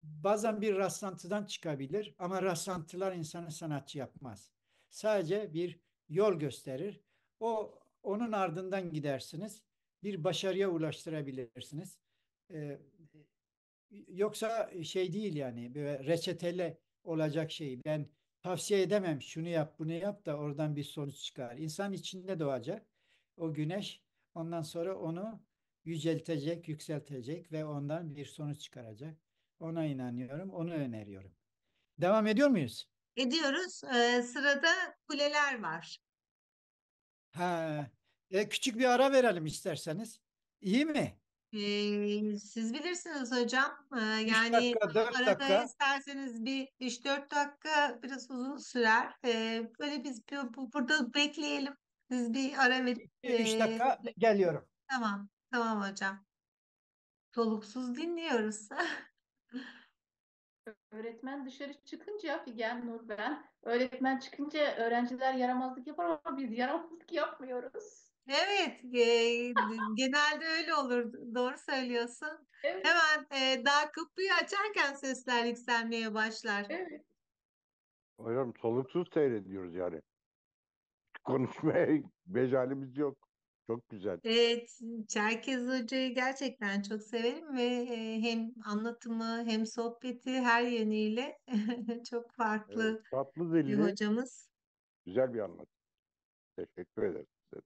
bazen bir rastlantıdan çıkabilir ama rastlantılar insanı sanatçı yapmaz. Sadece bir yol gösterir. O onun ardından gidersiniz. Bir başarıya ulaştırabilirsiniz. Ee, yoksa şey değil yani böyle reçetele olacak şey. Ben tavsiye edemem şunu yap bunu yap da oradan bir sonuç çıkar. İnsan içinde doğacak o güneş. Ondan sonra onu yüceltecek, yükseltecek ve ondan bir sonuç çıkaracak. Ona inanıyorum, onu öneriyorum. Devam ediyor muyuz? Ediyoruz. Ee, sırada kuleler var. Ha, e, küçük bir ara verelim isterseniz. İyi mi? Ee, siz bilirsiniz hocam. Ee, yani dakika, arada dakika. isterseniz bir 3-4 dakika biraz uzun sürer. Ee, böyle biz burada bekleyelim. Siz bir ara verin. 3 dakika geliyorum. Tamam. Tamam hocam. Soluksuz dinliyoruz. Öğretmen dışarı çıkınca Figen Nur ben. Öğretmen çıkınca öğrenciler yaramazlık yapar ama biz yaramazlık yapmıyoruz. Evet, e, genelde öyle olur. Doğru söylüyorsun. Evet. Hemen e, daha kapıyı açarken sesler yükselmeye başlar. Evet. Hocam soluksuz seyrediyoruz yani. Konuşmaya mecalimiz yok. Çok güzel. Evet, Çerkez Hoca'yı gerçekten çok severim ve e, hem anlatımı hem sohbeti her yönüyle çok Evet, farklı tatlı bir dilli, hocamız. güzel bir anlatım. Teşekkür ederim size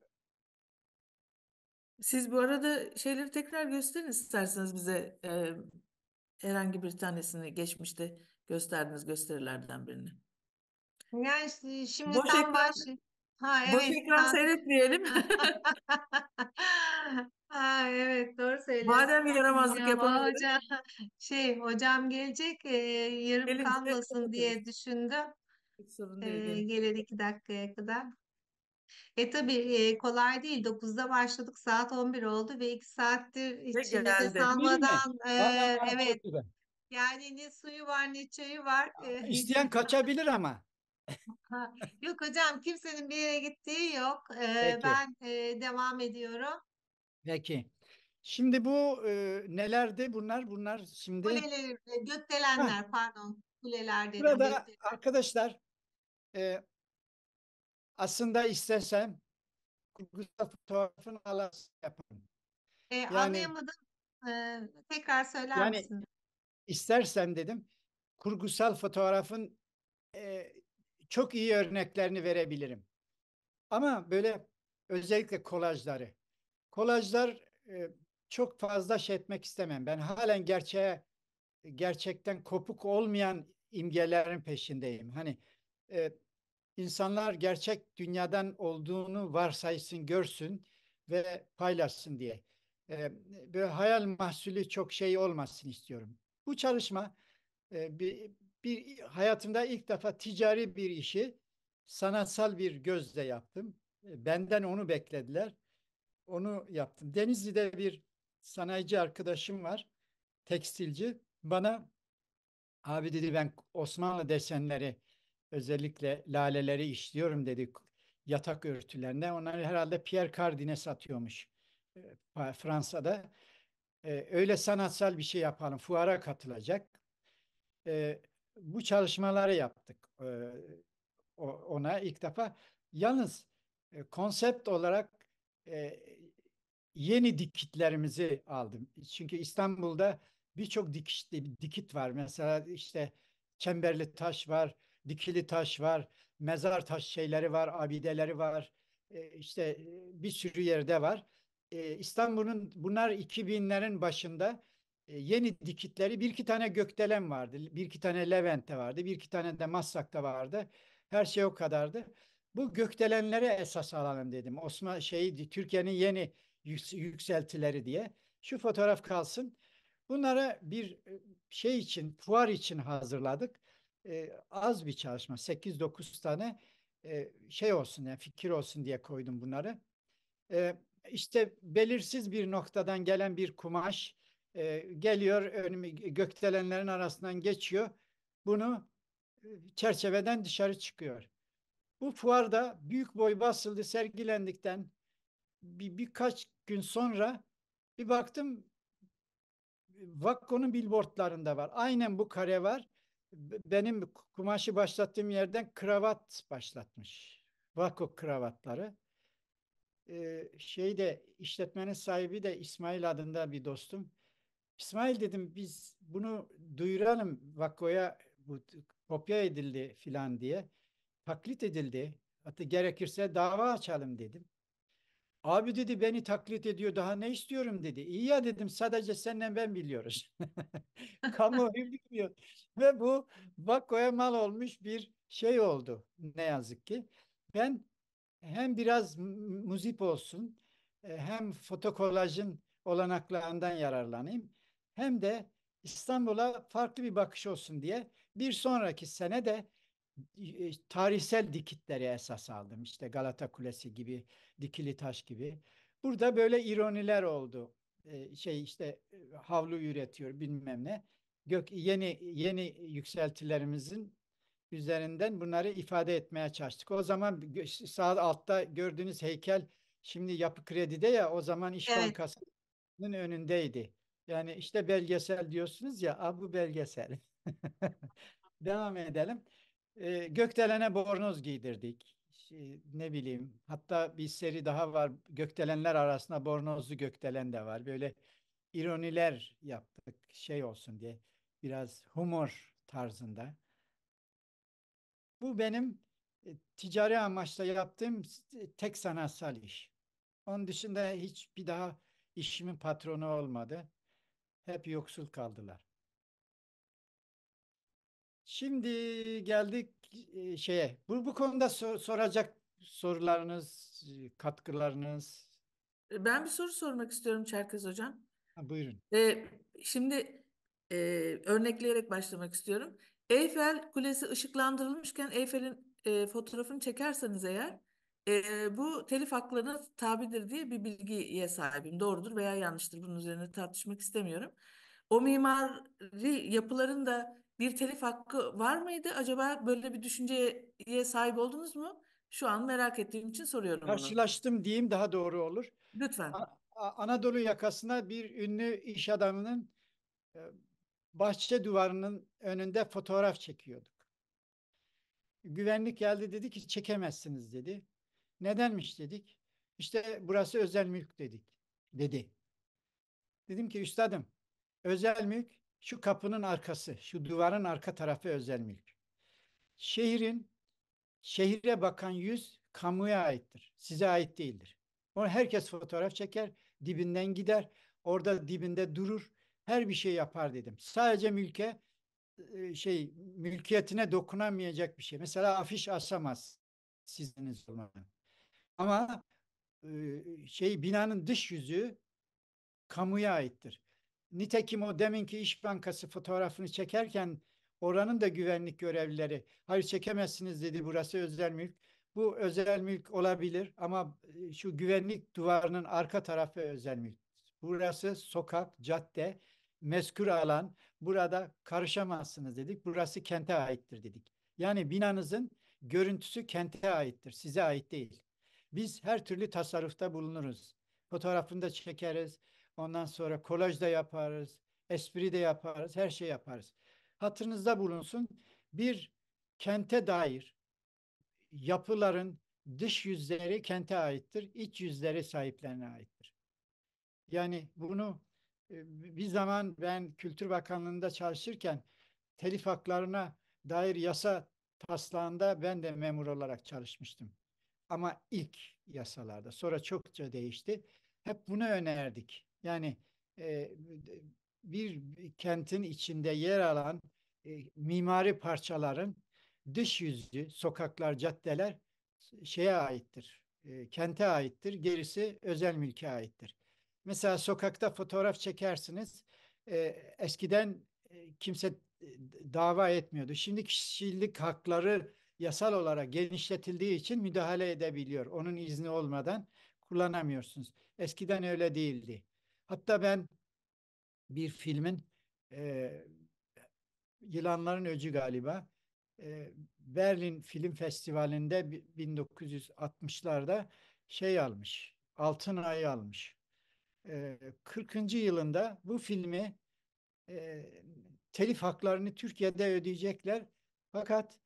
Siz bu arada şeyleri tekrar gösterin isterseniz bize e, herhangi bir tanesini geçmişte gösterdiğiniz gösterilerden birini. Yani şimdi Boş tam ekran baş Ha, evet. Boş ekran seyretmeyelim. ha, evet doğru söylüyorsun. Madem yaramazlık ya, yapamadık. Hocam, şey hocam gelecek e, yarım Gelin kalmasın diye düşündüm. E, gelen iki dakikaya kadar. E tabii e, kolay değil. 9'da başladık. Saat 11 oldu ve 2 saattir içinde sanmadan e, evet. Yani ne suyu var ne çayı var. İsteyen kaçabilir ama yok hocam kimsenin bir yere gittiği yok. Ee, ben e, devam ediyorum. Peki. Şimdi bu e, nelerdi bunlar? Bunlar şimdi Kuleler, e, gökdelenler Ha. pardon. Kuleler dedim. burada gökdelen. arkadaşlar e, aslında istesem kurgusal fotoğrafın alası yaparım. E, anlayamadım. E, tekrar söyler Yani- misin? istersem dedim kurgusal fotoğrafın e, çok iyi örneklerini verebilirim. Ama böyle özellikle kolajları. Kolajlar e, çok fazla şey etmek istemem. Ben halen gerçeğe gerçekten kopuk olmayan imgelerin peşindeyim. Hani e, insanlar gerçek dünyadan olduğunu varsaysın, görsün ve paylaşsın diye. E, böyle hayal mahsulü çok şey olmasın istiyorum. Bu çalışma e, bir bir hayatımda ilk defa ticari bir işi sanatsal bir gözle yaptım. E, benden onu beklediler. Onu yaptım. Denizli'de bir sanayici arkadaşım var. Tekstilci. Bana abi dedi ben Osmanlı desenleri özellikle laleleri işliyorum dedi yatak örtülerinde Onları herhalde Pierre Cardin'e satıyormuş e, Fransa'da. E, öyle sanatsal bir şey yapalım. Fuara katılacak bu çalışmaları yaptık e, ona ilk defa. Yalnız e, konsept olarak e, yeni dikitlerimizi aldım. Çünkü İstanbul'da birçok dikiş, dikit var. Mesela işte çemberli taş var, dikili taş var, mezar taş şeyleri var, abideleri var. E, işte e, bir sürü yerde var. E, İstanbul'un bunlar 2000'lerin başında e, yeni dikitleri bir iki tane Gökdelen vardı, bir iki tane Levent'te vardı, bir iki tane de Maslak'ta vardı. Her şey o kadardı. Bu gökdelenlere esas alalım dedim. Osman şey Türkiye'nin yeni yükseltileri diye. Şu fotoğraf kalsın. Bunlara bir e, şey için, fuar için hazırladık. Ee, az bir çalışma. 8-9 tane e, şey olsun yani fikir olsun diye koydum bunları. Ee, işte belirsiz bir noktadan gelen bir kumaş, e, geliyor önümü gökdelenlerin arasından geçiyor. Bunu e, çerçeveden dışarı çıkıyor. Bu fuarda büyük boy basıldı sergilendikten bir, birkaç gün sonra bir baktım Vakko'nun billboardlarında var. Aynen bu kare var. Benim kumaşı başlattığım yerden kravat başlatmış. Vakko kravatları. Ee, şeyde işletmenin sahibi de İsmail adında bir dostum. İsmail dedim biz bunu duyuralım Vakko'ya bu kopya edildi filan diye. Taklit edildi. Hatta gerekirse dava açalım dedim. Abi dedi beni taklit ediyor daha ne istiyorum dedi. İyi ya dedim sadece senle ben biliyoruz. Kamuoyu bilmiyor. Ve bu Vakko'ya mal olmuş bir şey oldu ne yazık ki. Ben hem biraz muzip olsun e, hem fotokolajın olanaklarından yararlanayım hem de İstanbul'a farklı bir bakış olsun diye bir sonraki sene de e, tarihsel dikitleri esas aldım. İşte Galata Kulesi gibi, dikili taş gibi. Burada böyle ironiler oldu. E, şey işte e, havlu üretiyor bilmem ne. Gök, yeni yeni yükseltilerimizin üzerinden bunları ifade etmeye çalıştık. O zaman sağ altta gördüğünüz heykel şimdi yapı kredide ya o zaman iş evet. Bankası'nın önündeydi. Yani işte belgesel diyorsunuz ya a, bu belgesel. Devam edelim. E, gökdelene bornoz giydirdik. Şey, ne bileyim hatta bir seri daha var gökdelenler arasında bornozlu gökdelen de var. Böyle ironiler yaptık şey olsun diye biraz humor tarzında. Bu benim e, ticari amaçla yaptığım e, tek sanatsal iş. Onun dışında hiç bir daha işimin patronu olmadı hep yoksul kaldılar. Şimdi geldik e, şeye. Bu, bu konuda sor, soracak sorularınız, katkılarınız. E, ben bir soru sormak istiyorum Çerkez Hocam. Ha, buyurun. Ee, şimdi e, örnekleyerek başlamak istiyorum. Eyfel Kulesi ışıklandırılmışken Eyfel'in e, fotoğrafını çekerseniz eğer e, bu telif haklarına tabidir diye bir bilgiye sahibim. Doğrudur veya yanlıştır. Bunun üzerine tartışmak istemiyorum. O mimari yapıların da bir telif hakkı var mıydı? Acaba böyle bir düşünceye sahip oldunuz mu? Şu an merak ettiğim için soruyorum Karşılaştım diyeyim daha doğru olur. Lütfen. A- Anadolu yakasına bir ünlü iş adamının e, bahçe duvarının önünde fotoğraf çekiyorduk. Güvenlik geldi dedi ki çekemezsiniz dedi. Nedenmiş dedik. İşte burası özel mülk dedik. Dedi. Dedim ki üstadım özel mülk şu kapının arkası, şu duvarın arka tarafı özel mülk. Şehrin, şehire bakan yüz kamuya aittir. Size ait değildir. Onu herkes fotoğraf çeker, dibinden gider, orada dibinde durur, her bir şey yapar dedim. Sadece mülke e, şey mülkiyetine dokunamayacak bir şey. Mesela afiş asamaz sizin olmadan. Ama e, şey binanın dış yüzü kamuya aittir. Nitekim o deminki İş Bankası fotoğrafını çekerken oranın da güvenlik görevlileri hayır çekemezsiniz dedi burası özel mülk. Bu özel mülk olabilir ama şu güvenlik duvarının arka tarafı özel mülk. Burası sokak, cadde, meskür alan. Burada karışamazsınız dedik. Burası kente aittir dedik. Yani binanızın görüntüsü kente aittir, size ait değil. Biz her türlü tasarrufta bulunuruz. Fotoğrafını da çekeriz. Ondan sonra kolaj da yaparız. Espri de yaparız. Her şey yaparız. Hatırınızda bulunsun. Bir kente dair yapıların dış yüzleri kente aittir. iç yüzleri sahiplerine aittir. Yani bunu e, bir zaman ben Kültür Bakanlığı'nda çalışırken telif haklarına dair yasa taslağında ben de memur olarak çalışmıştım ama ilk yasalarda sonra çokça değişti. Hep bunu önerdik. Yani e, bir kentin içinde yer alan e, mimari parçaların dış yüzü, sokaklar, caddeler şeye aittir. E, kente aittir. Gerisi özel mülke aittir. Mesela sokakta fotoğraf çekersiniz. E, eskiden e, kimse e, dava etmiyordu. Şimdi kişilik hakları yasal olarak genişletildiği için müdahale edebiliyor. Onun izni olmadan kullanamıyorsunuz. Eskiden öyle değildi. Hatta ben bir filmin e, Yılanların Öcü galiba e, Berlin Film Festivali'nde 1960'larda şey almış. Altın Ay'ı almış. E, 40. yılında bu filmi e, telif haklarını Türkiye'de ödeyecekler. Fakat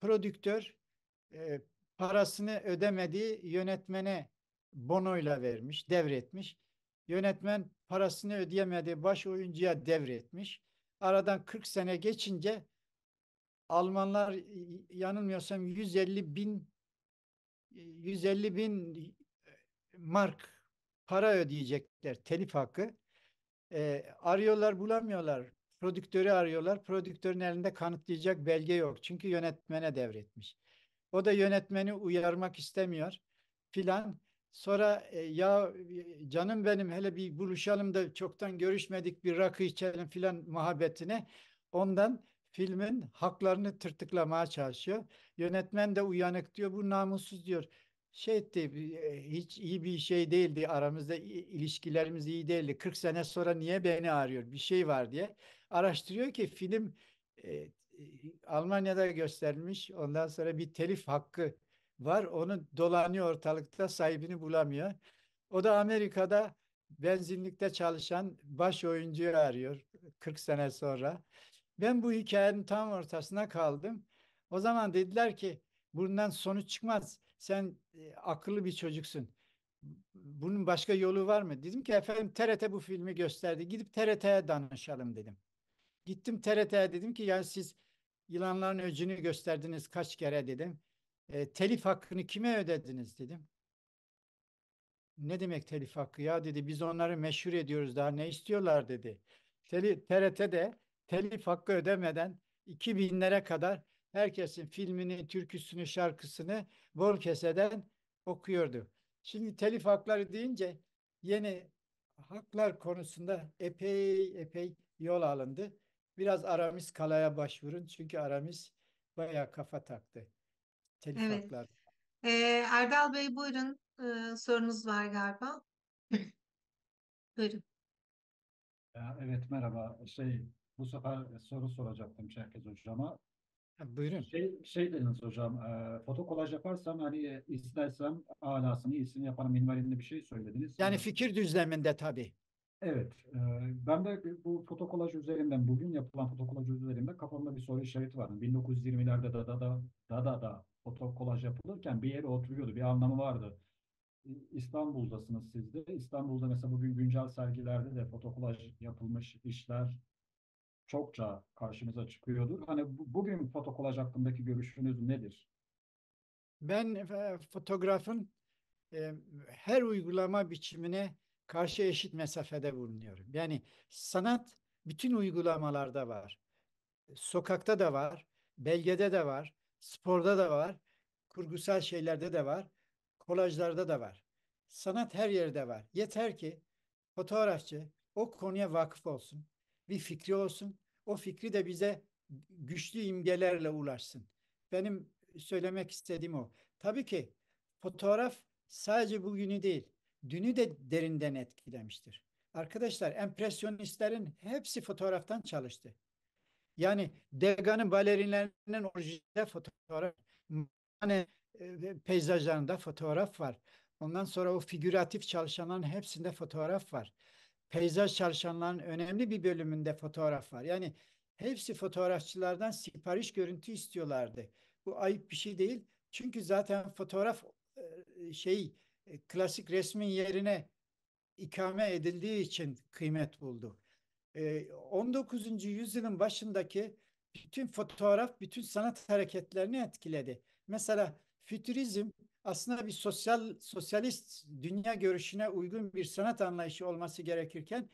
prodüktör e, parasını ödemediği yönetmene bonoyla vermiş, devretmiş. Yönetmen parasını ödeyemediği baş oyuncuya devretmiş. Aradan 40 sene geçince Almanlar yanılmıyorsam 150 bin 150 bin e, mark para ödeyecekler telif hakkı. E, arıyorlar bulamıyorlar prodüktörü arıyorlar. Prodüktörün elinde kanıtlayacak belge yok. Çünkü yönetmene devretmiş. O da yönetmeni uyarmak istemiyor filan. Sonra e, ya e, canım benim hele bir buluşalım da çoktan görüşmedik bir rakı içelim filan muhabbetine ondan filmin haklarını tırtıklamaya çalışıyor. Yönetmen de uyanık diyor bu namussuz diyor. Şey etti, e, hiç iyi bir şey değildi aramızda ilişkilerimiz iyi değildi. 40 sene sonra niye beni arıyor bir şey var diye araştırıyor ki film e, e Almanya'da göstermiş. Ondan sonra bir telif hakkı var. Onu dolanıyor ortalıkta sahibini bulamıyor. O da Amerika'da benzinlikte çalışan baş oyuncuyu arıyor 40 sene sonra. Ben bu hikayenin tam ortasına kaldım. O zaman dediler ki bundan sonuç çıkmaz. Sen e, akıllı bir çocuksun. Bunun başka yolu var mı? Dedim ki efendim TRT bu filmi gösterdi. Gidip TRT'ye danışalım dedim. Gittim TRT'ye dedim ki yani siz yılanların öcünü gösterdiniz kaç kere dedim. E, telif hakkını kime ödediniz dedim. Ne demek telif hakkı ya dedi. Biz onları meşhur ediyoruz daha ne istiyorlar dedi. Teli, TRT'de telif hakkı ödemeden 2000'lere kadar herkesin filmini, türküsünü, şarkısını bol keseden okuyordu. Şimdi telif hakları deyince yeni haklar konusunda epey epey yol alındı. Biraz Aramis Kala'ya başvurun. Çünkü Aramis bayağı kafa taktı. Telif Evet. hakları. Ee, Erdal Bey buyurun. Ee, sorunuz var galiba. Buyurun. Ya, evet merhaba. Şey bu sefer soru soracaktım Şerkez hocama. Buyurun. Şey, şey dediniz hocam, e, fotokolaj yaparsam hani e, istersem alasını iyisini yaparım minvalinde bir şey söylediniz. Yani hani fikir düzleminde tabii. Evet, ben de bu fotokolaj üzerinden, bugün yapılan fotokolaj üzerinden kafamda bir soru işareti var. 1920'lerde da da da da da da fotokolaj yapılırken bir yere oturuyordu, bir anlamı vardı. İstanbul'dasınız siz de. İstanbul'da mesela bugün güncel sergilerde de fotokolaj yapılmış işler çokça karşımıza çıkıyordur. Hani bugün fotokolaj hakkındaki görüşünüz nedir? Ben fotoğrafın e, her uygulama biçimine karşı eşit mesafede bulunuyorum. Yani sanat bütün uygulamalarda var. Sokakta da var, belgede de var, sporda da var, kurgusal şeylerde de var, kolajlarda da var. Sanat her yerde var. Yeter ki fotoğrafçı o konuya vakıf olsun, bir fikri olsun. O fikri de bize güçlü imgelerle ulaşsın. Benim söylemek istediğim o. Tabii ki fotoğraf sadece bugünü değil, dünü de derinden etkilemiştir. Arkadaşlar empresyonistlerin hepsi fotoğraftan çalıştı. Yani Degas'ın balerinlerinin orijinde fotoğraf, yani e, peyzajlarında fotoğraf var. Ondan sonra o figüratif çalışanların hepsinde fotoğraf var. Peyzaj çalışanların önemli bir bölümünde fotoğraf var. Yani hepsi fotoğrafçılardan sipariş görüntü istiyorlardı. Bu ayıp bir şey değil. Çünkü zaten fotoğraf e, şey e, klasik resmin yerine ikame edildiği için kıymet buldu. 19. E, yüzyılın başındaki bütün fotoğraf, bütün sanat hareketlerini etkiledi. Mesela fütürizm aslında bir sosyal sosyalist dünya görüşüne uygun bir sanat anlayışı olması gerekirken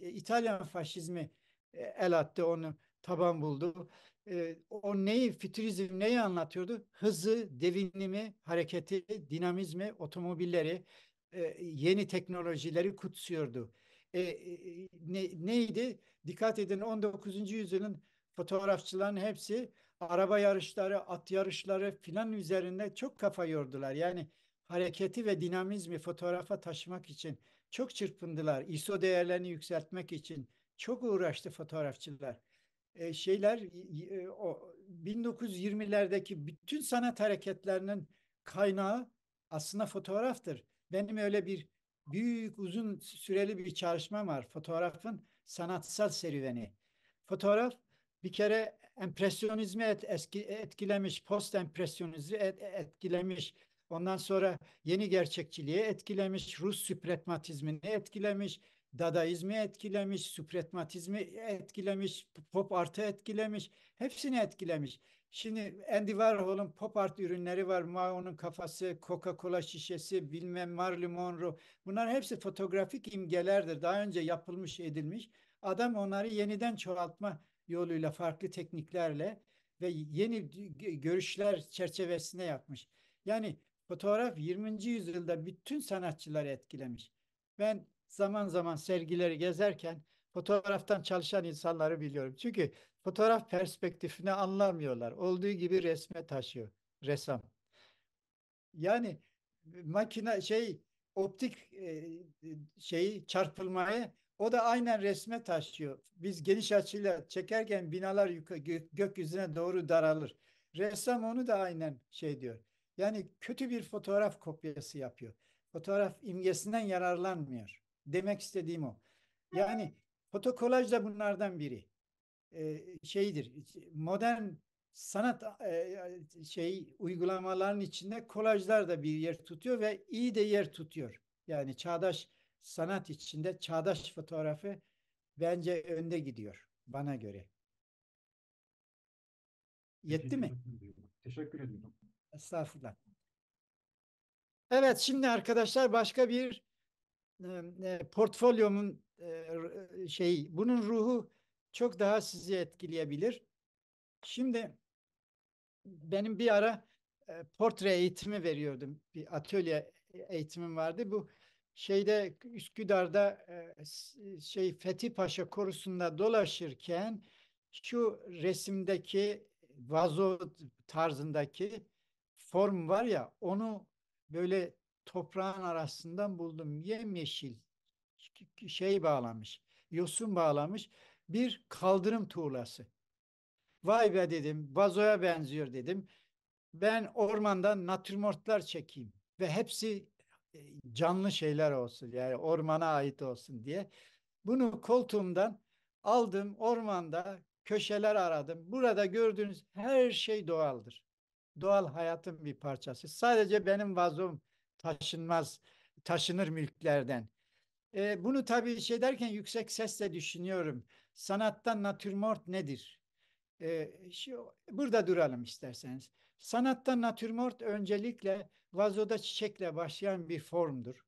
e, İtalyan faşizmi el attı onu taban buldu e, o neyi fitrizm neyi anlatıyordu? Hızı, devinimi, hareketi, dinamizmi, otomobilleri, e, yeni teknolojileri kutsuyordu. e, e ne, neydi? Dikkat edin 19. yüzyılın fotoğrafçıların hepsi araba yarışları, at yarışları filan üzerinde çok kafa yordular. Yani hareketi ve dinamizmi fotoğrafa taşımak için çok çırpındılar. ISO değerlerini yükseltmek için çok uğraştı fotoğrafçılar. E, şeyler e, o 1920'lerdeki bütün sanat hareketlerinin kaynağı aslında fotoğraftır. Benim öyle bir büyük uzun süreli bir çalışma var. Fotoğrafın sanatsal serüveni. Fotoğraf bir kere empresyonizmi et, eski, etkilemiş, post empresyonizmi et, etkilemiş. Ondan sonra yeni gerçekçiliği etkilemiş, Rus süpretmatizmini etkilemiş. Dadaizmi etkilemiş, süpretmatizmi etkilemiş, pop art'ı etkilemiş, hepsini etkilemiş. Şimdi Andy Warhol'un pop art ürünleri var. Mao'nun kafası, Coca-Cola şişesi, bilmem Marilyn Monroe. Bunlar hepsi fotoğrafik imgelerdir. Daha önce yapılmış, edilmiş. Adam onları yeniden çoğaltma yoluyla, farklı tekniklerle ve yeni görüşler çerçevesinde yapmış. Yani fotoğraf 20. yüzyılda bütün sanatçıları etkilemiş. Ben zaman zaman sergileri gezerken fotoğraftan çalışan insanları biliyorum. Çünkü fotoğraf perspektifini anlamıyorlar. Olduğu gibi resme taşıyor ressam. Yani makine şey optik e, e şeyi çarpılmayı o da aynen resme taşıyor. Biz geniş açıyla çekerken binalar yuka, gök, gökyüzüne doğru daralır. Ressam onu da aynen şey diyor. Yani kötü bir fotoğraf kopyası yapıyor. Fotoğraf imgesinden yararlanmıyor. Demek istediğim o. Yani fotokolaj da bunlardan biri. Ee, şeydir modern sanat e, e, şey uygulamaların içinde kolajlar da bir yer tutuyor ve iyi de yer tutuyor. Yani çağdaş sanat içinde çağdaş fotoğrafı bence önde gidiyor bana göre. Yetti mi? Teşekkür ederim. Estağfurullah. Evet şimdi arkadaşlar başka bir e, portfolyomun şey bunun ruhu çok daha sizi etkileyebilir. Şimdi benim bir ara e, portre eğitimi veriyordum. Bir atölye eğitimim vardı. Bu şeyde Üsküdar'da e, şey Fethi Paşa korusunda dolaşırken şu resimdeki vazo tarzındaki form var ya onu böyle toprağın arasından buldum. Yemyeşil şey bağlamış. Yosun bağlamış. Bir kaldırım tuğlası. Vay be dedim. Vazoya benziyor dedim. Ben ormandan natürmortlar çekeyim. Ve hepsi e, canlı şeyler olsun. Yani ormana ait olsun diye. Bunu koltuğumdan aldım ormanda köşeler aradım. Burada gördüğünüz her şey doğaldır. Doğal hayatın bir parçası. Sadece benim vazom taşınmaz, taşınır mülklerden. E, bunu tabii şey derken yüksek sesle düşünüyorum. Sanattan natürmort nedir? E, şu, burada duralım isterseniz. Sanattan natürmort öncelikle vazoda çiçekle başlayan bir formdur.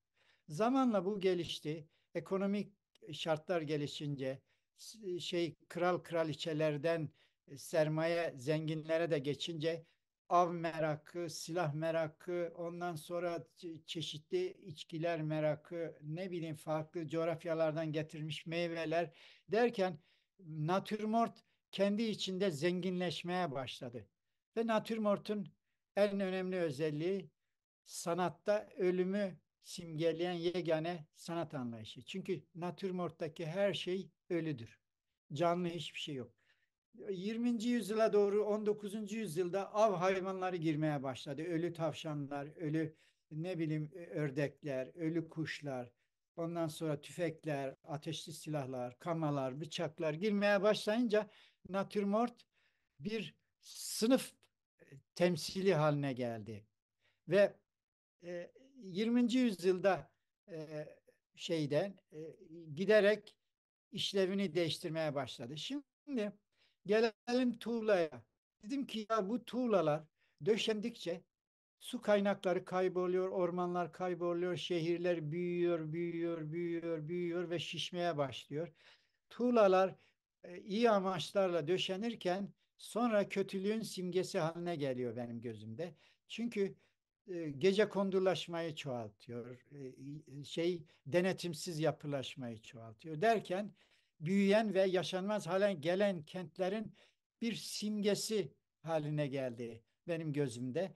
Zamanla bu gelişti. Ekonomik şartlar gelişince şey kral kraliçelerden e, sermaye zenginlere de geçince av merakı, silah merakı, ondan sonra çeşitli içkiler merakı, ne bileyim farklı coğrafyalardan getirmiş meyveler derken natürmort kendi içinde zenginleşmeye başladı. Ve natürmortun en önemli özelliği sanatta ölümü simgeleyen yegane sanat anlayışı. Çünkü natürmorttaki her şey ölüdür. Canlı hiçbir şey yok. 20. yüzyıla doğru 19. yüzyılda av hayvanları girmeye başladı. Ölü tavşanlar, ölü ne bileyim e, ördekler, ölü kuşlar, ondan sonra tüfekler, ateşli silahlar, kamalar, bıçaklar girmeye başlayınca natürmort bir sınıf e, temsili haline geldi. Ve 20. E, yüzyılda şeyden giderek işlevini değiştirmeye başladı. Şimdi Gelelim tuğlaya. Dedim ki ya bu tuğlalar döşendikçe su kaynakları kayboluyor, ormanlar kayboluyor, şehirler büyüyor, büyüyor, büyüyor, büyüyor ve şişmeye başlıyor. Tuğlalar e, iyi amaçlarla döşenirken sonra kötülüğün simgesi haline geliyor benim gözümde. Çünkü e, gece kondurlaşmayı çoğaltıyor. E, şey denetimsiz yapılaşmayı çoğaltıyor derken büyüyen ve yaşanmaz halen gelen kentlerin bir simgesi haline geldi benim gözümde.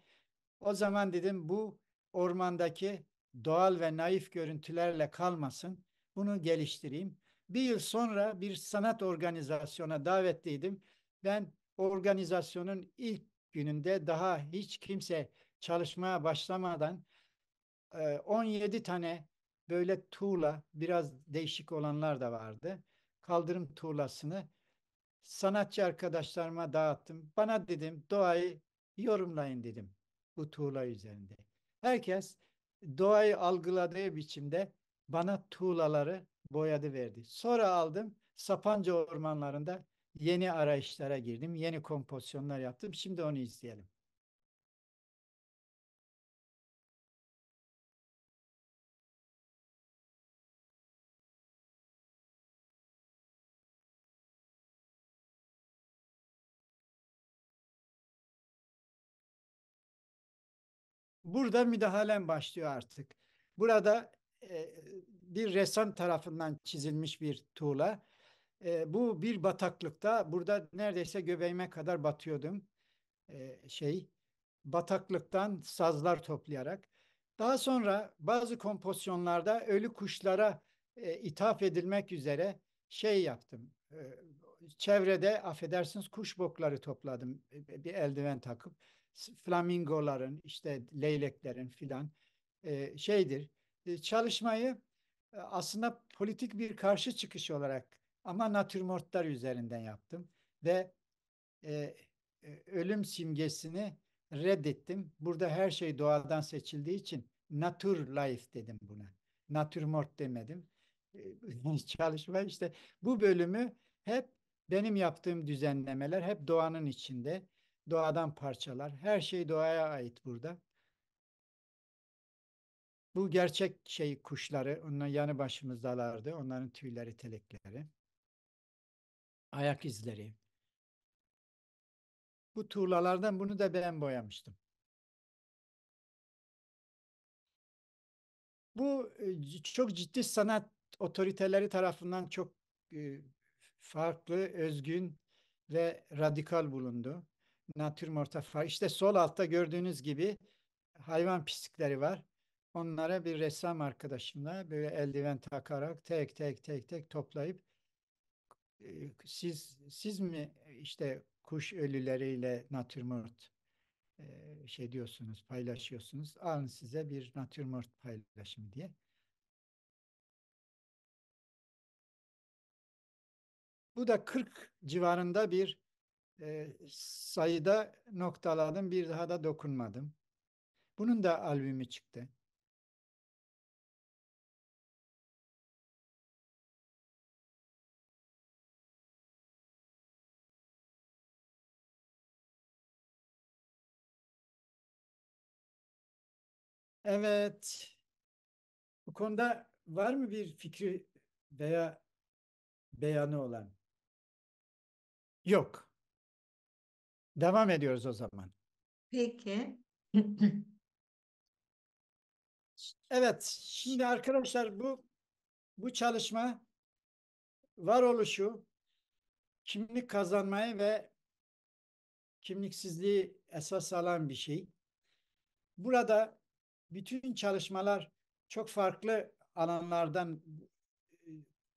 O zaman dedim bu ormandaki doğal ve naif görüntülerle kalmasın. Bunu geliştireyim. Bir yıl sonra bir sanat organizasyona davetliydim. Ben organizasyonun ilk gününde daha hiç kimse çalışmaya başlamadan 17 tane böyle tuğla biraz değişik olanlar da vardı kaldırım tuğlasını sanatçı arkadaşlarıma dağıttım. Bana dedim doğayı yorumlayın dedim bu tuğla üzerinde. Herkes doğayı algıladığı biçimde bana tuğlaları boyadı verdi. Sonra aldım Sapanca ormanlarında yeni arayışlara girdim. Yeni kompozisyonlar yaptım. Şimdi onu izleyelim. burada müdahalem başlıyor artık. Burada e, bir ressam tarafından çizilmiş bir tuğla. E, bu bir bataklıkta burada neredeyse göbeğime kadar batıyordum. E, şey bataklıktan sazlar toplayarak. Daha sonra bazı kompozisyonlarda ölü kuşlara e, ithaf edilmek üzere şey yaptım. E, çevrede affedersiniz kuş bokları topladım e, bir eldiven takıp flamingoların işte leyleklerin filan e, şeydir. E, çalışmayı e, aslında politik bir karşı çıkış olarak ama natürmortlar üzerinden yaptım ve e, e ölüm simgesini reddettim. Burada her şey doğadan seçildiği için natur life dedim buna. Natürmort demedim. E, çalışma işte bu bölümü hep benim yaptığım düzenlemeler hep doğanın içinde doğadan parçalar. Her şey doğaya ait burada. Bu gerçek şey kuşları, onların yanı başımızdalardı. Onların tüyleri, telekleri. Ayak izleri. Bu tuğlalardan bunu da ben boyamıştım. Bu e, çok ciddi sanat otoriteleri tarafından çok e, farklı, özgün ve radikal bulundu natürmorta far. İşte sol altta gördüğünüz gibi hayvan pislikleri var. Onlara bir ressam arkadaşımla böyle eldiven takarak tek tek tek tek toplayıp e, siz siz mi işte kuş ölüleriyle natürmort e, şey diyorsunuz, paylaşıyorsunuz. Alın size bir natürmort paylaşım diye. Bu da 40 civarında bir e, sayıda noktaladım bir daha da dokunmadım. Bunun da albümü çıktı. Evet. Bu konuda var mı bir fikri veya beyanı olan? Yok. Devam ediyoruz o zaman. Peki. evet, şimdi arkadaşlar bu bu çalışma varoluşu, kimlik kazanmayı ve kimliksizliği esas alan bir şey. Burada bütün çalışmalar çok farklı alanlardan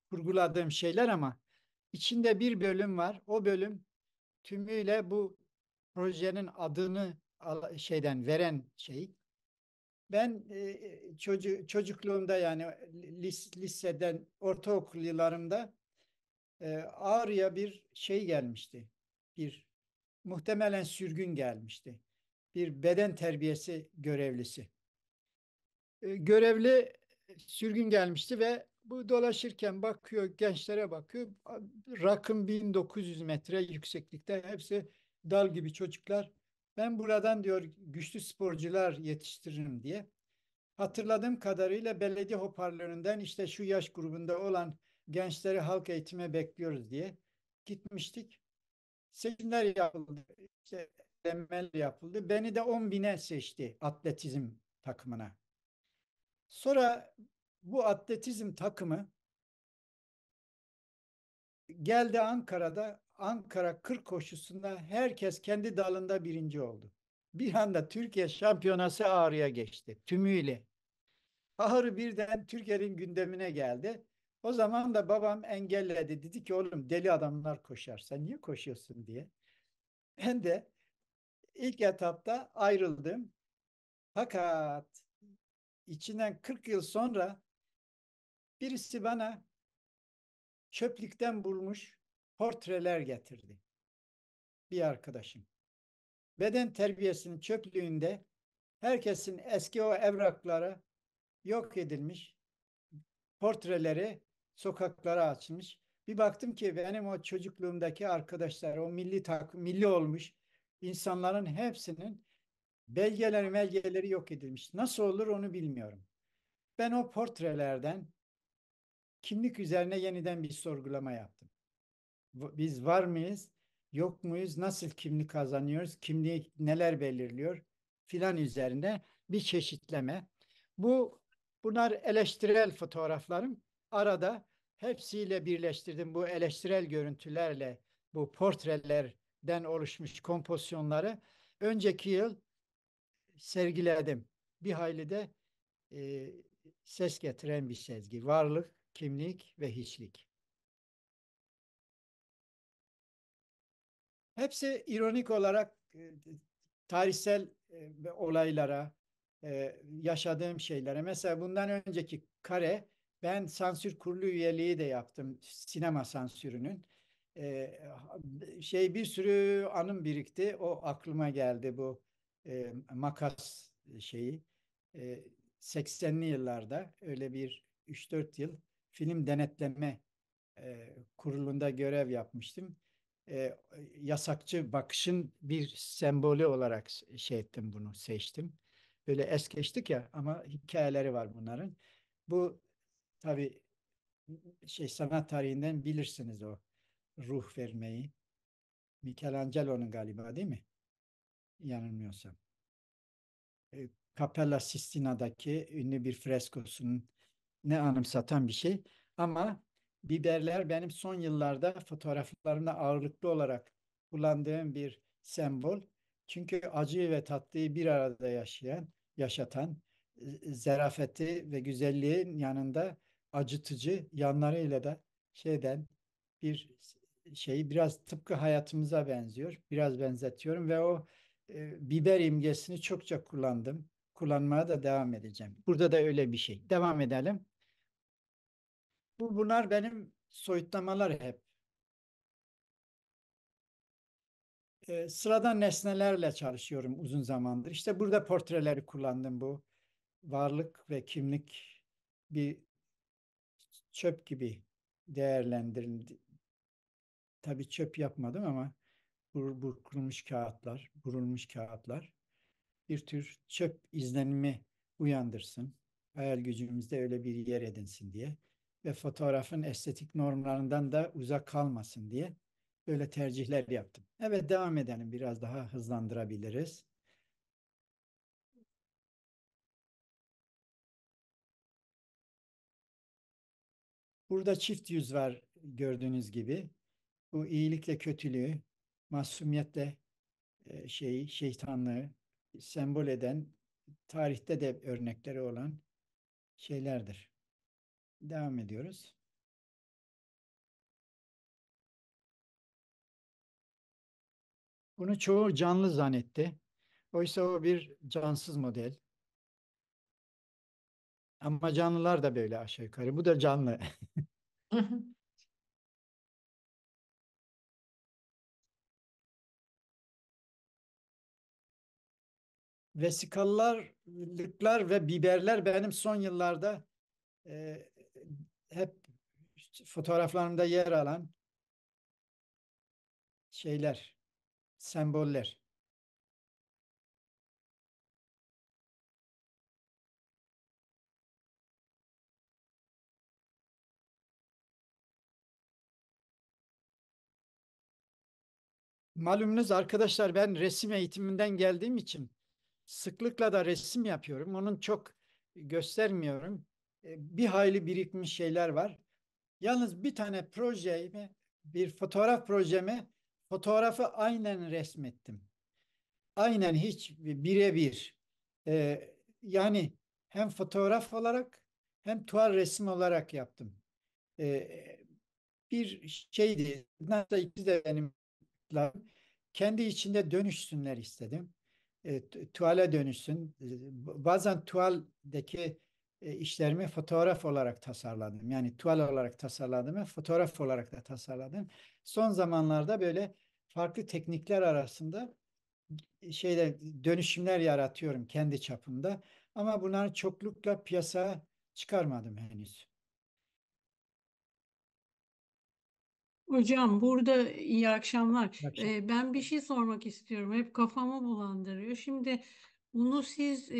kurguladığım şeyler ama içinde bir bölüm var. O bölüm tümüyle bu projenin adını şeyden veren şey. Ben e, e çocu, çocukluğumda yani lis, liseden ortaokul yıllarımda e, Ağrı'ya bir şey gelmişti. Bir muhtemelen sürgün gelmişti. Bir beden terbiyesi görevlisi. E, görevli sürgün gelmişti ve bu dolaşırken bakıyor gençlere bakıyor. Rakım 1900 metre yükseklikte hepsi dal gibi çocuklar ben buradan diyor güçlü sporcular yetiştiririm diye. Hatırladığım kadarıyla belediye hoparlöründen işte şu yaş grubunda olan gençleri halk eğitime bekliyoruz diye gitmiştik. Seçimler yapıldı. İşte elemeler yapıldı. Beni de 10 bine seçti atletizm takımına. Sonra bu atletizm takımı geldi Ankara'da Ankara 40 koşusunda herkes kendi dalında birinci oldu. Bir anda Türkiye şampiyonası Ağrı'ya geçti tümüyle. Ağrı birden Türkiye'nin gündemine geldi. O zaman da babam engelledi. Dedi ki oğlum deli adamlar koşar. Sen niye koşuyorsun diye. Ben de ilk etapta ayrıldım. Fakat içinden 40 yıl sonra birisi bana çöplükten bulmuş portreler getirdi. Bir arkadaşım. Beden terbiyesinin çöplüğünde herkesin eski o evrakları yok edilmiş portreleri sokaklara açılmış. Bir baktım ki benim o çocukluğumdaki arkadaşlar, o milli takım, milli olmuş insanların hepsinin belgeleri belgeleri yok edilmiş. Nasıl olur onu bilmiyorum. Ben o portrelerden kimlik üzerine yeniden bir sorgulama yaptım biz var mıyız, yok muyuz, nasıl kimlik kazanıyoruz, kimliği neler belirliyor filan üzerine bir çeşitleme. Bu bunlar eleştirel fotoğraflarım. Arada hepsiyle birleştirdim bu eleştirel görüntülerle bu portrelerden oluşmuş kompozisyonları önceki yıl sergiledim. Bir hayli de e, ses getiren bir sezgi. Varlık, kimlik ve hiçlik. Hepsi ironik olarak e, tarihsel e, olaylara, e, yaşadığım şeylere. Mesela bundan önceki kare, ben sansür kurulu üyeliği de yaptım sinema sansürünün. şey bir sürü anım birikti. O aklıma geldi bu makas şeyi. 80'li yıllarda öyle bir 3-4 yıl film denetleme e, kurulunda görev yapmıştım e, yasakçı bakışın bir sembolü olarak şey ettim bunu seçtim. Böyle es geçtik ya ama hikayeleri var bunların. Bu tabi şey sanat tarihinden bilirsiniz o ruh vermeyi. Michelangelo'nun galiba değil mi? Yanılmıyorsam. E, Capella Sistina'daki ünlü bir freskosunun ne anımsatan bir şey. Ama Biberler benim son yıllarda fotoğraflarımda ağırlıklı olarak kullandığım bir sembol. Çünkü acıyı ve tatlıyı bir arada yaşayan, yaşatan, e, zerafeti ve güzelliğin yanında acıtıcı yanlarıyla da şeyden bir şeyi biraz tıpkı hayatımıza benziyor. Biraz benzetiyorum ve o e, biber imgesini çokça kullandım. Kullanmaya da devam edeceğim. Burada da öyle bir şey. Devam edelim. Bu, bunlar benim soyutlamalar hep. E, sıradan nesnelerle çalışıyorum uzun zamandır. İşte burada portreleri kullandım bu. Varlık ve kimlik bir çöp gibi değerlendirildi. Tabii çöp yapmadım ama bur, kağıtlar, burulmuş kağıtlar bir tür çöp izlenimi uyandırsın. Hayal gücümüzde öyle bir yer edinsin diye ve fotoğrafın estetik normlarından da uzak kalmasın diye böyle tercihler yaptım. Evet devam edelim biraz daha hızlandırabiliriz. Burada çift yüz var gördüğünüz gibi. Bu iyilikle kötülüğü, masumiyetle e, şeyi şeytanlığı sembol eden, tarihte de örnekleri olan şeylerdir. Devam ediyoruz. Bunu çoğu canlı zannetti. Oysa o bir cansız model. Ama canlılar da böyle aşağı yukarı. Bu da canlı. lıklar ve biberler benim son yıllarda e, hep fotoğraflarımda yer alan şeyler, semboller. Malumunuz arkadaşlar ben resim eğitiminden geldiğim için sıklıkla da resim yapıyorum. Onun çok göstermiyorum bir hayli birikmiş şeyler var. Yalnız bir tane projemi, bir fotoğraf projemi, fotoğrafı aynen resmettim. Aynen hiç birebir. Ee, yani hem fotoğraf olarak hem tuval resim olarak yaptım. Ee, bir şeydi, nasıl ikisi de benim kendi içinde dönüşsünler istedim. E, tuvale dönüşsün. Bazen tuvaldeki e, işlerimi fotoğraf olarak tasarladım. Yani tuval olarak tasarladım ve fotoğraf olarak da tasarladım. Son zamanlarda böyle farklı teknikler arasında e, şeyde dönüşümler yaratıyorum kendi çapımda. Ama bunları çoklukla piyasaya çıkarmadım henüz. Hocam burada iyi akşamlar. İyi e, akşamlar. Ee, ben bir şey sormak istiyorum. Hep kafamı bulandırıyor. Şimdi bunu siz e,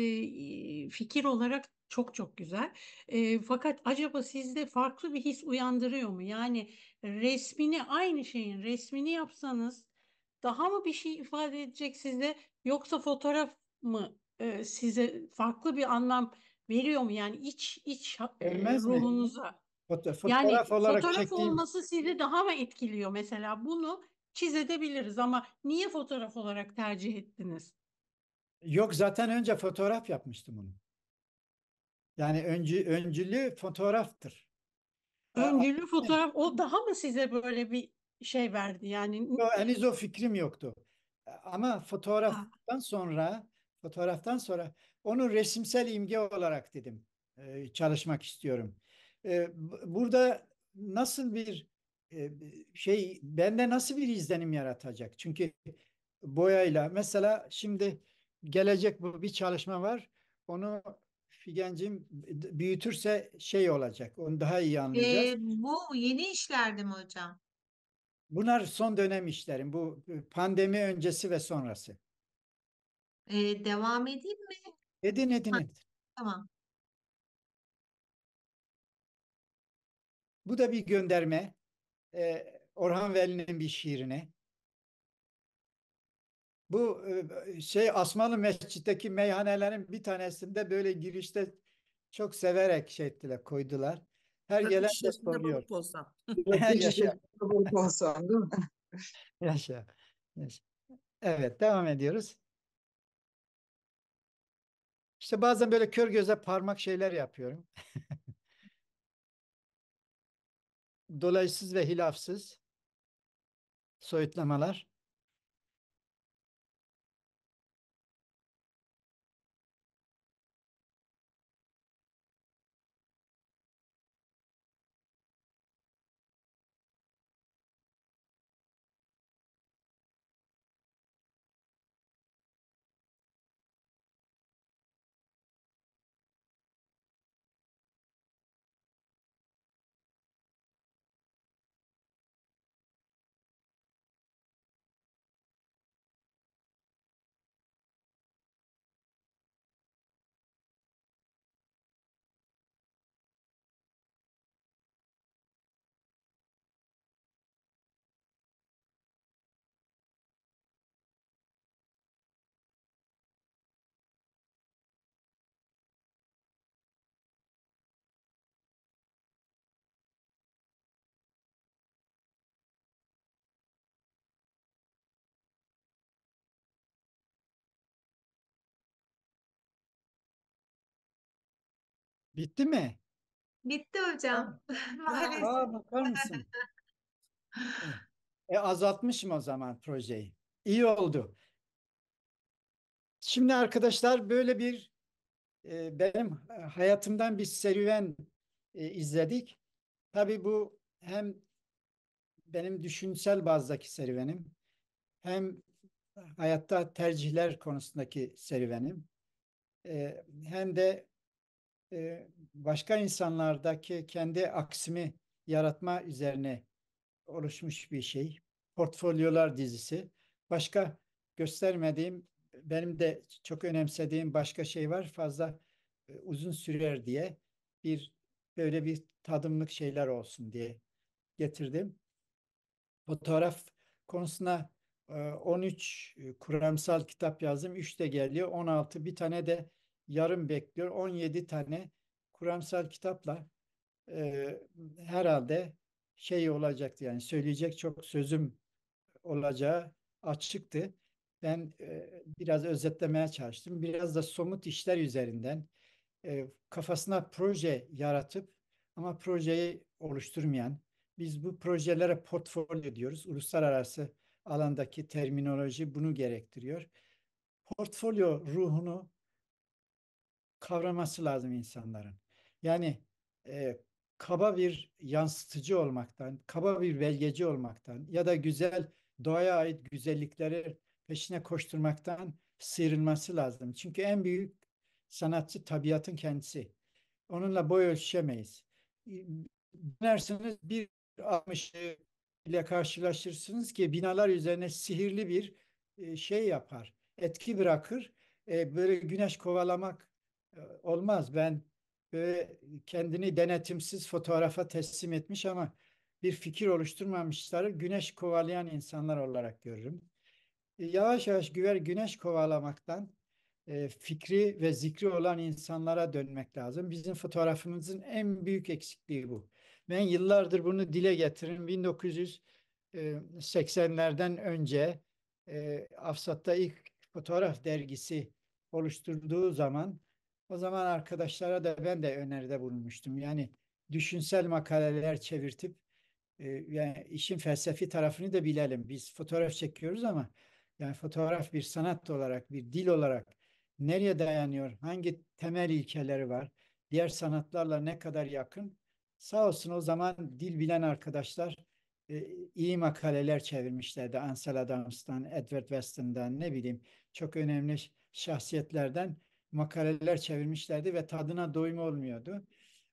fikir olarak çok çok güzel. E, fakat acaba sizde farklı bir his uyandırıyor mu? Yani resmini aynı şeyin resmini yapsanız daha mı bir şey ifade edecek size yoksa fotoğraf mı e, size farklı bir anlam veriyor mu? Yani iç iç Vermez ruhunuza. Mi? Foto e, fotoğraf yani olarak fotoğraf çektiğim... olması sizi daha mı etkiliyor mesela? Bunu çizebiliriz ama niye fotoğraf olarak tercih ettiniz? Yok zaten önce fotoğraf yapmıştım onu. Yani öncü, öncülü fotoğraftır. Ee, öncülü fotoğraf o daha mı size böyle bir şey verdi yani? Yo, henüz o fikrim yoktu. Ee, ama fotoğraftan ha. sonra fotoğraftan sonra onu resimsel imge olarak dedim e, çalışmak istiyorum. Ee, burada nasıl bir e, şey bende nasıl bir izlenim yaratacak? Çünkü boyayla mesela şimdi gelecek bu bir çalışma var. Onu Figencim büyütürse şey olacak. Onu daha iyi anlayacağız. Ee, bu yeni işlerdi mi hocam? Bunlar son dönem işlerim. Bu e, pandemi öncesi ve sonrası. Ee, devam edeyim mi? Edin edin ha, edin. Tamam. Bu da bir gönderme. Ee, Orhan Veli'nin bir şiirine. Bu e, şey Asmalı Mescid'deki meyhanelerin bir tanesinde böyle girişte çok severek şey ettiler, koydular. Her gelen de soruyor. yaşa. yaşa. Evet, devam ediyoruz. İşte bazen böyle kör göze parmak şeyler yapıyorum. Dolaysız ve hilafsız soyutlamalar. Bitti mi? Bitti hocam. Maalesef. Aa, bakar mısın? e, azaltmışım o zaman projeyi. İyi oldu. Şimdi arkadaşlar böyle bir e, benim e, hayatımdan bir serüven e, izledik. Tabii bu hem benim düşünsel bazdaki serüvenim hem hayatta tercihler konusundaki serüvenim e, hem de e, başka insanlardaki kendi aksimi yaratma üzerine oluşmuş bir şey. Portfolyolar dizisi. Başka göstermediğim, benim de çok önemsediğim başka şey var. Fazla e, uzun sürer diye bir böyle bir tadımlık şeyler olsun diye getirdim. Fotoğraf konusuna 13 e, e, kuramsal kitap yazdım. 3 de geliyor. 16 bir tane de yarım bekliyor. 17 tane kuramsal kitapla e, herhalde şey olacaktı yani söyleyecek çok sözüm olacağı açıktı. Ben e, biraz özetlemeye çalıştım. Biraz da somut işler üzerinden e, kafasına proje yaratıp ama projeyi oluşturmayan, biz bu projelere portfolyo diyoruz. Uluslararası alandaki terminoloji bunu gerektiriyor. Portfolyo ruhunu kavraması lazım insanların. Yani e, kaba bir yansıtıcı olmaktan, kaba bir belgeci olmaktan ya da güzel doğaya ait güzellikleri peşine koşturmaktan sıyrılması lazım. Çünkü en büyük sanatçı tabiatın kendisi. Onunla boy ölçüşemeyiz. Dönersiniz bir 60 ile karşılaşırsınız ki binalar üzerine sihirli bir e, şey yapar. Etki bırakır. E, böyle güneş kovalamak ee, olmaz. Ben böyle kendini denetimsiz fotoğrafa teslim etmiş ama bir fikir oluşturmamışları güneş kovalayan insanlar olarak görürüm. Ee, yavaş yavaş güver güneş kovalamaktan e, fikri ve zikri olan insanlara dönmek lazım. Bizim fotoğrafımızın en büyük eksikliği bu. Ben yıllardır bunu dile getiririm. 1980'lerden e, önce e, Afsat'ta ilk fotoğraf dergisi oluşturduğu zaman o zaman arkadaşlara da ben de öneride bulunmuştum. Yani düşünsel makaleler çevirtip e, yani işin felsefi tarafını da bilelim. Biz fotoğraf çekiyoruz ama yani fotoğraf bir sanat olarak, bir dil olarak nereye dayanıyor, hangi temel ilkeleri var, diğer sanatlarla ne kadar yakın. Sağ olsun o zaman dil bilen arkadaşlar e, iyi makaleler çevirmişlerdi. Ansel Adams'tan, Edward Weston'dan ne bileyim çok önemli şahsiyetlerden makaleler çevirmişlerdi ve tadına doyum olmuyordu.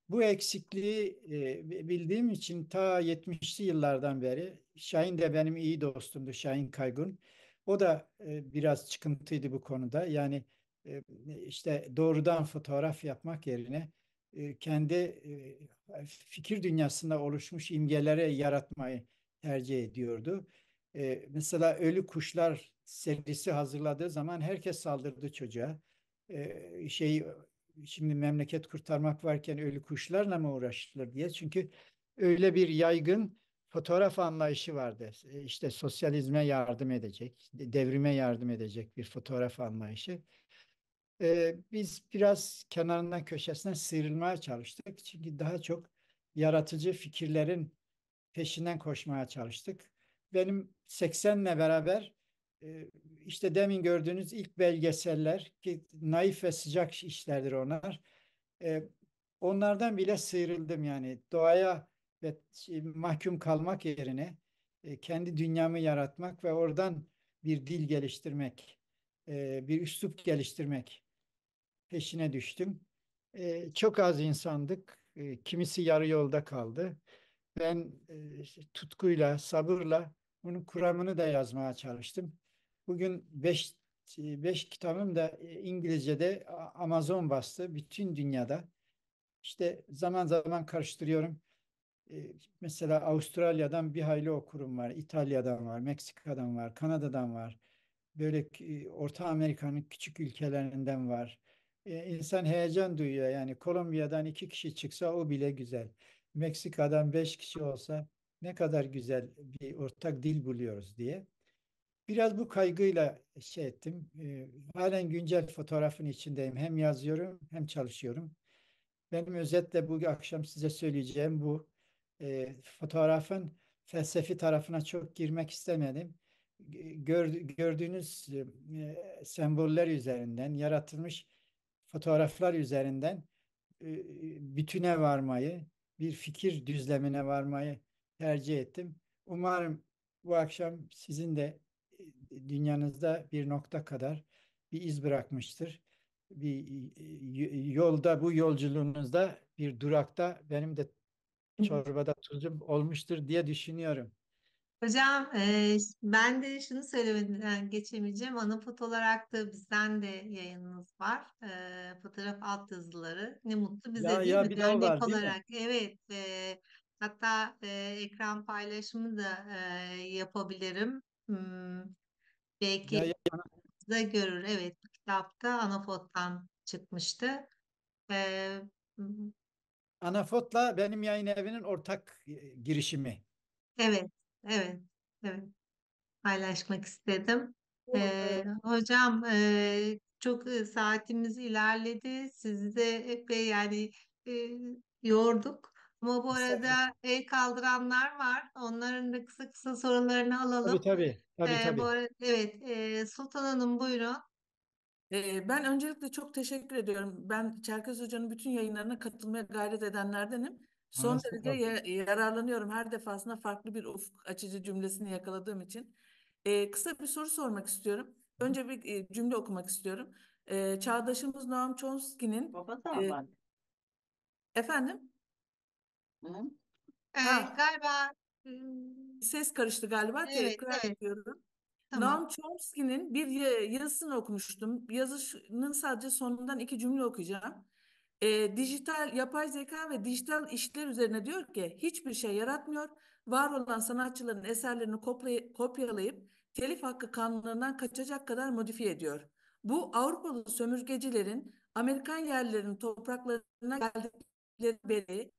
Bu eksikliği e, bildiğim için ta 70'li yıllardan beri Şahin de benim iyi dostumdu Şahin Kaygun. O da e, biraz çıkıntıydı bu konuda. Yani e, işte doğrudan fotoğraf yapmak yerine e, kendi e, fikir dünyasında oluşmuş imgelere yaratmayı tercih ediyordu. E, mesela Ölü Kuşlar serisi hazırladığı zaman herkes saldırdı çocuğa e, şey şimdi memleket kurtarmak varken ölü kuşlarla mı uğraşılır diye. Çünkü öyle bir yaygın fotoğraf anlayışı vardı. İşte sosyalizme yardım edecek, devrime yardım edecek bir fotoğraf anlayışı. Ee, biz biraz kenarından köşesinden sıyrılmaya çalıştık. Çünkü daha çok yaratıcı fikirlerin peşinden koşmaya çalıştık. Benim 80'le beraber ee, işte demin gördüğünüz ilk belgeseller ki naif ve sıcak işlerdir onlar. Ee, onlardan bile sıyrıldım yani doğaya ve şey, mahkum kalmak yerine e, kendi dünyamı yaratmak ve oradan bir dil geliştirmek, e, bir üslup geliştirmek peşine düştüm. E, çok az insandık, kimisi yarı yolda kaldı. Ben tutkuyla, sabırla bunun kuramını da yazmaya çalıştım. Bugün 5 5 e, kitabım da e, İngilizce'de Amazon bastı. Bütün dünyada. İşte zaman zaman karıştırıyorum. E, mesela Avustralya'dan bir hayli okurum var. İtalya'dan var, Meksika'dan var, Kanada'dan var. Böyle Orta Amerika'nın küçük ülkelerinden var. İnsan heyecan duyuyor. Yani Kolombiya'dan iki kişi çıksa o bile güzel. Meksika'dan beş kişi olsa ne kadar güzel bir ortak dil buluyoruz diye. Biraz bu kaygıyla şey ettim. E, halen güncel fotoğrafın içindeyim. Hem yazıyorum hem çalışıyorum. Benim özetle bu akşam size söyleyeceğim bu e, fotoğrafın felsefi tarafına çok girmek istemedim. Gör, gördüğünüz e, semboller üzerinden yaratılmış fotoğraflar üzerinden e, bütüne varmayı, bir fikir düzlemine varmayı tercih ettim. Umarım bu akşam sizin de dünyanızda bir nokta kadar bir iz bırakmıştır. Bir e, e, yolda bu yolculuğunuzda bir durakta benim de çorbada tuzum olmuştur diye düşünüyorum. Hocam e, ben de şunu söylemeden geçemeyeceğim. Anapot olarak da bizden de yayınınız var. E, fotoğraf alt yazıları. Ne mutlu bize ya, değil ya, mi? Bir Dernek var, olarak. Değil mi? Evet. E, hatta e, ekran paylaşımı da e, yapabilirim. Hmm, Belki ya, ya, da görür. Evet bu kitapta Anafot'tan çıkmıştı. Ee, Anafot'la benim yayın evinin ortak e, girişimi. Evet, evet, evet. Paylaşmak istedim. Ee, e, hocam e, çok e, saatimiz ilerledi. Sizi de epey yani e, yorduk. Ama bu arada el kaldıranlar var. Onların da kısa kısa sorularını alalım. Tabii tabii. tabii, Ee, bu arada, evet, e, Sultan Hanım buyurun. Ee, ben öncelikle çok teşekkür ediyorum. Ben Çerkez Hoca'nın bütün yayınlarına katılmaya gayret edenlerdenim. Son Anladım, derece yararlanıyorum her defasında farklı bir ufuk açıcı cümlesini yakaladığım için. Ee, kısa bir soru sormak istiyorum. Önce bir e, cümle okumak istiyorum. çağdaşımız Noam Chomsky'nin Baba e, da Ee, var. efendim Hı? Ah. galiba ses karıştı galiba. Evet, Tekrar evet. ediyorum. Tamam. Noam Chomsky'nin bir yazısını okumuştum. Yazısının sadece sonundan iki cümle okuyacağım. E, dijital yapay zeka ve dijital işler üzerine diyor ki hiçbir şey yaratmıyor. Var olan sanatçıların eserlerini kopya, kopyalayıp telif hakkı kanunlarından kaçacak kadar modifiye ediyor. Bu Avrupalı sömürgecilerin Amerikan yerlerinin topraklarına geldikleri beri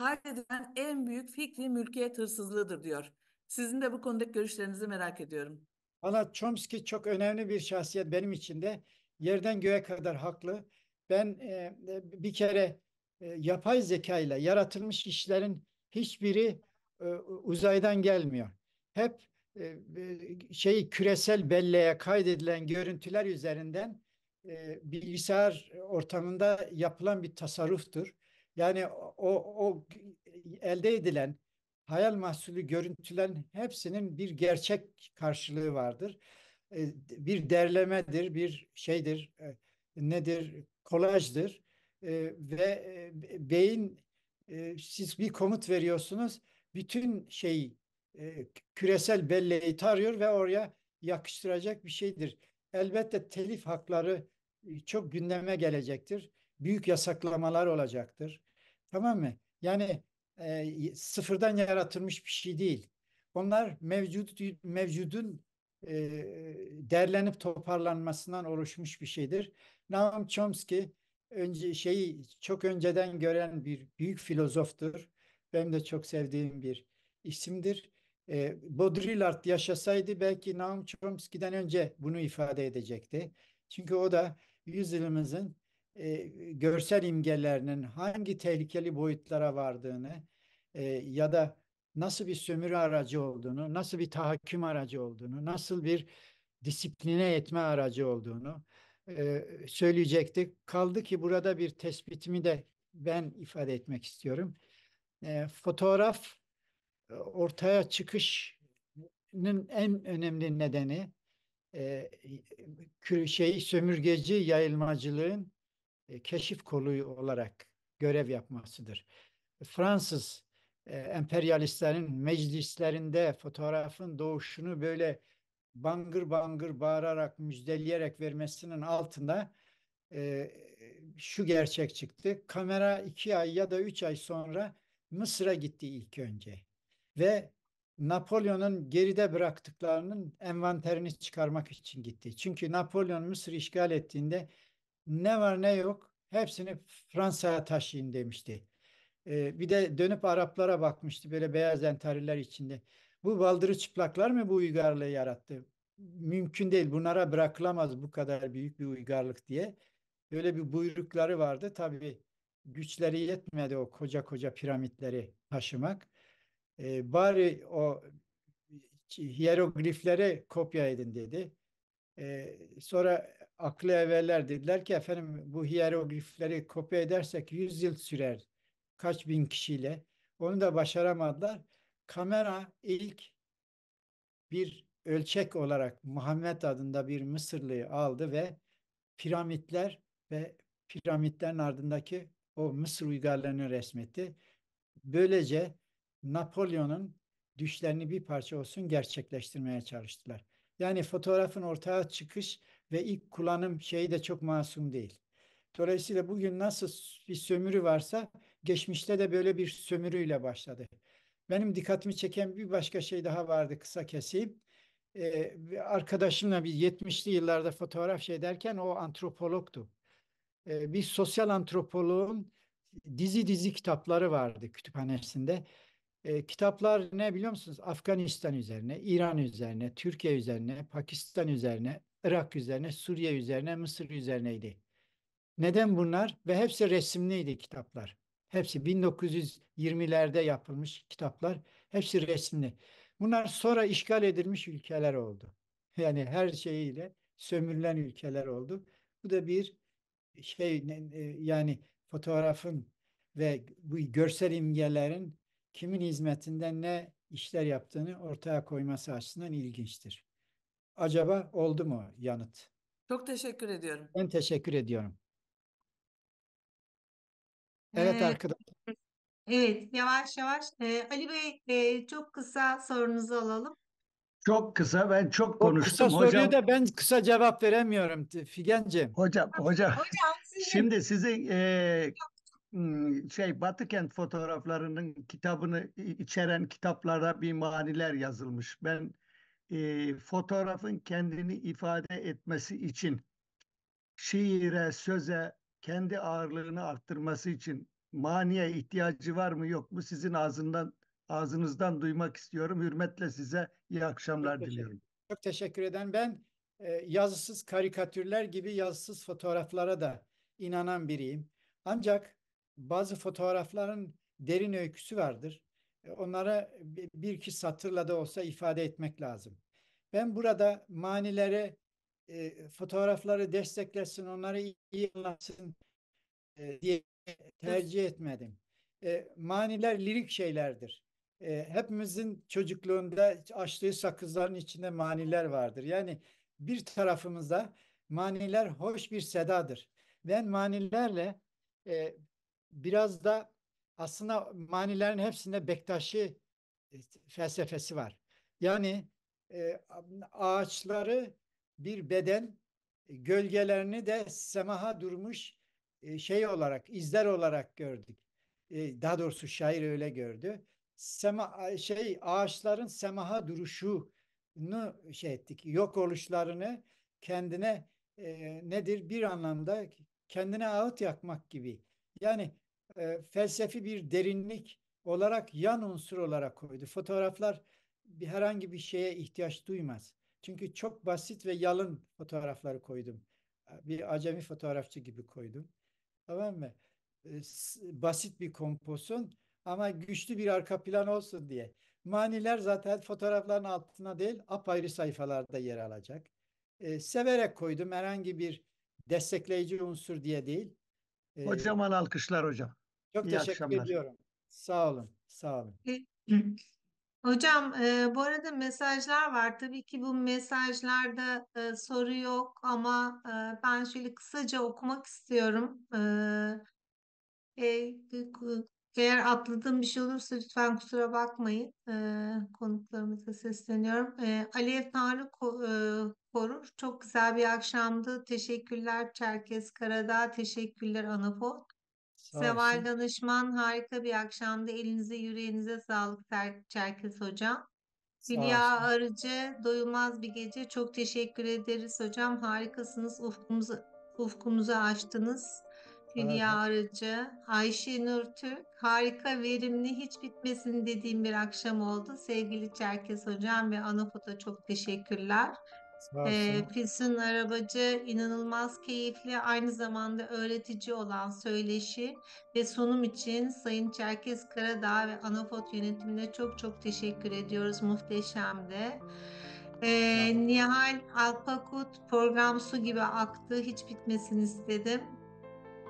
kaydedilen en büyük fikri mülkiyet hırsızlığıdır diyor. Sizin de bu konudaki görüşlerinizi merak ediyorum. Valla Chomsky çok önemli bir şahsiyet benim için de. Yerden göğe kadar haklı. Ben e, bir kere e, yapay zeka ile yaratılmış işlerin hiçbiri e, uzaydan gelmiyor. Hep e, e, şey küresel belleğe kaydedilen görüntüler üzerinden e, bilgisayar ortamında yapılan bir tasarruftur. Yani o, o elde edilen hayal mahsulü görüntülen hepsinin bir gerçek karşılığı vardır. E, bir derlemedir, bir şeydir, e, nedir, kolajdır e, ve beyin siz bir komut veriyorsunuz, bütün şey küresel belleği tarıyor ve oraya yakıştıracak bir şeydir. Elbette telif hakları çok gündeme gelecektir büyük yasaklamalar olacaktır. Tamam mı? Yani e, sıfırdan yaratılmış bir şey değil. Onlar mevcut mevcudun e, derlenip toparlanmasından oluşmuş bir şeydir. Noam Chomsky önce şeyi çok önceden gören bir büyük filozoftur. Benim de çok sevdiğim bir isimdir. E, Baudrillard yaşasaydı belki Noam Chomsky'den önce bunu ifade edecekti. Çünkü o da yüzyılımızın e, görsel imgelerinin hangi tehlikeli boyutlara vardığını e, ya da nasıl bir sömürü aracı olduğunu, nasıl bir tahakküm aracı olduğunu, nasıl bir disipline etme aracı olduğunu e, söyleyecektik. Kaldı ki burada bir tespitimi de ben ifade etmek istiyorum. E, fotoğraf e, ortaya çıkışının en önemli nedeni e, şeyi sömürgeci yayılmacılığın e, keşif kolu olarak görev yapmasıdır. Fransız e, emperyalistlerin meclislerinde fotoğrafın doğuşunu böyle bangır bangır bağırarak, müjdeleyerek vermesinin altında e, şu gerçek çıktı. Kamera iki ay ya da üç ay sonra Mısır'a gitti ilk önce. Ve Napolyon'un geride bıraktıklarının envanterini çıkarmak için gitti. Çünkü Napolyon Mısır işgal ettiğinde ne var ne yok hepsini Fransa'ya taşıyın demişti. Ee, bir de dönüp Araplara bakmıştı böyle beyaz entariler içinde. Bu baldırı çıplaklar mı bu uygarlığı yarattı? Mümkün değil bunlara bırakılamaz bu kadar büyük bir uygarlık diye. Böyle bir buyrukları vardı. Tabii güçleri yetmedi o koca koca piramitleri taşımak. Ee, bari o hieroglifleri kopya edin dedi. Ee, sonra aklı evveler dediler ki efendim bu hieroglifleri kopya edersek 100 yıl sürer kaç bin kişiyle. Onu da başaramadılar. Kamera ilk bir ölçek olarak Muhammed adında bir Mısırlıyı aldı ve piramitler ve piramitlerin ardındaki o Mısır uygarlarını resmetti. Böylece Napolyon'un düşlerini bir parça olsun gerçekleştirmeye çalıştılar. Yani fotoğrafın ortaya çıkış ve ilk kullanım şeyi de çok masum değil. Dolayısıyla bugün nasıl bir sömürü varsa geçmişte de böyle bir sömürüyle başladı. Benim dikkatimi çeken bir başka şey daha vardı kısa keseyim. Ee, arkadaşımla bir 70'li yıllarda fotoğraf şey derken o antropologtu. Ee, bir sosyal antropoloğun dizi dizi kitapları vardı kütüphanesinde. E, kitaplar ne biliyor musunuz? Afganistan üzerine, İran üzerine, Türkiye üzerine, Pakistan üzerine, Irak üzerine, Suriye üzerine, Mısır üzerineydi. Neden bunlar? Ve hepsi resimliydi kitaplar. Hepsi 1920'lerde yapılmış kitaplar. Hepsi resimli. Bunlar sonra işgal edilmiş ülkeler oldu. Yani her şeyiyle sömürülen ülkeler oldu. Bu da bir şey e, yani fotoğrafın ve bu görsel imgelerin kimin hizmetinden ne işler yaptığını ortaya koyması açısından ilginçtir. Acaba oldu mu yanıt? Çok teşekkür ediyorum. Ben teşekkür ediyorum. Evet Ee, arkadaşlar. Evet, yavaş yavaş. Ee, Ali Bey, e, çok kısa sorunuzu alalım. Çok kısa ben çok O konuştum kısa soruyu hocam. da ben kısa cevap veremiyorum Figenciğim. Hocam hocam Hocam sizin şimdi sizin eee, şey Batı Kent fotoğraflarının kitabını içeren kitaplara bir maniler yazılmış. Ben e, fotoğrafın kendini ifade etmesi için şiire, söze kendi ağırlığını arttırması için maniye ihtiyacı var mı yok mu sizin ağzından ağzınızdan duymak istiyorum. Hürmetle size iyi akşamlar çok diliyorum. Çok teşekkür ederim. Ben e, yazısız karikatürler gibi yazısız fotoğraflara da inanan biriyim. Ancak bazı fotoğrafların derin öyküsü vardır. E, onlara bir iki satırla da olsa ifade etmek lazım. Ben burada manileri, e, fotoğrafları desteklesin, onları iyi anlatsın e, diye tercih etmedim. E, maniler lirik şeylerdir. E, hepimizin çocukluğunda açtığı sakızların içinde maniler vardır. Yani bir tarafımızda maniler hoş bir sedadır. Ben manilerle e, biraz da aslında manilerin hepsinde Bektaşi e, felsefesi var. Yani e, ağaçları bir beden, e, gölgelerini de semaha durmuş e, şey olarak, izler olarak gördük. E, daha doğrusu şair öyle gördü. Sema, şey ağaçların semaha duruşunu şey ettik. Yok oluşlarını kendine e, nedir bir anlamda kendine ağıt yakmak gibi. Yani e, felsefi bir derinlik olarak yan unsur olarak koydu. Fotoğraflar bir herhangi bir şeye ihtiyaç duymaz. Çünkü çok basit ve yalın fotoğrafları koydum. E, bir acemi fotoğrafçı gibi koydum. Tamam mı? E, basit bir kompozisyon ama güçlü bir arka plan olsun diye. Maniler zaten fotoğrafların altına değil apayrı sayfalarda yer alacak. E, severek koydum herhangi bir destekleyici unsur diye değil. E, Kocaman alkışlar hocam. Çok İyi teşekkür akşamlar. ediyorum. Sağ olun. Sağ olun. Hocam e, bu arada mesajlar var. Tabii ki bu mesajlarda e, soru yok ama e, ben şöyle kısaca okumak istiyorum. E, e, e eğer atladığım bir şey olursa lütfen kusura bakmayın. E, konuklarımıza sesleniyorum. E, Alev Tanrı ko e, Korur. Çok güzel bir akşamdı. Teşekkürler Çerkes Karadağ. Teşekkürler Anapol. Seval Danışman harika bir akşamda elinize yüreğinize sağlık Ser Çerkes Hocam. Hülya Arıcı doyulmaz bir gece çok teşekkür ederiz hocam harikasınız ufkumuzu, ufkumuzu açtınız. Hülya evet. Arıcı, Ayşe Nur Türk harika verimli hiç bitmesin dediğim bir akşam oldu sevgili Çerkes Hocam ve Anafot'a çok teşekkürler. E, Filsin Arabacı inanılmaz keyifli, aynı zamanda öğretici olan söyleşi ve sunum için Sayın Çerkes Karadağ ve Anafot yönetimine çok çok teşekkür ediyoruz. Muhteşemdi. E, Nihal Alpakut program su gibi aktı, hiç bitmesin istedim.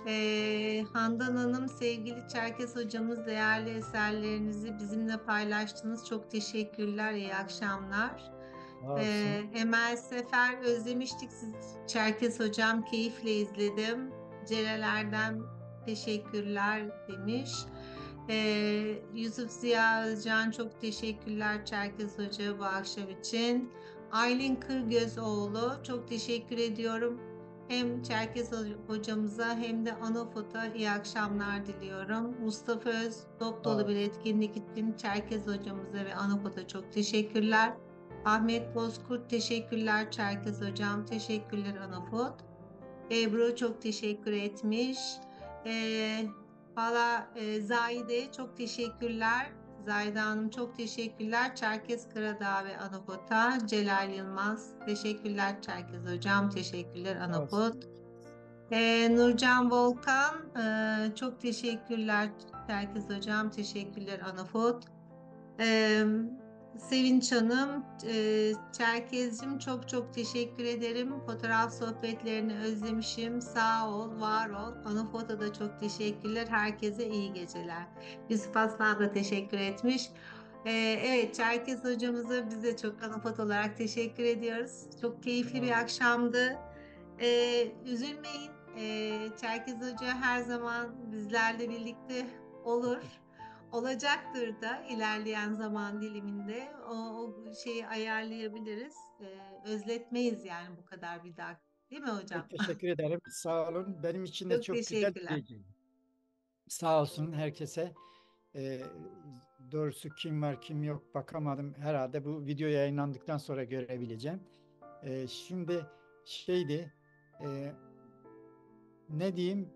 Ee, Handan Hanım, sevgili Çerkes hocamız değerli eserlerinizi bizimle paylaştınız. Çok teşekkürler, iyi akşamlar. Ee, Emel Sefer özlemiştik siz Çerkes Hocam keyifle izledim. Celal Erdem teşekkürler demiş. Ee, Yusuf Ziya Özcan çok teşekkürler Çerkes Hoca bu akşam için. Aylin Kırgözoğlu çok teşekkür ediyorum. Hem Çerkes hocamıza hem de Anofot'a iyi akşamlar diliyorum. Mustafa Öz, dop dolu bir etkinlik için Çerkes hocamıza ve Anofot'a çok teşekkürler. Ahmet Bozkurt teşekkürler Çerkez Hocam. Teşekkürler Anafot. Ebru çok teşekkür etmiş. E, Valla e, Zahide çok teşekkürler. Zahide Hanım çok teşekkürler. Çerkez Karadağ ve Anapot'a. Celal Yılmaz teşekkürler Çerkez Hocam. Teşekkürler Anapot. E, ee, Nurcan Volkan e, çok teşekkürler Çerkez Hocam. Teşekkürler Anapot. E, ee, Sevinç Hanım, e, Çerkez'cim çok çok teşekkür ederim. Fotoğraf sohbetlerini özlemişim. Sağ ol, var ol. Anafoto da çok teşekkürler. Herkese iyi geceler. Yusuf Aslan da teşekkür etmiş. E, evet, Çerkez hocamıza biz de çok anafot olarak teşekkür ediyoruz. Çok keyifli bir akşamdı. E, üzülmeyin. Çerkez Hoca her zaman bizlerle birlikte olur olacaktır da ilerleyen zaman diliminde o, o şeyi ayarlayabiliriz. Ee, özletmeyiz yani bu kadar bir daha. Değil mi hocam? Çok teşekkür ederim. Sağ olun. Benim için de çok, çok güzel bir şey. Sağ olsun herkese. Ee, doğrusu kim var kim yok bakamadım. Herhalde bu video yayınlandıktan sonra görebileceğim. Ee, şimdi şeydi e, ne diyeyim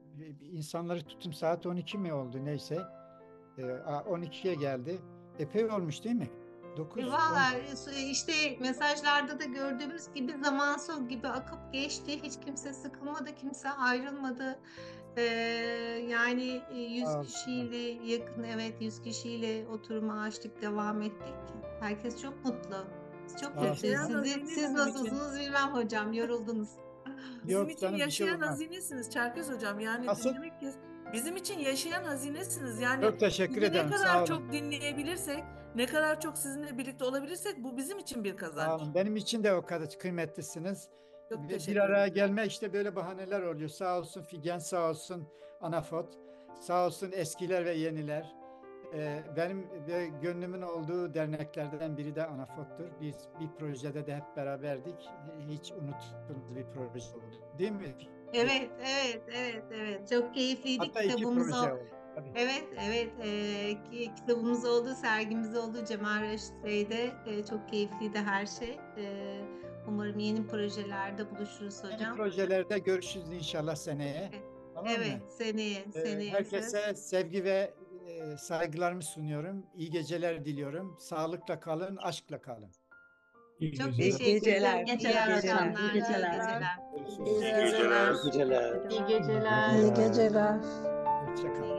insanları tuttum saat 12 mi oldu neyse 12'ye ee, geldi. Epey olmuş değil mi? 9. E, Valla e, şey, işte mesajlarda da gördüğümüz gibi zaman su gibi akıp geçti. Hiç kimse sıkılmadı, kimse ayrılmadı. Ee, yani 100 e, Aa, kişiyle yakın, evet 100 kişiyle oturma açtık, devam ettik. Herkes çok mutlu. çok mutluyuz. Siz, siz nasılsınız bilmem hocam, yoruldunuz. Bizim Yok, için şey yaşayan şey hazinesiniz Çerkez hocam. Yani Asıl... demek Bizim için yaşayan hazinesiniz. Yani çok teşekkür ederim. Ne kadar çok dinleyebilirsek, ne kadar çok sizinle birlikte olabilirsek bu bizim için bir kazanç. Sağ olun. Benim için de o kadar kıymetlisiniz. Çok bir araya gelme işte böyle bahaneler oluyor. Sağ olsun Figen, sağ olsun Anafot, sağ olsun eskiler ve yeniler. Ee, benim ve gönlümün olduğu derneklerden biri de Anafot'tur. Biz bir projede de hep beraberdik. Hiç unutulmaz bir proje oldu. Değil mi Evet, evet, evet, evet. Çok keyifliydi. Hatta kitabımız iki oldu. Tabii. Evet, evet. E, kitabımız oldu, sergimiz oldu. Cemal Reşit'teydi. E, çok keyifliydi her şey. E, umarım yeni projelerde buluşuruz hocam. Yeni projelerde görüşürüz inşallah seneye. Evet, tamam evet mı? seneye. seneye e, herkese sevgi ve saygılarımı sunuyorum. İyi geceler diliyorum. Sağlıkla kalın, aşkla kalın. İyi Çok geceler. teşekkür ederim. İyi geceler hocam. İyi geceler. İyi geceler. İyi geceler. İyi geceler. İyi geceler. Hoşçakalın.